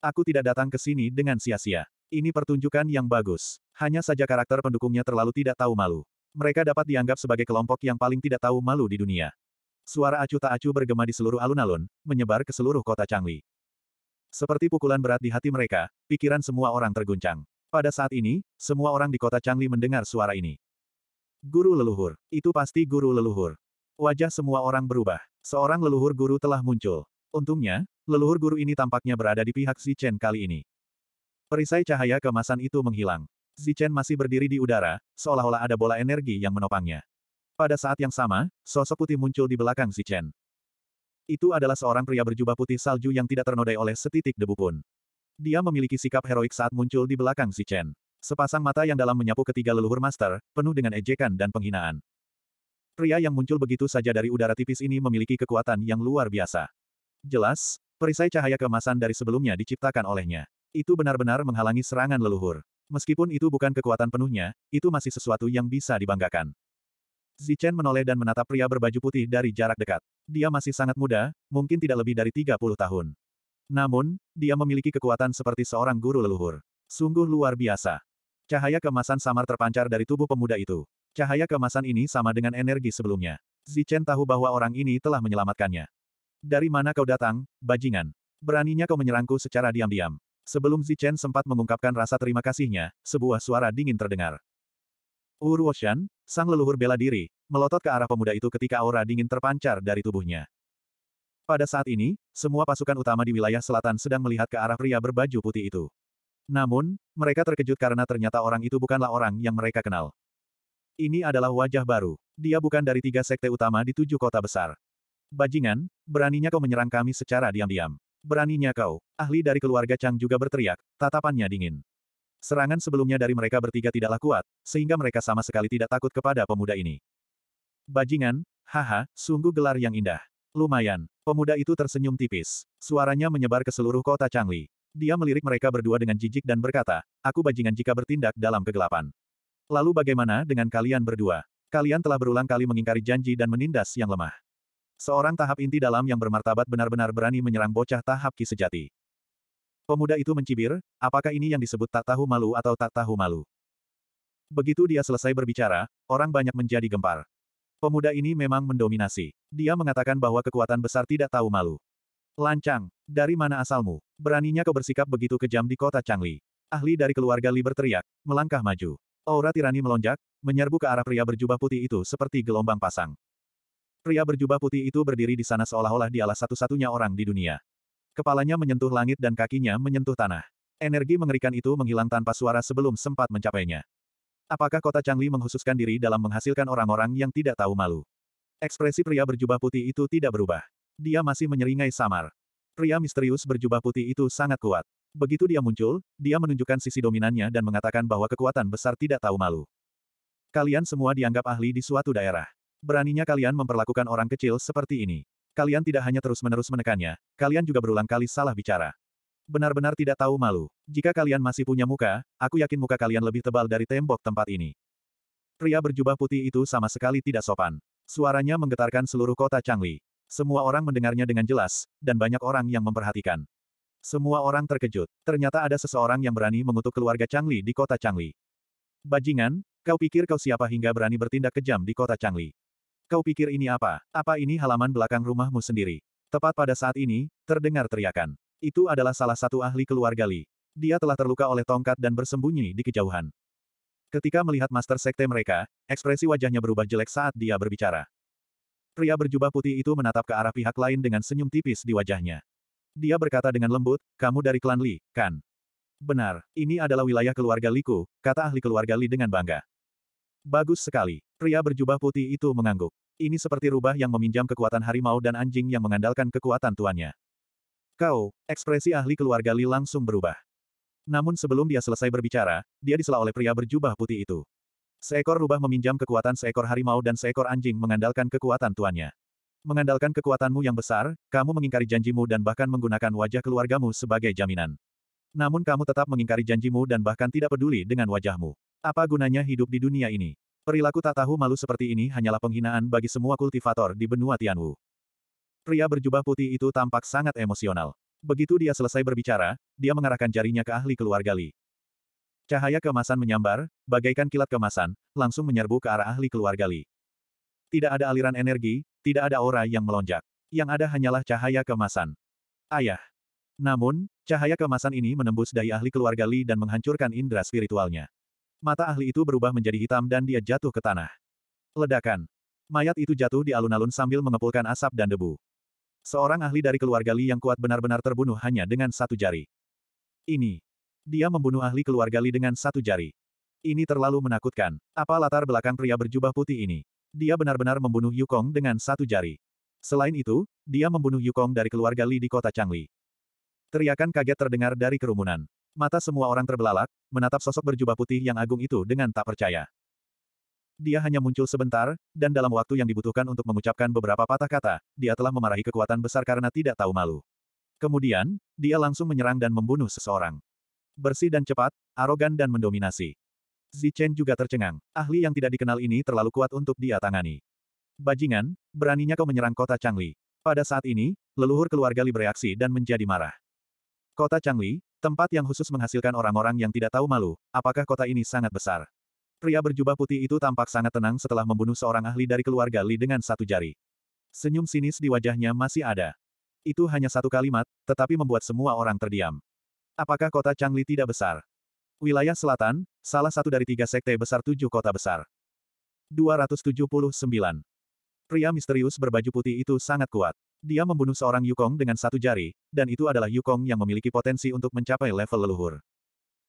Aku tidak datang ke sini dengan sia-sia. Ini pertunjukan yang bagus. Hanya saja karakter pendukungnya terlalu tidak tahu malu. Mereka dapat dianggap sebagai kelompok yang paling tidak tahu malu di dunia. Suara acu tak acuh bergema di seluruh alun-alun, menyebar ke seluruh kota Changli. Seperti pukulan berat di hati mereka, pikiran semua orang terguncang. Pada saat ini, semua orang di kota Changli mendengar suara ini. Guru leluhur. Itu pasti guru leluhur. Wajah semua orang berubah. Seorang leluhur guru telah muncul. Untungnya, leluhur guru ini tampaknya berada di pihak Si Chen kali ini. Perisai cahaya kemasan itu menghilang. Zichen masih berdiri di udara, seolah-olah ada bola energi yang menopangnya. Pada saat yang sama, sosok putih muncul di belakang Zichen. Itu adalah seorang pria berjubah putih salju yang tidak ternodai oleh setitik debu pun. Dia memiliki sikap heroik saat muncul di belakang Zichen. Sepasang mata yang dalam menyapu ketiga leluhur master, penuh dengan ejekan dan penghinaan. Pria yang muncul begitu saja dari udara tipis ini memiliki kekuatan yang luar biasa. Jelas, perisai cahaya kemasan dari sebelumnya diciptakan olehnya. Itu benar-benar menghalangi serangan leluhur. Meskipun itu bukan kekuatan penuhnya, itu masih sesuatu yang bisa dibanggakan. Zichen menoleh dan menatap pria berbaju putih dari jarak dekat. Dia masih sangat muda, mungkin tidak lebih dari 30 tahun. Namun, dia memiliki kekuatan seperti seorang guru leluhur. Sungguh luar biasa. Cahaya kemasan samar terpancar dari tubuh pemuda itu. Cahaya kemasan ini sama dengan energi sebelumnya. Zichen tahu bahwa orang ini telah menyelamatkannya. Dari mana kau datang, bajingan? Beraninya kau menyerangku secara diam-diam. Sebelum Zichen sempat mengungkapkan rasa terima kasihnya, sebuah suara dingin terdengar. Urwoshan, sang leluhur bela diri, melotot ke arah pemuda itu ketika aura dingin terpancar dari tubuhnya. Pada saat ini, semua pasukan utama di wilayah selatan sedang melihat ke arah pria berbaju putih itu. Namun, mereka terkejut karena ternyata orang itu bukanlah orang yang mereka kenal. Ini adalah wajah baru. Dia bukan dari tiga sekte utama di tujuh kota besar. Bajingan, beraninya kau menyerang kami secara diam-diam. Beraninya kau, ahli dari keluarga Chang juga berteriak, tatapannya dingin. Serangan sebelumnya dari mereka bertiga tidaklah kuat, sehingga mereka sama sekali tidak takut kepada pemuda ini. Bajingan, haha, sungguh gelar yang indah. Lumayan, pemuda itu tersenyum tipis. Suaranya menyebar ke seluruh kota Changli. Dia melirik mereka berdua dengan jijik dan berkata, aku bajingan jika bertindak dalam kegelapan. Lalu bagaimana dengan kalian berdua? Kalian telah berulang kali mengingkari janji dan menindas yang lemah. Seorang tahap inti dalam yang bermartabat benar-benar berani menyerang bocah tahap ki sejati. Pemuda itu mencibir, apakah ini yang disebut tak tahu malu atau tak tahu malu? Begitu dia selesai berbicara, orang banyak menjadi gempar. Pemuda ini memang mendominasi. Dia mengatakan bahwa kekuatan besar tidak tahu malu. Lancang, dari mana asalmu? Beraninya kau bersikap begitu kejam di kota Changli. Ahli dari keluarga Li berteriak, melangkah maju. Aura tirani melonjak, menyerbu ke arah pria berjubah putih itu seperti gelombang pasang. Pria berjubah putih itu berdiri di sana seolah-olah dialah satu-satunya orang di dunia. Kepalanya menyentuh langit dan kakinya menyentuh tanah. Energi mengerikan itu menghilang tanpa suara sebelum sempat mencapainya. Apakah kota Changli menghususkan diri dalam menghasilkan orang-orang yang tidak tahu malu? Ekspresi pria berjubah putih itu tidak berubah. Dia masih menyeringai samar. Pria misterius berjubah putih itu sangat kuat. Begitu dia muncul, dia menunjukkan sisi dominannya dan mengatakan bahwa kekuatan besar tidak tahu malu. Kalian semua dianggap ahli di suatu daerah. Beraninya kalian memperlakukan orang kecil seperti ini. Kalian tidak hanya terus-menerus menekannya, kalian juga berulang kali salah bicara. Benar-benar tidak tahu malu. Jika kalian masih punya muka, aku yakin muka kalian lebih tebal dari tembok tempat ini. Pria berjubah putih itu sama sekali tidak sopan. Suaranya menggetarkan seluruh kota Changli. Semua orang mendengarnya dengan jelas, dan banyak orang yang memperhatikan. Semua orang terkejut. Ternyata ada seseorang yang berani mengutuk keluarga Changli di kota Changli. Bajingan, kau pikir kau siapa hingga berani bertindak kejam di kota Changli? Kau pikir ini apa? Apa ini halaman belakang rumahmu sendiri? Tepat pada saat ini, terdengar teriakan. Itu adalah salah satu ahli keluarga Li. Dia telah terluka oleh tongkat dan bersembunyi di kejauhan. Ketika melihat master sekte mereka, ekspresi wajahnya berubah jelek saat dia berbicara. Pria berjubah putih itu menatap ke arah pihak lain dengan senyum tipis di wajahnya. Dia berkata dengan lembut, kamu dari klan Li, kan? Benar, ini adalah wilayah keluarga Liku, kata ahli keluarga Li dengan bangga. Bagus sekali. Pria berjubah putih itu mengangguk. Ini seperti rubah yang meminjam kekuatan harimau dan anjing yang mengandalkan kekuatan tuannya. Kau, ekspresi ahli keluarga Li langsung berubah. Namun sebelum dia selesai berbicara, dia disela oleh pria berjubah putih itu. Seekor rubah meminjam kekuatan seekor harimau dan seekor anjing mengandalkan kekuatan tuannya. Mengandalkan kekuatanmu yang besar, kamu mengingkari janjimu dan bahkan menggunakan wajah keluargamu sebagai jaminan. Namun kamu tetap mengingkari janjimu dan bahkan tidak peduli dengan wajahmu. Apa gunanya hidup di dunia ini? Perilaku tak tahu malu seperti ini hanyalah penghinaan bagi semua kultivator di benua Tianwu. Pria berjubah putih itu tampak sangat emosional. Begitu dia selesai berbicara, dia mengarahkan jarinya ke ahli keluarga Li. Cahaya kemasan menyambar, bagaikan kilat kemasan, langsung menyerbu ke arah ahli keluarga Li. Tidak ada aliran energi, tidak ada aura yang melonjak. Yang ada hanyalah cahaya kemasan. Ayah. Namun, cahaya kemasan ini menembus daya ahli keluarga Li dan menghancurkan indera spiritualnya. Mata ahli itu berubah menjadi hitam dan dia jatuh ke tanah. Ledakan. Mayat itu jatuh di alun-alun sambil mengepulkan asap dan debu. Seorang ahli dari keluarga Li yang kuat benar-benar terbunuh hanya dengan satu jari. Ini. Dia membunuh ahli keluarga Li dengan satu jari. Ini terlalu menakutkan. Apa latar belakang pria berjubah putih ini? Dia benar-benar membunuh Yukong dengan satu jari. Selain itu, dia membunuh Yukong dari keluarga Li di kota Changli. Teriakan kaget terdengar dari kerumunan. Mata semua orang terbelalak, menatap sosok berjubah putih yang agung itu dengan tak percaya. Dia hanya muncul sebentar, dan dalam waktu yang dibutuhkan untuk mengucapkan beberapa patah kata, dia telah memarahi kekuatan besar karena tidak tahu malu. Kemudian, dia langsung menyerang dan membunuh seseorang. Bersih dan cepat, arogan dan mendominasi. Zichen juga tercengang. Ahli yang tidak dikenal ini terlalu kuat untuk dia tangani. Bajingan, beraninya kau menyerang kota Changli. Pada saat ini, leluhur keluarga Li bereaksi dan menjadi marah. Kota Changli, Tempat yang khusus menghasilkan orang-orang yang tidak tahu malu, apakah kota ini sangat besar? Pria berjubah putih itu tampak sangat tenang setelah membunuh seorang ahli dari keluarga Li dengan satu jari. Senyum sinis di wajahnya masih ada. Itu hanya satu kalimat, tetapi membuat semua orang terdiam. Apakah kota Changli tidak besar? Wilayah selatan, salah satu dari tiga sekte besar tujuh kota besar. 279. Pria misterius berbaju putih itu sangat kuat. Dia membunuh seorang Yukong dengan satu jari, dan itu adalah Yukong yang memiliki potensi untuk mencapai level leluhur.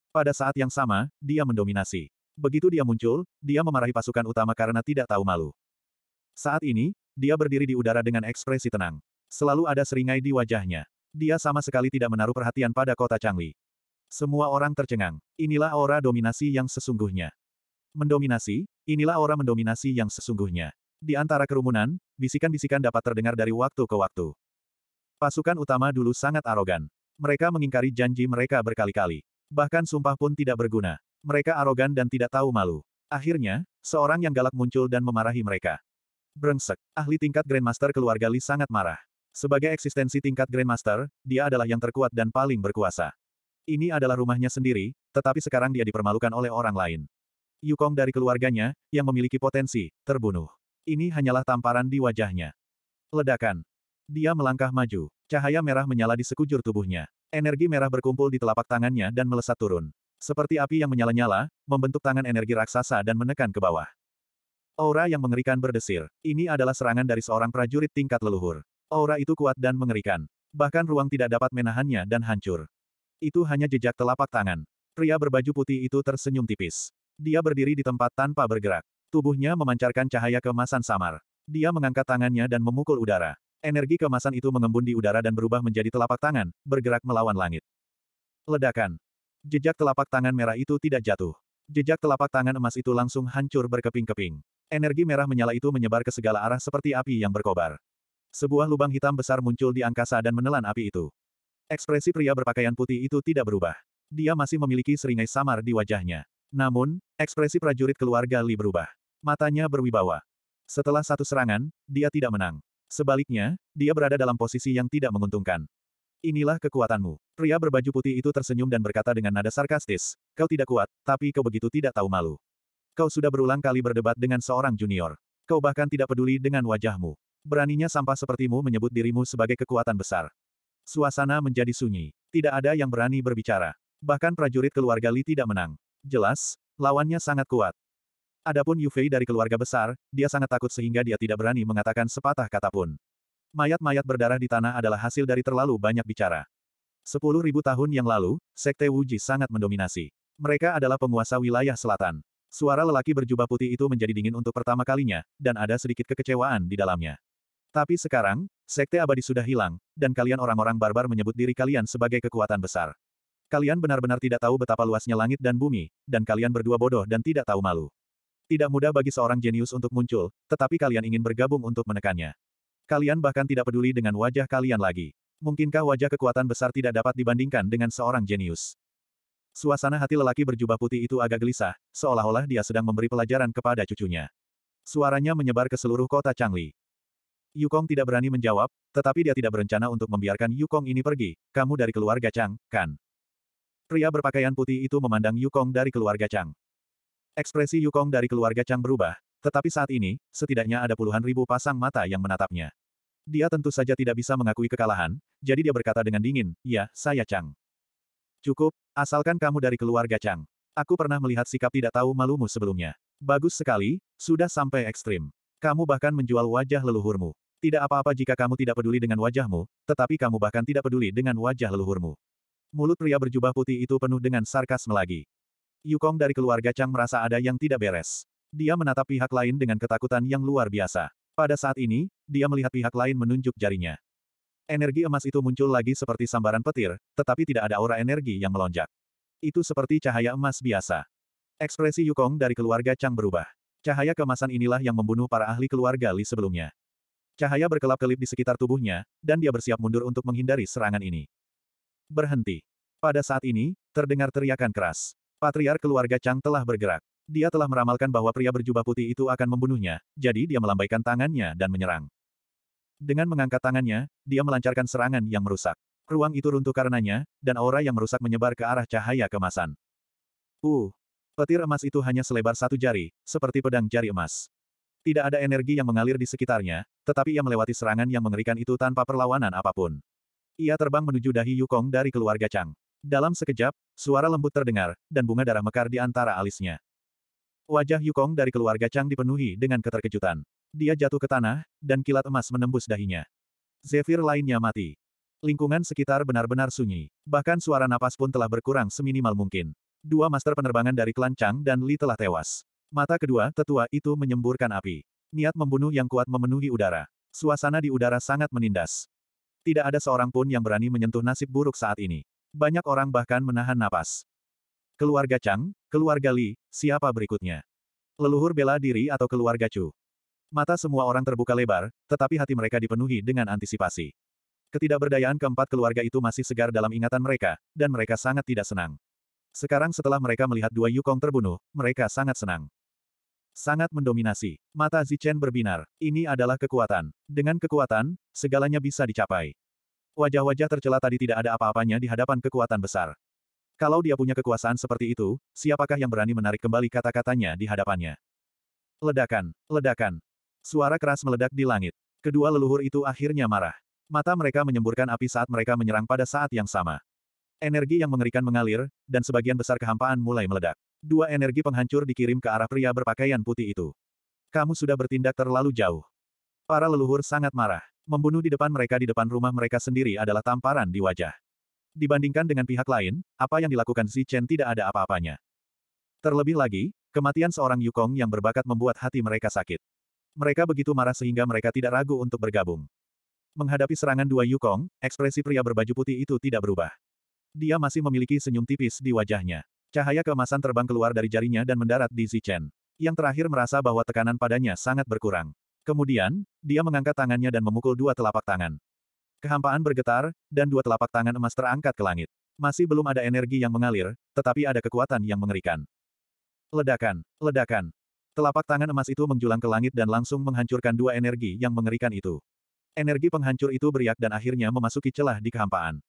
Pada saat yang sama, dia mendominasi. Begitu dia muncul, dia memarahi pasukan utama karena tidak tahu malu. Saat ini, dia berdiri di udara dengan ekspresi tenang. Selalu ada seringai di wajahnya. Dia sama sekali tidak menaruh perhatian pada kota Changli. Semua orang tercengang. Inilah aura dominasi yang sesungguhnya. Mendominasi, inilah aura mendominasi yang sesungguhnya. Di antara kerumunan, bisikan-bisikan dapat terdengar dari waktu ke waktu. Pasukan utama dulu sangat arogan. Mereka mengingkari janji mereka berkali-kali. Bahkan sumpah pun tidak berguna. Mereka arogan dan tidak tahu malu. Akhirnya, seorang yang galak muncul dan memarahi mereka. Brengsek, ahli tingkat Grandmaster keluarga Li sangat marah. Sebagai eksistensi tingkat Grandmaster, dia adalah yang terkuat dan paling berkuasa. Ini adalah rumahnya sendiri, tetapi sekarang dia dipermalukan oleh orang lain. Yukong dari keluarganya, yang memiliki potensi, terbunuh. Ini hanyalah tamparan di wajahnya. Ledakan. Dia melangkah maju. Cahaya merah menyala di sekujur tubuhnya. Energi merah berkumpul di telapak tangannya dan melesat turun. Seperti api yang menyala-nyala, membentuk tangan energi raksasa dan menekan ke bawah. Aura yang mengerikan berdesir. Ini adalah serangan dari seorang prajurit tingkat leluhur. Aura itu kuat dan mengerikan. Bahkan ruang tidak dapat menahannya dan hancur. Itu hanya jejak telapak tangan. Pria berbaju putih itu tersenyum tipis. Dia berdiri di tempat tanpa bergerak. Tubuhnya memancarkan cahaya kemasan samar. Dia mengangkat tangannya dan memukul udara. Energi kemasan itu mengembun di udara dan berubah menjadi telapak tangan, bergerak melawan langit. Ledakan. Jejak telapak tangan merah itu tidak jatuh. Jejak telapak tangan emas itu langsung hancur berkeping-keping. Energi merah menyala itu menyebar ke segala arah seperti api yang berkobar. Sebuah lubang hitam besar muncul di angkasa dan menelan api itu. Ekspresi pria berpakaian putih itu tidak berubah. Dia masih memiliki seringai samar di wajahnya. Namun, ekspresi prajurit keluarga Li berubah. Matanya berwibawa. Setelah satu serangan, dia tidak menang. Sebaliknya, dia berada dalam posisi yang tidak menguntungkan. Inilah kekuatanmu. Pria berbaju putih itu tersenyum dan berkata dengan nada sarkastis, kau tidak kuat, tapi kau begitu tidak tahu malu. Kau sudah berulang kali berdebat dengan seorang junior. Kau bahkan tidak peduli dengan wajahmu. Beraninya sampah sepertimu menyebut dirimu sebagai kekuatan besar. Suasana menjadi sunyi. Tidak ada yang berani berbicara. Bahkan prajurit keluarga Li tidak menang. Jelas, lawannya sangat kuat. Adapun Yufei dari keluarga besar, dia sangat takut sehingga dia tidak berani mengatakan sepatah kata pun. Mayat-mayat berdarah di tanah adalah hasil dari terlalu banyak bicara. Sepuluh ribu tahun yang lalu, Sekte Wuji sangat mendominasi. Mereka adalah penguasa wilayah selatan. Suara lelaki berjubah putih itu menjadi dingin untuk pertama kalinya, dan ada sedikit kekecewaan di dalamnya. Tapi sekarang, sekte abadi sudah hilang, dan kalian orang-orang barbar menyebut diri kalian sebagai kekuatan besar. Kalian benar-benar tidak tahu betapa luasnya langit dan bumi, dan kalian berdua bodoh dan tidak tahu malu. Tidak mudah bagi seorang jenius untuk muncul, tetapi kalian ingin bergabung untuk menekannya. Kalian bahkan tidak peduli dengan wajah kalian lagi. Mungkinkah wajah kekuatan besar tidak dapat dibandingkan dengan seorang jenius? Suasana hati lelaki berjubah putih itu agak gelisah, seolah-olah dia sedang memberi pelajaran kepada cucunya. Suaranya menyebar ke seluruh kota Changli. Yukong tidak berani menjawab, tetapi dia tidak berencana untuk membiarkan Yukong ini pergi. Kamu dari keluarga Chang, kan? Pria berpakaian putih itu memandang Yukong dari keluarga Chang. Ekspresi Yukong dari keluarga Chang berubah, tetapi saat ini, setidaknya ada puluhan ribu pasang mata yang menatapnya. Dia tentu saja tidak bisa mengakui kekalahan, jadi dia berkata dengan dingin, ya, saya Chang. Cukup, asalkan kamu dari keluarga Chang. Aku pernah melihat sikap tidak tahu malumu sebelumnya. Bagus sekali, sudah sampai ekstrim. Kamu bahkan menjual wajah leluhurmu. Tidak apa-apa jika kamu tidak peduli dengan wajahmu, tetapi kamu bahkan tidak peduli dengan wajah leluhurmu. Mulut pria berjubah putih itu penuh dengan sarkasme lagi. Yukong dari keluarga Chang merasa ada yang tidak beres. Dia menatap pihak lain dengan ketakutan yang luar biasa. Pada saat ini, dia melihat pihak lain menunjuk jarinya. Energi emas itu muncul lagi seperti sambaran petir, tetapi tidak ada aura energi yang melonjak. Itu seperti cahaya emas biasa. Ekspresi Yukong dari keluarga Chang berubah. Cahaya kemasan inilah yang membunuh para ahli keluarga Li sebelumnya. Cahaya berkelap-kelip di sekitar tubuhnya, dan dia bersiap mundur untuk menghindari serangan ini. Berhenti. Pada saat ini, terdengar teriakan keras. Patriar keluarga Chang telah bergerak. Dia telah meramalkan bahwa pria berjubah putih itu akan membunuhnya, jadi dia melambaikan tangannya dan menyerang. Dengan mengangkat tangannya, dia melancarkan serangan yang merusak. Ruang itu runtuh karenanya, dan aura yang merusak menyebar ke arah cahaya kemasan. Uh, petir emas itu hanya selebar satu jari, seperti pedang jari emas. Tidak ada energi yang mengalir di sekitarnya, tetapi ia melewati serangan yang mengerikan itu tanpa perlawanan apapun. Ia terbang menuju dahi Yukong dari keluarga Chang. Dalam sekejap, suara lembut terdengar, dan bunga darah mekar di antara alisnya. Wajah Yukong dari keluarga Chang dipenuhi dengan keterkejutan. Dia jatuh ke tanah, dan kilat emas menembus dahinya. Zephyr lainnya mati. Lingkungan sekitar benar-benar sunyi. Bahkan suara napas pun telah berkurang seminimal mungkin. Dua master penerbangan dari klan Chang dan Li telah tewas. Mata kedua tetua itu menyemburkan api. Niat membunuh yang kuat memenuhi udara. Suasana di udara sangat menindas. Tidak ada seorang pun yang berani menyentuh nasib buruk saat ini. Banyak orang bahkan menahan napas. Keluarga Chang, keluarga Li, siapa berikutnya? Leluhur bela diri atau keluarga Chu? Mata semua orang terbuka lebar, tetapi hati mereka dipenuhi dengan antisipasi. Ketidakberdayaan keempat keluarga itu masih segar dalam ingatan mereka, dan mereka sangat tidak senang. Sekarang setelah mereka melihat dua Yukong terbunuh, mereka sangat senang sangat mendominasi. Mata Zichen berbinar. Ini adalah kekuatan. Dengan kekuatan, segalanya bisa dicapai. Wajah-wajah tercela tadi tidak ada apa-apanya di hadapan kekuatan besar. Kalau dia punya kekuasaan seperti itu, siapakah yang berani menarik kembali kata-katanya di hadapannya? Ledakan, ledakan. Suara keras meledak di langit. Kedua leluhur itu akhirnya marah. Mata mereka menyemburkan api saat mereka menyerang pada saat yang sama. Energi yang mengerikan mengalir, dan sebagian besar kehampaan mulai meledak. Dua energi penghancur dikirim ke arah pria berpakaian putih itu. Kamu sudah bertindak terlalu jauh. Para leluhur sangat marah. Membunuh di depan mereka di depan rumah mereka sendiri adalah tamparan di wajah. Dibandingkan dengan pihak lain, apa yang dilakukan Xi Chen tidak ada apa-apanya. Terlebih lagi, kematian seorang Yukong yang berbakat membuat hati mereka sakit. Mereka begitu marah sehingga mereka tidak ragu untuk bergabung. Menghadapi serangan dua Yukong, ekspresi pria berbaju putih itu tidak berubah. Dia masih memiliki senyum tipis di wajahnya. Cahaya keemasan terbang keluar dari jarinya dan mendarat di Xi Chen. Yang terakhir merasa bahwa tekanan padanya sangat berkurang. Kemudian, dia mengangkat tangannya dan memukul dua telapak tangan. Kehampaan bergetar, dan dua telapak tangan emas terangkat ke langit. Masih belum ada energi yang mengalir, tetapi ada kekuatan yang mengerikan. Ledakan, ledakan. Telapak tangan emas itu menjulang ke langit dan langsung menghancurkan dua energi yang mengerikan itu. Energi penghancur itu beriak dan akhirnya memasuki celah di kehampaan.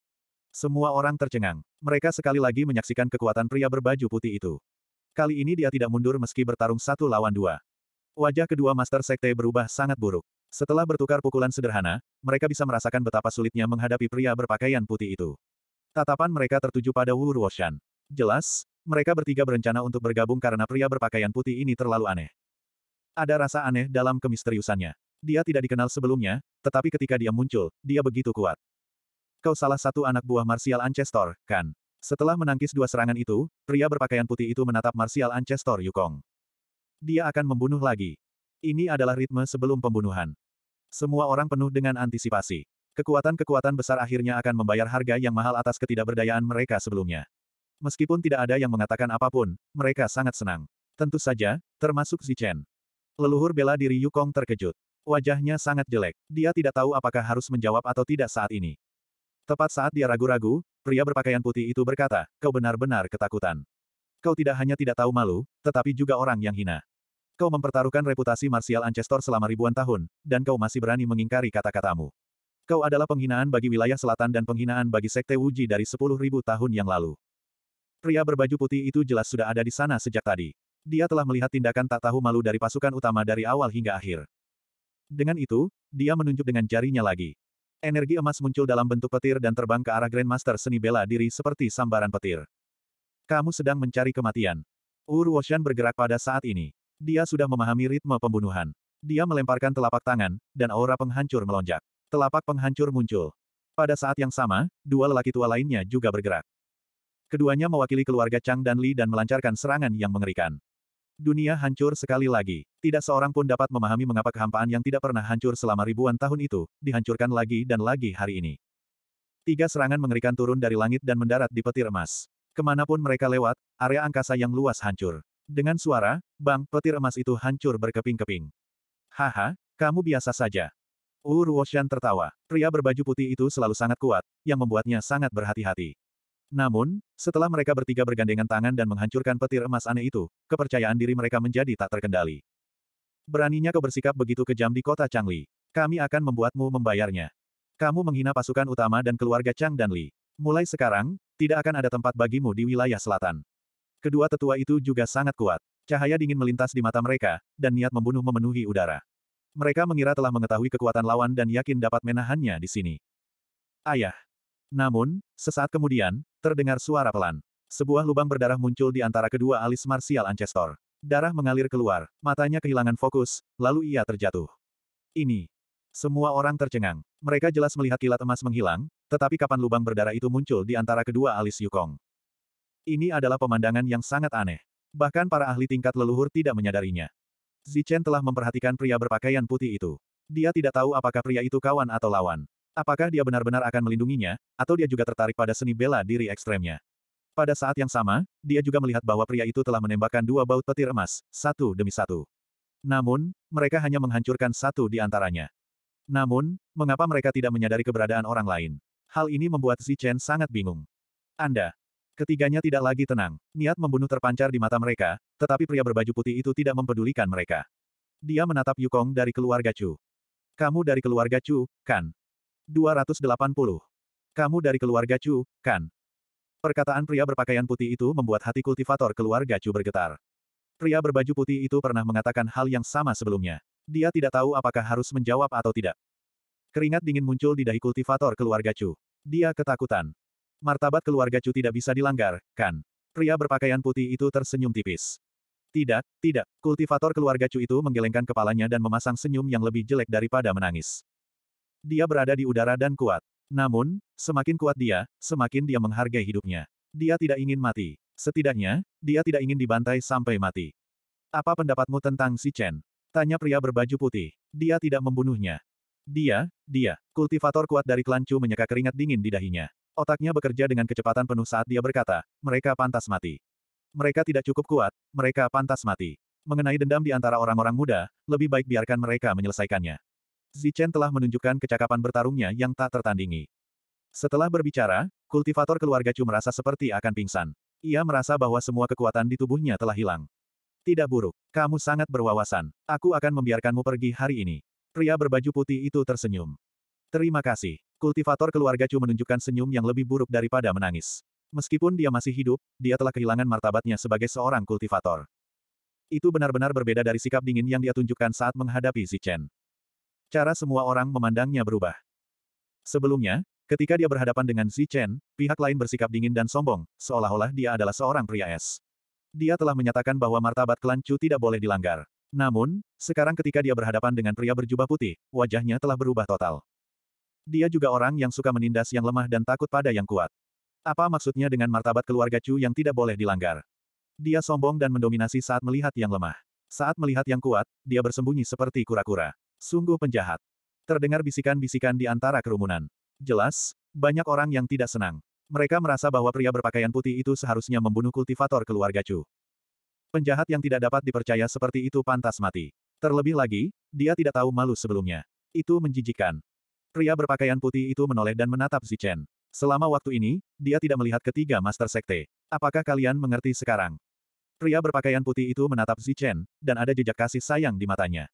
Semua orang tercengang. Mereka sekali lagi menyaksikan kekuatan pria berbaju putih itu. Kali ini dia tidak mundur meski bertarung satu lawan dua. Wajah kedua Master Sekte berubah sangat buruk. Setelah bertukar pukulan sederhana, mereka bisa merasakan betapa sulitnya menghadapi pria berpakaian putih itu. Tatapan mereka tertuju pada Wu Ruoshan. Jelas, mereka bertiga berencana untuk bergabung karena pria berpakaian putih ini terlalu aneh. Ada rasa aneh dalam kemisteriusannya. Dia tidak dikenal sebelumnya, tetapi ketika dia muncul, dia begitu kuat. Kau salah satu anak buah Martial Ancestor, kan? Setelah menangkis dua serangan itu, pria berpakaian putih itu menatap Martial Ancestor Yukong. Dia akan membunuh lagi. Ini adalah ritme sebelum pembunuhan. Semua orang penuh dengan antisipasi. Kekuatan-kekuatan besar akhirnya akan membayar harga yang mahal atas ketidakberdayaan mereka sebelumnya. Meskipun tidak ada yang mengatakan apapun, mereka sangat senang. Tentu saja, termasuk Zichen. Leluhur bela diri Yukong terkejut. Wajahnya sangat jelek. Dia tidak tahu apakah harus menjawab atau tidak saat ini. Tepat saat dia ragu-ragu, pria berpakaian putih itu berkata, kau benar-benar ketakutan. Kau tidak hanya tidak tahu malu, tetapi juga orang yang hina. Kau mempertaruhkan reputasi marsial Ancestor selama ribuan tahun, dan kau masih berani mengingkari kata-katamu. Kau adalah penghinaan bagi wilayah selatan dan penghinaan bagi sekte Wuji dari sepuluh ribu tahun yang lalu. Pria berbaju putih itu jelas sudah ada di sana sejak tadi. Dia telah melihat tindakan tak tahu malu dari pasukan utama dari awal hingga akhir. Dengan itu, dia menunjuk dengan jarinya lagi. Energi emas muncul dalam bentuk petir dan terbang ke arah Grandmaster seni bela diri seperti sambaran petir. Kamu sedang mencari kematian. Wu Woshan bergerak pada saat ini. Dia sudah memahami ritme pembunuhan. Dia melemparkan telapak tangan, dan aura penghancur melonjak. Telapak penghancur muncul. Pada saat yang sama, dua lelaki tua lainnya juga bergerak. Keduanya mewakili keluarga Chang dan Li dan melancarkan serangan yang mengerikan. Dunia hancur sekali lagi. Tidak seorang pun dapat memahami mengapa kehampaan yang tidak pernah hancur selama ribuan tahun itu, dihancurkan lagi dan lagi hari ini. Tiga serangan mengerikan turun dari langit dan mendarat di petir emas. Kemanapun mereka lewat, area angkasa yang luas hancur. Dengan suara, bang, petir emas itu hancur berkeping-keping. Haha, kamu biasa saja. Wu Ruoshan tertawa. Pria berbaju putih itu selalu sangat kuat, yang membuatnya sangat berhati-hati. Namun, setelah mereka bertiga bergandengan tangan dan menghancurkan petir emas aneh itu, kepercayaan diri mereka menjadi tak terkendali. Beraninya kau bersikap begitu kejam di kota Changli. Kami akan membuatmu membayarnya. Kamu menghina pasukan utama dan keluarga Chang dan Li. Mulai sekarang, tidak akan ada tempat bagimu di wilayah selatan. Kedua tetua itu juga sangat kuat. Cahaya dingin melintas di mata mereka, dan niat membunuh memenuhi udara. Mereka mengira telah mengetahui kekuatan lawan dan yakin dapat menahannya di sini. Ayah. Namun, sesaat kemudian, terdengar suara pelan. Sebuah lubang berdarah muncul di antara kedua alis marsial Ancestor. Darah mengalir keluar, matanya kehilangan fokus, lalu ia terjatuh. Ini. Semua orang tercengang. Mereka jelas melihat kilat emas menghilang, tetapi kapan lubang berdarah itu muncul di antara kedua alis Yukong. Ini adalah pemandangan yang sangat aneh. Bahkan para ahli tingkat leluhur tidak menyadarinya. Zichen telah memperhatikan pria berpakaian putih itu. Dia tidak tahu apakah pria itu kawan atau lawan. Apakah dia benar-benar akan melindunginya, atau dia juga tertarik pada seni bela diri ekstremnya. Pada saat yang sama, dia juga melihat bahwa pria itu telah menembakkan dua baut petir emas, satu demi satu. Namun, mereka hanya menghancurkan satu di antaranya. Namun, mengapa mereka tidak menyadari keberadaan orang lain? Hal ini membuat Zichen sangat bingung. Anda, Ketiganya tidak lagi tenang. Niat membunuh terpancar di mata mereka, tetapi pria berbaju putih itu tidak mempedulikan mereka. Dia menatap Yukong dari keluarga Chu. Kamu dari keluarga Chu, kan? 280. Kamu dari keluarga Chu, kan? Perkataan pria berpakaian putih itu membuat hati kultivator keluarga Chu bergetar. Pria berbaju putih itu pernah mengatakan hal yang sama sebelumnya. Dia tidak tahu apakah harus menjawab atau tidak. Keringat dingin muncul di dahi kultivator keluarga Chu. Dia ketakutan. Martabat keluarga Chu tidak bisa dilanggar, kan? Pria berpakaian putih itu tersenyum tipis. Tidak, tidak. Kultivator keluarga Chu itu menggelengkan kepalanya dan memasang senyum yang lebih jelek daripada menangis. Dia berada di udara dan kuat. Namun, semakin kuat dia, semakin dia menghargai hidupnya. Dia tidak ingin mati. Setidaknya, dia tidak ingin dibantai sampai mati. Apa pendapatmu tentang si Chen? Tanya pria berbaju putih. Dia tidak membunuhnya. Dia, dia, kultivator kuat dari klan Chu menyeka keringat dingin di dahinya. Otaknya bekerja dengan kecepatan penuh saat dia berkata, mereka pantas mati. Mereka tidak cukup kuat, mereka pantas mati. Mengenai dendam di antara orang-orang muda, lebih baik biarkan mereka menyelesaikannya. Zichen telah menunjukkan kecakapan bertarungnya yang tak tertandingi. Setelah berbicara, kultivator keluarga Chu merasa seperti akan pingsan. Ia merasa bahwa semua kekuatan di tubuhnya telah hilang. Tidak buruk, kamu sangat berwawasan. Aku akan membiarkanmu pergi hari ini. Pria berbaju putih itu tersenyum. Terima kasih. Kultivator keluarga Chu menunjukkan senyum yang lebih buruk daripada menangis. Meskipun dia masih hidup, dia telah kehilangan martabatnya sebagai seorang kultivator. Itu benar-benar berbeda dari sikap dingin yang dia tunjukkan saat menghadapi Zichen. Cara semua orang memandangnya berubah. Sebelumnya, ketika dia berhadapan dengan Zichen, pihak lain bersikap dingin dan sombong, seolah-olah dia adalah seorang pria es. Dia telah menyatakan bahwa martabat klan Chu tidak boleh dilanggar. Namun, sekarang ketika dia berhadapan dengan pria berjubah putih, wajahnya telah berubah total. Dia juga orang yang suka menindas yang lemah dan takut pada yang kuat. Apa maksudnya dengan martabat keluarga Chu yang tidak boleh dilanggar? Dia sombong dan mendominasi saat melihat yang lemah. Saat melihat yang kuat, dia bersembunyi seperti kura-kura. Sungguh penjahat. Terdengar bisikan-bisikan di antara kerumunan. Jelas, banyak orang yang tidak senang. Mereka merasa bahwa pria berpakaian putih itu seharusnya membunuh kultivator keluarga Chu. Penjahat yang tidak dapat dipercaya seperti itu pantas mati. Terlebih lagi, dia tidak tahu malu sebelumnya. Itu menjijikan. Pria berpakaian putih itu menoleh dan menatap Zichen. Selama waktu ini, dia tidak melihat ketiga Master Sekte. Apakah kalian mengerti sekarang? Pria berpakaian putih itu menatap Zichen, dan ada jejak kasih sayang di matanya.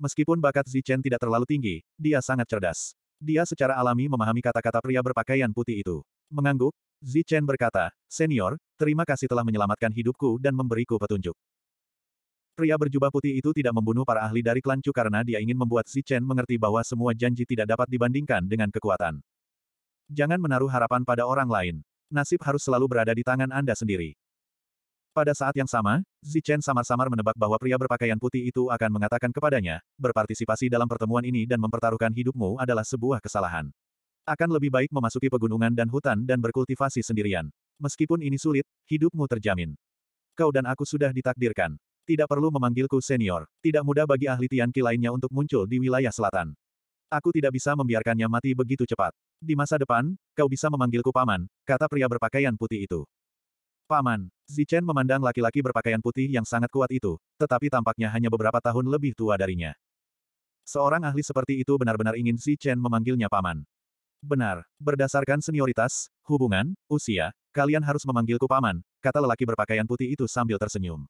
Meskipun bakat Zichen tidak terlalu tinggi, dia sangat cerdas. Dia secara alami memahami kata-kata pria berpakaian putih itu. Mengangguk, Zichen berkata, Senior, terima kasih telah menyelamatkan hidupku dan memberiku petunjuk. Pria berjubah putih itu tidak membunuh para ahli dari klan Chu karena dia ingin membuat Si Chen mengerti bahwa semua janji tidak dapat dibandingkan dengan kekuatan. Jangan menaruh harapan pada orang lain. Nasib harus selalu berada di tangan Anda sendiri. Pada saat yang sama, Si Chen samar-samar menebak bahwa pria berpakaian putih itu akan mengatakan kepadanya, berpartisipasi dalam pertemuan ini dan mempertaruhkan hidupmu adalah sebuah kesalahan. Akan lebih baik memasuki pegunungan dan hutan dan berkultivasi sendirian. Meskipun ini sulit, hidupmu terjamin. Kau dan aku sudah ditakdirkan. Tidak perlu memanggilku senior. Tidak mudah bagi ahli Tianqi lainnya untuk muncul di wilayah selatan. Aku tidak bisa membiarkannya mati begitu cepat. Di masa depan, kau bisa memanggilku paman, kata pria berpakaian putih itu. Paman, Zichen memandang laki-laki berpakaian putih yang sangat kuat itu, tetapi tampaknya hanya beberapa tahun lebih tua darinya. Seorang ahli seperti itu benar-benar ingin Zichen memanggilnya paman. Benar, berdasarkan senioritas, hubungan, usia, kalian harus memanggilku paman, kata lelaki berpakaian putih itu sambil tersenyum.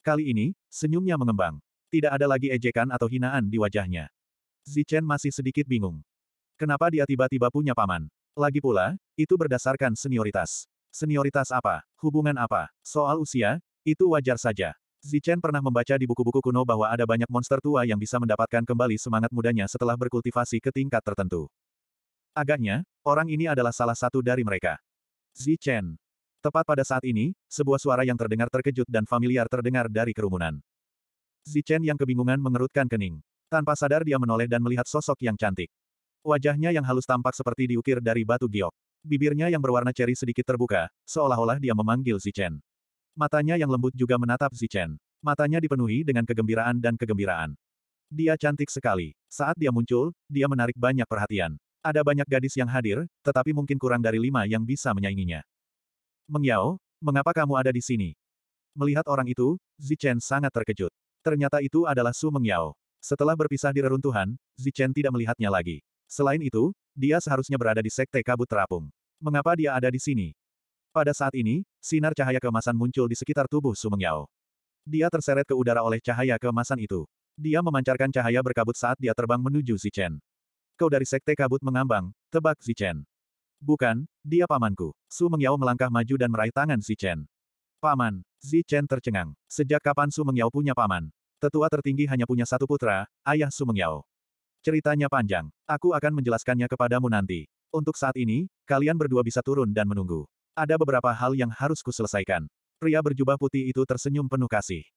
Kali ini, senyumnya mengembang. Tidak ada lagi ejekan atau hinaan di wajahnya. Zichen masih sedikit bingung. Kenapa dia tiba-tiba punya paman? Lagi pula, itu berdasarkan senioritas. Senioritas apa? Hubungan apa? Soal usia, itu wajar saja. Zichen pernah membaca di buku-buku kuno bahwa ada banyak monster tua yang bisa mendapatkan kembali semangat mudanya setelah berkultivasi ke tingkat tertentu. Agaknya, orang ini adalah salah satu dari mereka. Zichen, Tepat pada saat ini, sebuah suara yang terdengar terkejut dan familiar terdengar dari kerumunan. Zichen yang kebingungan mengerutkan kening. Tanpa sadar dia menoleh dan melihat sosok yang cantik. Wajahnya yang halus tampak seperti diukir dari batu giok. Bibirnya yang berwarna ceri sedikit terbuka, seolah-olah dia memanggil Zichen. Matanya yang lembut juga menatap Zichen. Matanya dipenuhi dengan kegembiraan dan kegembiraan. Dia cantik sekali. Saat dia muncul, dia menarik banyak perhatian. Ada banyak gadis yang hadir, tetapi mungkin kurang dari lima yang bisa menyainginya. Meng Yao, mengapa kamu ada di sini? Melihat orang itu, Zichen sangat terkejut. Ternyata itu adalah Su Meng Yao. Setelah berpisah di reruntuhan, Zichen tidak melihatnya lagi. Selain itu, dia seharusnya berada di Sekte Kabut Terapung. Mengapa dia ada di sini? Pada saat ini, sinar cahaya kemasan muncul di sekitar tubuh Su Meng Yao. Dia terseret ke udara oleh cahaya kemasan itu. Dia memancarkan cahaya berkabut saat dia terbang menuju Zichen. Kau dari Sekte Kabut mengambang, tebak Zichen. Bukan, dia pamanku. Su Mengyao melangkah maju dan meraih tangan Si Chen. Paman, Si Chen tercengang. Sejak kapan Su Mengyao punya paman? Tetua tertinggi hanya punya satu putra, ayah Su Mengyao. Ceritanya panjang. Aku akan menjelaskannya kepadamu nanti. Untuk saat ini, kalian berdua bisa turun dan menunggu. Ada beberapa hal yang harus kuselesaikan. Pria berjubah putih itu tersenyum penuh kasih.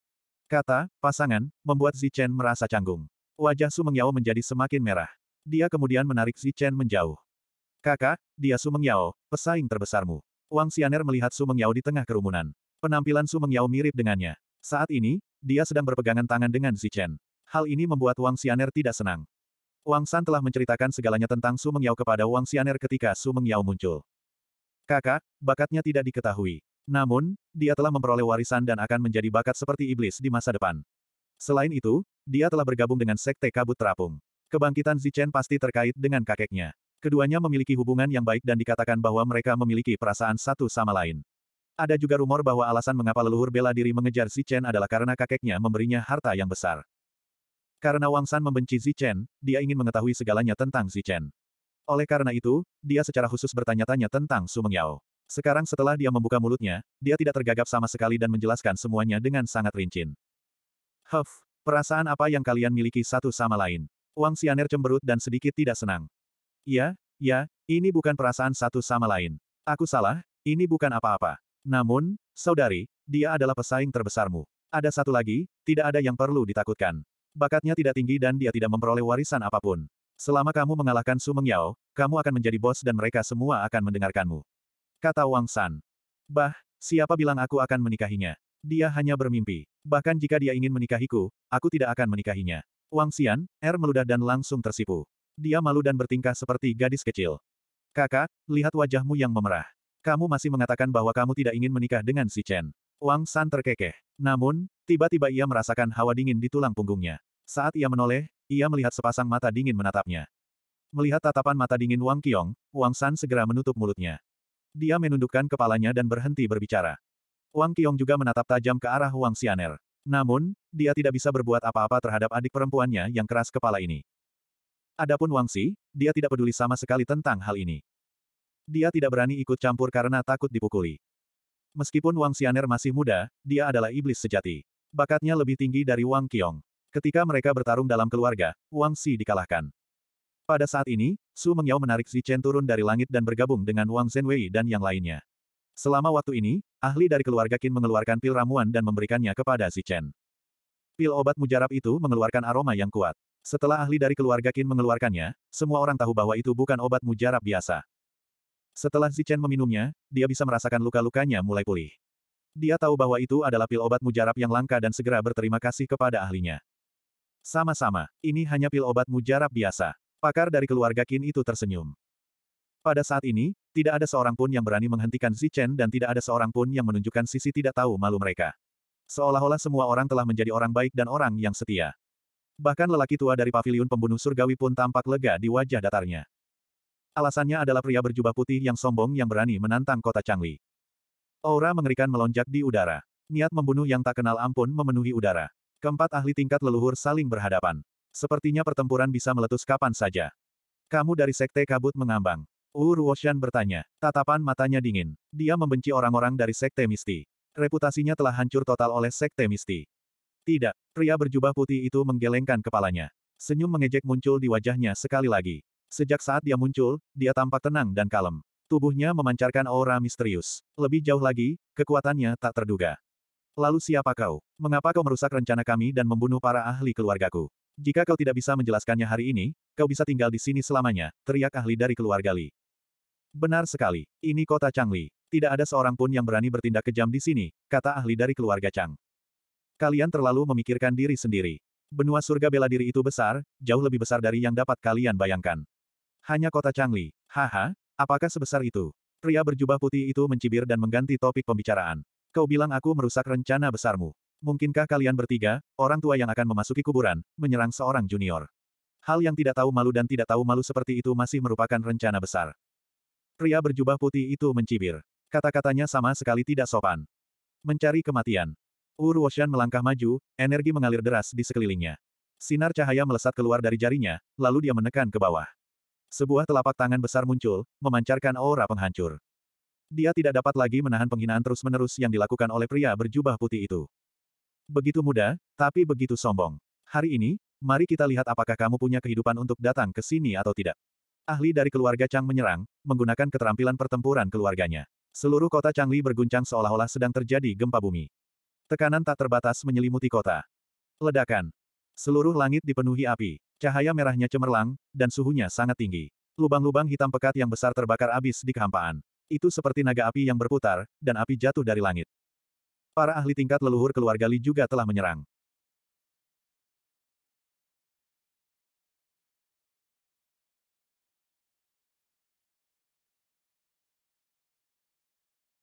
Kata, pasangan, membuat Chen merasa canggung. Wajah Su Mengyao menjadi semakin merah. Dia kemudian menarik Chen menjauh. Kakak, dia Su Yao, pesaing terbesarmu. Wang Xianer melihat Su Yao di tengah kerumunan. Penampilan Su Yao mirip dengannya. Saat ini, dia sedang berpegangan tangan dengan Zichen. Hal ini membuat Wang Xianer tidak senang. Wang San telah menceritakan segalanya tentang Su Yao kepada Wang Xianer ketika Su Yao muncul. Kakak, bakatnya tidak diketahui. Namun, dia telah memperoleh warisan dan akan menjadi bakat seperti iblis di masa depan. Selain itu, dia telah bergabung dengan Sekte Kabut Terapung. Kebangkitan Zichen pasti terkait dengan kakeknya. Keduanya memiliki hubungan yang baik dan dikatakan bahwa mereka memiliki perasaan satu sama lain. Ada juga rumor bahwa alasan mengapa leluhur bela diri mengejar Chen adalah karena kakeknya memberinya harta yang besar. Karena Wang San membenci Chen, dia ingin mengetahui segalanya tentang Chen. Oleh karena itu, dia secara khusus bertanya-tanya tentang Su Mengyao. Sekarang setelah dia membuka mulutnya, dia tidak tergagap sama sekali dan menjelaskan semuanya dengan sangat rinci. Huff, perasaan apa yang kalian miliki satu sama lain? Wang Xianer cemberut dan sedikit tidak senang. Ya, ya, ini bukan perasaan satu sama lain. Aku salah, ini bukan apa-apa. Namun, saudari, dia adalah pesaing terbesarmu. Ada satu lagi, tidak ada yang perlu ditakutkan. Bakatnya tidak tinggi dan dia tidak memperoleh warisan apapun. Selama kamu mengalahkan Su Mengyao, kamu akan menjadi bos dan mereka semua akan mendengarkanmu. Kata Wang San. Bah, siapa bilang aku akan menikahinya? Dia hanya bermimpi. Bahkan jika dia ingin menikahiku, aku tidak akan menikahinya. Wang Xian, Er meludah dan langsung tersipu. Dia malu dan bertingkah seperti gadis kecil. Kakak, lihat wajahmu yang memerah. Kamu masih mengatakan bahwa kamu tidak ingin menikah dengan si Chen. Wang San terkekeh. Namun, tiba-tiba ia merasakan hawa dingin di tulang punggungnya. Saat ia menoleh, ia melihat sepasang mata dingin menatapnya. Melihat tatapan mata dingin Wang Qiong, Wang San segera menutup mulutnya. Dia menundukkan kepalanya dan berhenti berbicara. Wang Qiong juga menatap tajam ke arah Wang Xianer. Namun, dia tidak bisa berbuat apa-apa terhadap adik perempuannya yang keras kepala ini. Adapun Wang Xi, dia tidak peduli sama sekali tentang hal ini. Dia tidak berani ikut campur karena takut dipukuli. Meskipun Wang Xianer masih muda, dia adalah iblis sejati. Bakatnya lebih tinggi dari Wang Qiong. Ketika mereka bertarung dalam keluarga, Wang Xi dikalahkan. Pada saat ini, Su Mengyao menarik Xi Chen turun dari langit dan bergabung dengan Wang Zhenwei dan yang lainnya. Selama waktu ini, ahli dari keluarga Qin mengeluarkan pil ramuan dan memberikannya kepada Xi Chen. Pil obat mujarab itu mengeluarkan aroma yang kuat. Setelah ahli dari keluarga Qin mengeluarkannya, semua orang tahu bahwa itu bukan obat mujarab biasa. Setelah Zichen meminumnya, dia bisa merasakan luka-lukanya mulai pulih. Dia tahu bahwa itu adalah pil obat mujarab yang langka dan segera berterima kasih kepada ahlinya. Sama-sama, ini hanya pil obat mujarab biasa. Pakar dari keluarga Qin itu tersenyum. Pada saat ini, tidak ada seorang pun yang berani menghentikan Zichen dan tidak ada seorang pun yang menunjukkan sisi tidak tahu malu mereka. Seolah-olah semua orang telah menjadi orang baik dan orang yang setia. Bahkan lelaki tua dari paviliun pembunuh surgawi pun tampak lega di wajah datarnya. Alasannya adalah pria berjubah putih yang sombong yang berani menantang kota Changli. Aura mengerikan melonjak di udara. Niat membunuh yang tak kenal ampun memenuhi udara. Keempat ahli tingkat leluhur saling berhadapan. Sepertinya pertempuran bisa meletus kapan saja. Kamu dari Sekte Kabut mengambang. Wu Ruoshan bertanya. Tatapan matanya dingin. Dia membenci orang-orang dari Sekte Misti. Reputasinya telah hancur total oleh sekte misti. Tidak, pria berjubah putih itu menggelengkan kepalanya. Senyum mengejek muncul di wajahnya sekali lagi. Sejak saat dia muncul, dia tampak tenang dan kalem. Tubuhnya memancarkan aura misterius. Lebih jauh lagi, kekuatannya tak terduga. Lalu siapa kau? Mengapa kau merusak rencana kami dan membunuh para ahli keluargaku? Jika kau tidak bisa menjelaskannya hari ini, kau bisa tinggal di sini selamanya, teriak ahli dari keluarga Li. Benar sekali, ini kota Changli. Tidak ada seorang pun yang berani bertindak kejam di sini, kata ahli dari keluarga Chang. Kalian terlalu memikirkan diri sendiri. Benua surga bela diri itu besar, jauh lebih besar dari yang dapat kalian bayangkan. Hanya kota Changli. Haha, apakah sebesar itu? Pria berjubah putih itu mencibir dan mengganti topik pembicaraan. Kau bilang aku merusak rencana besarmu. Mungkinkah kalian bertiga, orang tua yang akan memasuki kuburan, menyerang seorang junior? Hal yang tidak tahu malu dan tidak tahu malu seperti itu masih merupakan rencana besar. Pria berjubah putih itu mencibir. Kata-katanya sama sekali tidak sopan. Mencari kematian. Uru melangkah maju, energi mengalir deras di sekelilingnya. Sinar cahaya melesat keluar dari jarinya, lalu dia menekan ke bawah. Sebuah telapak tangan besar muncul, memancarkan aura penghancur. Dia tidak dapat lagi menahan penghinaan terus-menerus yang dilakukan oleh pria berjubah putih itu. Begitu muda, tapi begitu sombong. Hari ini, mari kita lihat apakah kamu punya kehidupan untuk datang ke sini atau tidak. Ahli dari keluarga Chang menyerang, menggunakan keterampilan pertempuran keluarganya. Seluruh kota Changli berguncang seolah-olah sedang terjadi gempa bumi. Tekanan tak terbatas menyelimuti kota. Ledakan. Seluruh langit dipenuhi api. Cahaya merahnya cemerlang, dan suhunya sangat tinggi. Lubang-lubang hitam pekat yang besar terbakar abis di kehampaan. Itu seperti naga api yang berputar, dan api jatuh dari langit. Para ahli tingkat leluhur keluarga Li juga telah menyerang.